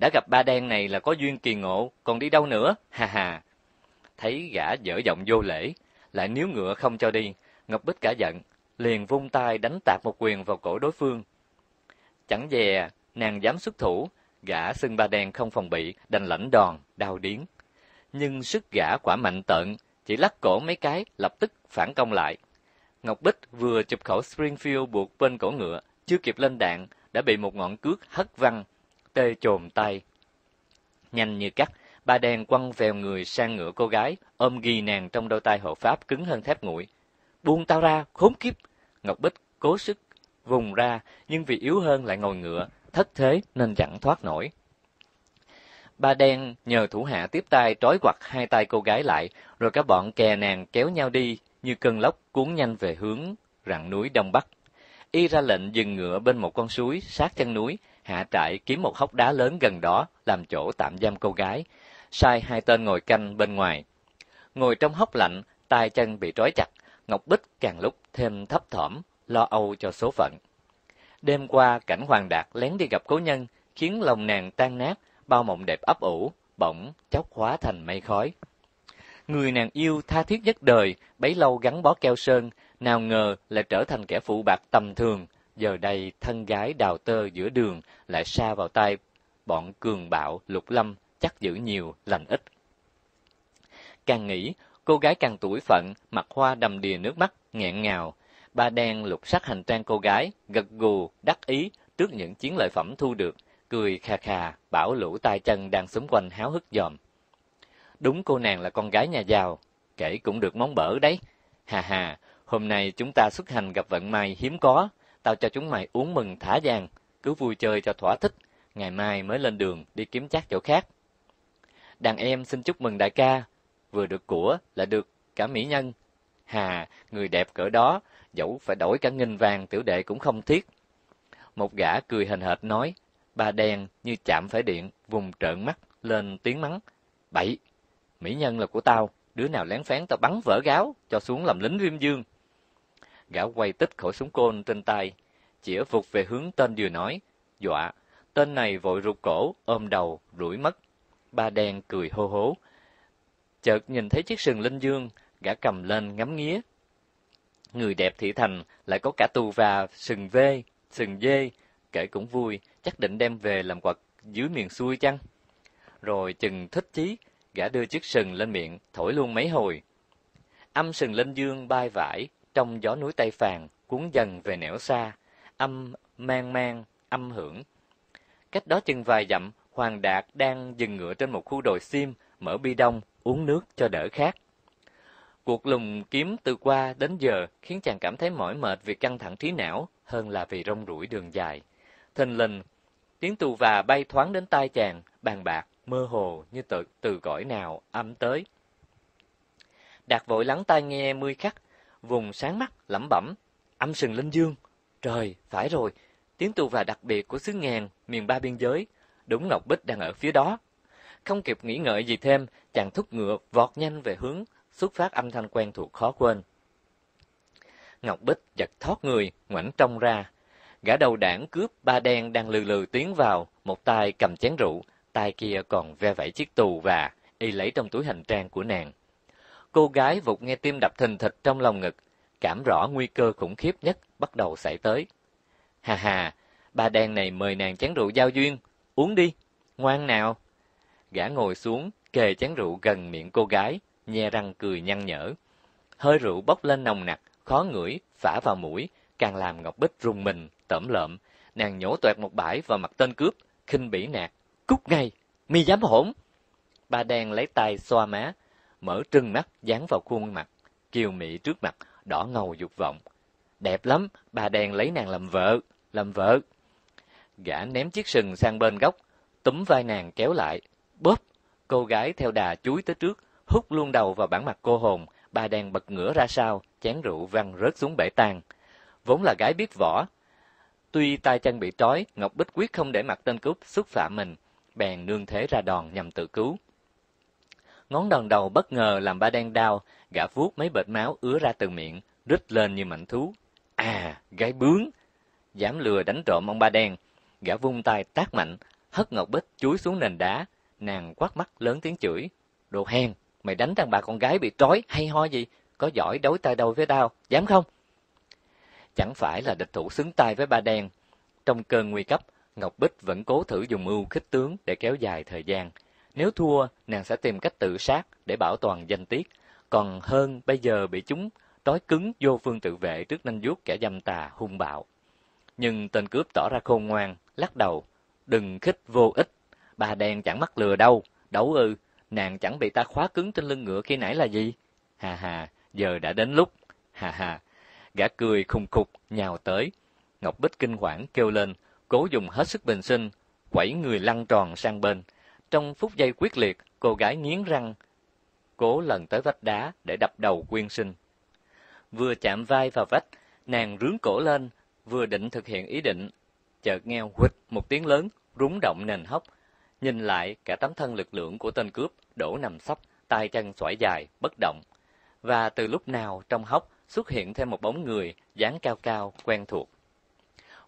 Đã gặp ba đen này là có duyên kỳ ngộ, còn đi đâu nữa, hà hà thấy gã dở giọng vô lễ, lại níu ngựa không cho đi, Ngọc Bích cả giận, liền vung tay đánh tạt một quyền vào cổ đối phương. Chẳng dè, nàng dám xuất thủ, gã xưng ba đen không phòng bị, đành lãnh đòn, đau điến. Nhưng sức gã quả mạnh tận, chỉ lắc cổ mấy cái, lập tức phản công lại. Ngọc Bích vừa chụp khẩu Springfield buộc bên cổ ngựa, chưa kịp lên đạn, đã bị một ngọn cước hất văng, tê chồm tay. Nhanh như cắt, Ba đen quăng vèo người sang ngựa cô gái, ôm ghi nàng trong đôi tay hộ pháp cứng hơn thép nguội. Buông tao ra, khốn kiếp! Ngọc Bích cố sức vùng ra, nhưng vì yếu hơn lại ngồi ngựa, thất thế nên chẳng thoát nổi. Ba đen nhờ thủ hạ tiếp tay trói quặt hai tay cô gái lại, rồi cả bọn kè nàng kéo nhau đi như cơn lốc cuốn nhanh về hướng rặng núi đông bắc. Y ra lệnh dừng ngựa bên một con suối sát chân núi, hạ trại kiếm một hốc đá lớn gần đó làm chỗ tạm giam cô gái, sai hai tên ngồi canh bên ngoài. Ngồi trong hốc lạnh, tay chân bị trói chặt, Ngọc Bích càng lúc thêm thấp thỏm, lo âu cho số phận. Đêm qua, cảnh Hoàng Đạt lén đi gặp cố nhân, khiến lòng nàng tan nát, bao mộng đẹp ấp ủ, bỗng chốc hóa thành mây khói. Người nàng yêu tha thiết nhất đời, bấy lâu gắn bó keo sơn, nào ngờ lại trở thành kẻ phụ bạc tầm thường, giờ đây thân gái đào tơ giữa đường lại xa vào tay bọn cường bạo lục lâm chắc giữ nhiều, lành ít. Càng nghĩ, cô gái càng tuổi phận, mặt hoa đầm đìa nước mắt, nghẹn ngào. Ba đen lục sắc hành trang cô gái, gật gù, đắc ý trước những chiến lợi phẩm thu được, cười khà khà, bảo lũ tay chân đang xúm quanh háo hức dòm. Đúng cô nàng là con gái nhà giàu, kể cũng được món bở đấy. Hà hà, hôm nay chúng ta xuất hành gặp vận may hiếm có, tao cho chúng mày uống mừng thả giang, cứ vui chơi cho thỏa thích, ngày mai mới lên đường đi kiếm chắc chỗ khác. Đàn em xin chúc mừng đại ca, vừa được của là được cả mỹ nhân. Hà, người đẹp cỡ đó, dẫu phải đổi cả nghìn vàng tiểu đệ cũng không tiếc. Một gã cười hình hệt nói, bà đèn như chạm phải điện, vùng trợn mắt, lên tiếng mắng. Bậy, mỹ nhân là của tao, đứa nào lén phén tao bắn vỡ gáo, cho xuống làm lính viêm dương. Gã quay tích khẩu súng côn trên tay, chỉa vụt về hướng tên vừa nói, dọa, tên này vội rụt cổ, ôm đầu, rủi mất ba đen cười hô hố. Chợt nhìn thấy chiếc sừng linh dương, gã cầm lên ngắm nghía. Người đẹp thị thành lại có cả tù và sừng vê, sừng dê, kể cũng vui, chắc định đem về làm quạt dưới miền xuôi chăng? Rồi chừng thích chí, gã đưa chiếc sừng lên miệng, thổi luôn mấy hồi. Âm sừng linh dương bay vải, trong gió núi Tây Phàn, cuốn dần về nẻo xa, âm mang mang, âm hưởng. Cách đó chừng vài dặm, Hoàng Đạt đang dừng ngựa trên một khu đồi sim, mở bi đông, uống nước cho đỡ khát. Cuộc lùng kiếm từ qua đến giờ khiến chàng cảm thấy mỏi mệt vì căng thẳng trí não hơn là vì rong ruổi đường dài. Thình lình, tiếng tù và bay thoáng đến tai chàng, bàn bạc, mơ hồ như từ, từ cõi nào âm tới. Đạt vội lắng tai nghe mươi khắc, vùng sáng mắt lẩm bẩm, âm sừng linh dương. Trời, phải rồi, tiếng tù và đặc biệt của xứ ngàn, miền ba biên giới, đúng Ngọc Bích đang ở phía đó. Không kịp nghĩ ngợi gì thêm, chàng thúc ngựa vọt nhanh về hướng xuất phát âm thanh quen thuộc khó quên. Ngọc Bích giật thoát người, ngoảnh trông ra. Gã đầu đảng cướp ba đen đang lừ lừ tiến vào, một tay cầm chén rượu, tay kia còn ve vẩy chiếc tù và y lấy trong túi hành trang của nàng. Cô gái vụt nghe tim đập thình thịch trong lòng ngực, cảm rõ nguy cơ khủng khiếp nhất bắt đầu xảy tới. Hà hà, ba đen này mời nàng chén rượu giao duyên, uống đi, ngoan nào. Gã ngồi xuống, kề chén rượu gần miệng cô gái, nhe răng cười nhăn nhở. Hơi rượu bốc lên nồng nặc, khó ngửi, phả vào mũi, càng làm Ngọc Bích rùng mình, tẩm lợm. Nàng nhổ toẹt một bãi vào mặt tên cướp, khinh bỉ nạt. Cút ngay, mi dám hỗn. Ba đen lấy tay xoa má, mở trừng mắt dán vào khuôn mặt, kiều mị trước mặt, đỏ ngầu dục vọng. Đẹp lắm, bà đen lấy nàng làm vợ, làm vợ. Gã ném chiếc sừng sang bên góc, túm vai nàng kéo lại. Bóp! Cô gái theo đà chúi tới trước, hút luôn đầu vào bản mặt cô hồn. Bà đèn bật ngửa ra sau, chén rượu văng rớt xuống bể tàn. Vốn là gái biết võ. Tuy tay chân bị trói, Ngọc Bích quyết không để mặt tên cướp xúc phạm mình. Bèn nương thế ra đòn nhằm tự cứu ngón đòn đầu bất ngờ làm ba đen đau, gã vuốt mấy bệt máu ứa ra từ miệng, rít lên như mảnh thú. À, gái bướng! Dám lừa đánh trộm ông ba đen, gã vung tay tát mạnh, hất Ngọc Bích chúi xuống nền đá, nàng quát mắt lớn tiếng chửi, "Đồ hèn, mày đánh đàn bà con gái bị trói hay ho gì, có giỏi đối tay đâu với tao, dám không?" Chẳng phải là địch thủ xứng tay với ba đen, trong cơn nguy cấp, Ngọc Bích vẫn cố thử dùng mưu khích tướng để kéo dài thời gian. Nếu thua, nàng sẽ tìm cách tự sát để bảo toàn danh tiết, còn hơn bây giờ bị chúng trói cứng vô phương tự vệ trước nanh vuốt kẻ dâm tà hung bạo. Nhưng tên cướp tỏ ra khôn ngoan, lắc đầu. Đừng khích vô ích, bà đen chẳng mắc lừa đâu. Đấu ư, nàng chẳng bị ta khóa cứng trên lưng ngựa khi nãy là gì? Hà hà, giờ đã đến lúc. Hà hà, gã cười khùng khục, nhào tới. Ngọc Bích kinh hoảng kêu lên, cố dùng hết sức bình sinh, quẩy người lăn tròn sang bên. Trong phút giây quyết liệt, cô gái nghiến răng, cố lần tới vách đá để đập đầu quyên sinh. Vừa chạm vai vào vách, nàng rướng cổ lên, vừa định thực hiện ý định, chợt nghe huỵch một tiếng lớn, rúng động nền hốc. Nhìn lại, cả tấm thân lực lượng của tên cướp đổ nằm sấp, tay chân xoải dài, bất động. Và từ lúc nào trong hốc xuất hiện thêm một bóng người, dáng cao cao, quen thuộc.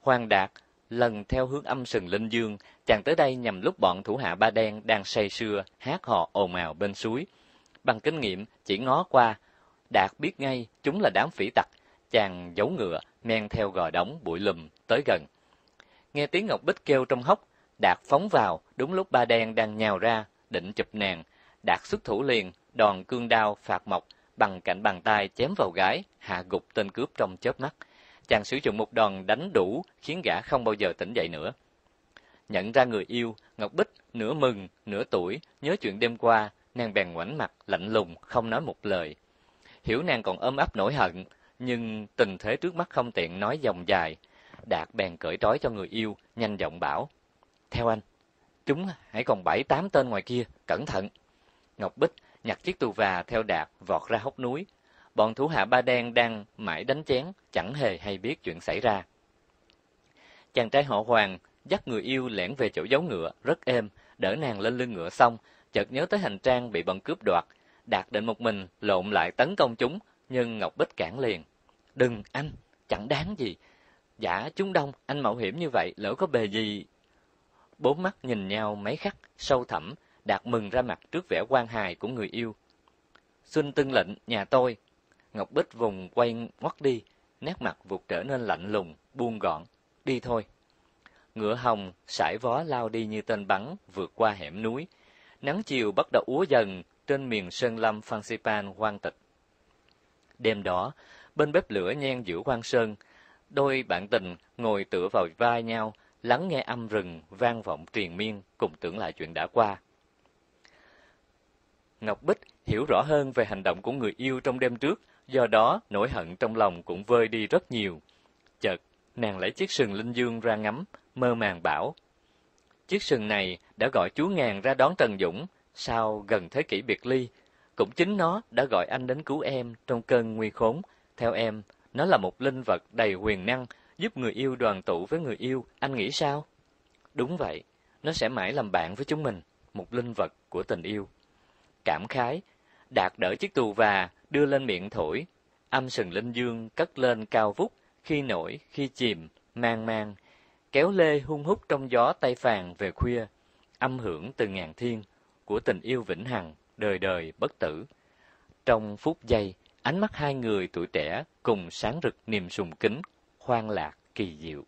Hoàng Đạt, lần theo hướng âm sừng linh dương, chàng tới đây nhằm lúc bọn thủ hạ ba đen đang say sưa, hát họ ồn ào bên suối. Bằng kinh nghiệm, chỉ ngó qua, Đạt biết ngay chúng là đám phỉ tặc, chàng giấu ngựa, men theo gò đống bụi lùm tới gần. Nghe tiếng Ngọc Bích kêu trong hốc, Đạt phóng vào, đúng lúc ba đen đang nhào ra, định chụp nàng. Đạt xuất thủ liền, đòn cương đao phạt mộc, bằng cạnh bàn tay chém vào gái, hạ gục tên cướp trong chớp mắt. Chàng sử dụng một đòn đánh đủ, khiến gã không bao giờ tỉnh dậy nữa. Nhận ra người yêu, Ngọc Bích nửa mừng, nửa tuổi, nhớ chuyện đêm qua, nàng bèn ngoảnh mặt, lạnh lùng, không nói một lời. Hiểu nàng còn ôm ấp nổi hận, nhưng tình thế trước mắt không tiện nói dòng dài. Đạt bèn cởi trói cho người yêu, nhanh giọng bảo. Theo anh, chúng hãy còn bảy tám tên ngoài kia, cẩn thận. Ngọc Bích nhặt chiếc tù và theo Đạt vọt ra hốc núi. Bọn thủ hạ ba đen đang mãi đánh chén, chẳng hề hay biết chuyện xảy ra. Chàng trai họ Hoàng dắt người yêu lẻn về chỗ giấu ngựa, rất êm, đỡ nàng lên lưng ngựa xong, chợt nhớ tới hành trang bị bọn cướp đoạt. Đạt định một mình lộn lại tấn công chúng, nhưng Ngọc Bích cản liền. Đừng anh, chẳng đáng gì. giả chúng đông, anh mạo hiểm như vậy, lỡ có bề gì? Bốn mắt nhìn nhau mấy khắc, sâu thẳm, Đạt mừng ra mặt trước vẻ quan hài của người yêu. xuân tưng lệnh, nhà tôi. Ngọc Bích vùng quay ngoắt đi, nét mặt vụt trở nên lạnh lùng, buông gọn. Đi thôi. Ngựa hồng, sải vó lao đi như tên bắn, vượt qua hẻm núi. Nắng chiều bắt đầu úa dần trên miền Sơn Lâm Phan Xipan hoang tịch. Đêm đó, bên bếp lửa nhen giữa quan sơn, đôi bạn tình ngồi tựa vào vai nhau, lắng nghe âm rừng vang vọng triền miên, cùng tưởng lại chuyện đã qua. Ngọc Bích hiểu rõ hơn về hành động của người yêu trong đêm trước, do đó nỗi hận trong lòng cũng vơi đi rất nhiều. Chợt, nàng lấy chiếc sừng linh dương ra ngắm, mơ màng bảo. Chiếc sừng này đã gọi chú ngàn ra đón Trần Dũng, sau gần thế kỷ biệt ly, cũng chính nó đã gọi anh đến cứu em trong cơn nguy khốn. Theo em, nó là một linh vật đầy quyền năng, giúp người yêu đoàn tụ với người yêu, anh nghĩ sao? Đúng vậy, nó sẽ mãi làm bạn với chúng mình, một linh vật của tình yêu. Cảm khái, Đạt đỡ chiếc tù và đưa lên miệng thổi, âm sừng linh dương cất lên cao vút, khi nổi, khi chìm, mang mang, kéo lê hung hút trong gió tay phàn về khuya, âm hưởng từ ngàn thiên của tình yêu vĩnh hằng đời đời bất tử. Trong phút giây, ánh mắt hai người tuổi trẻ cùng sáng rực niềm sùng kính, khoan lạc kỳ diệu.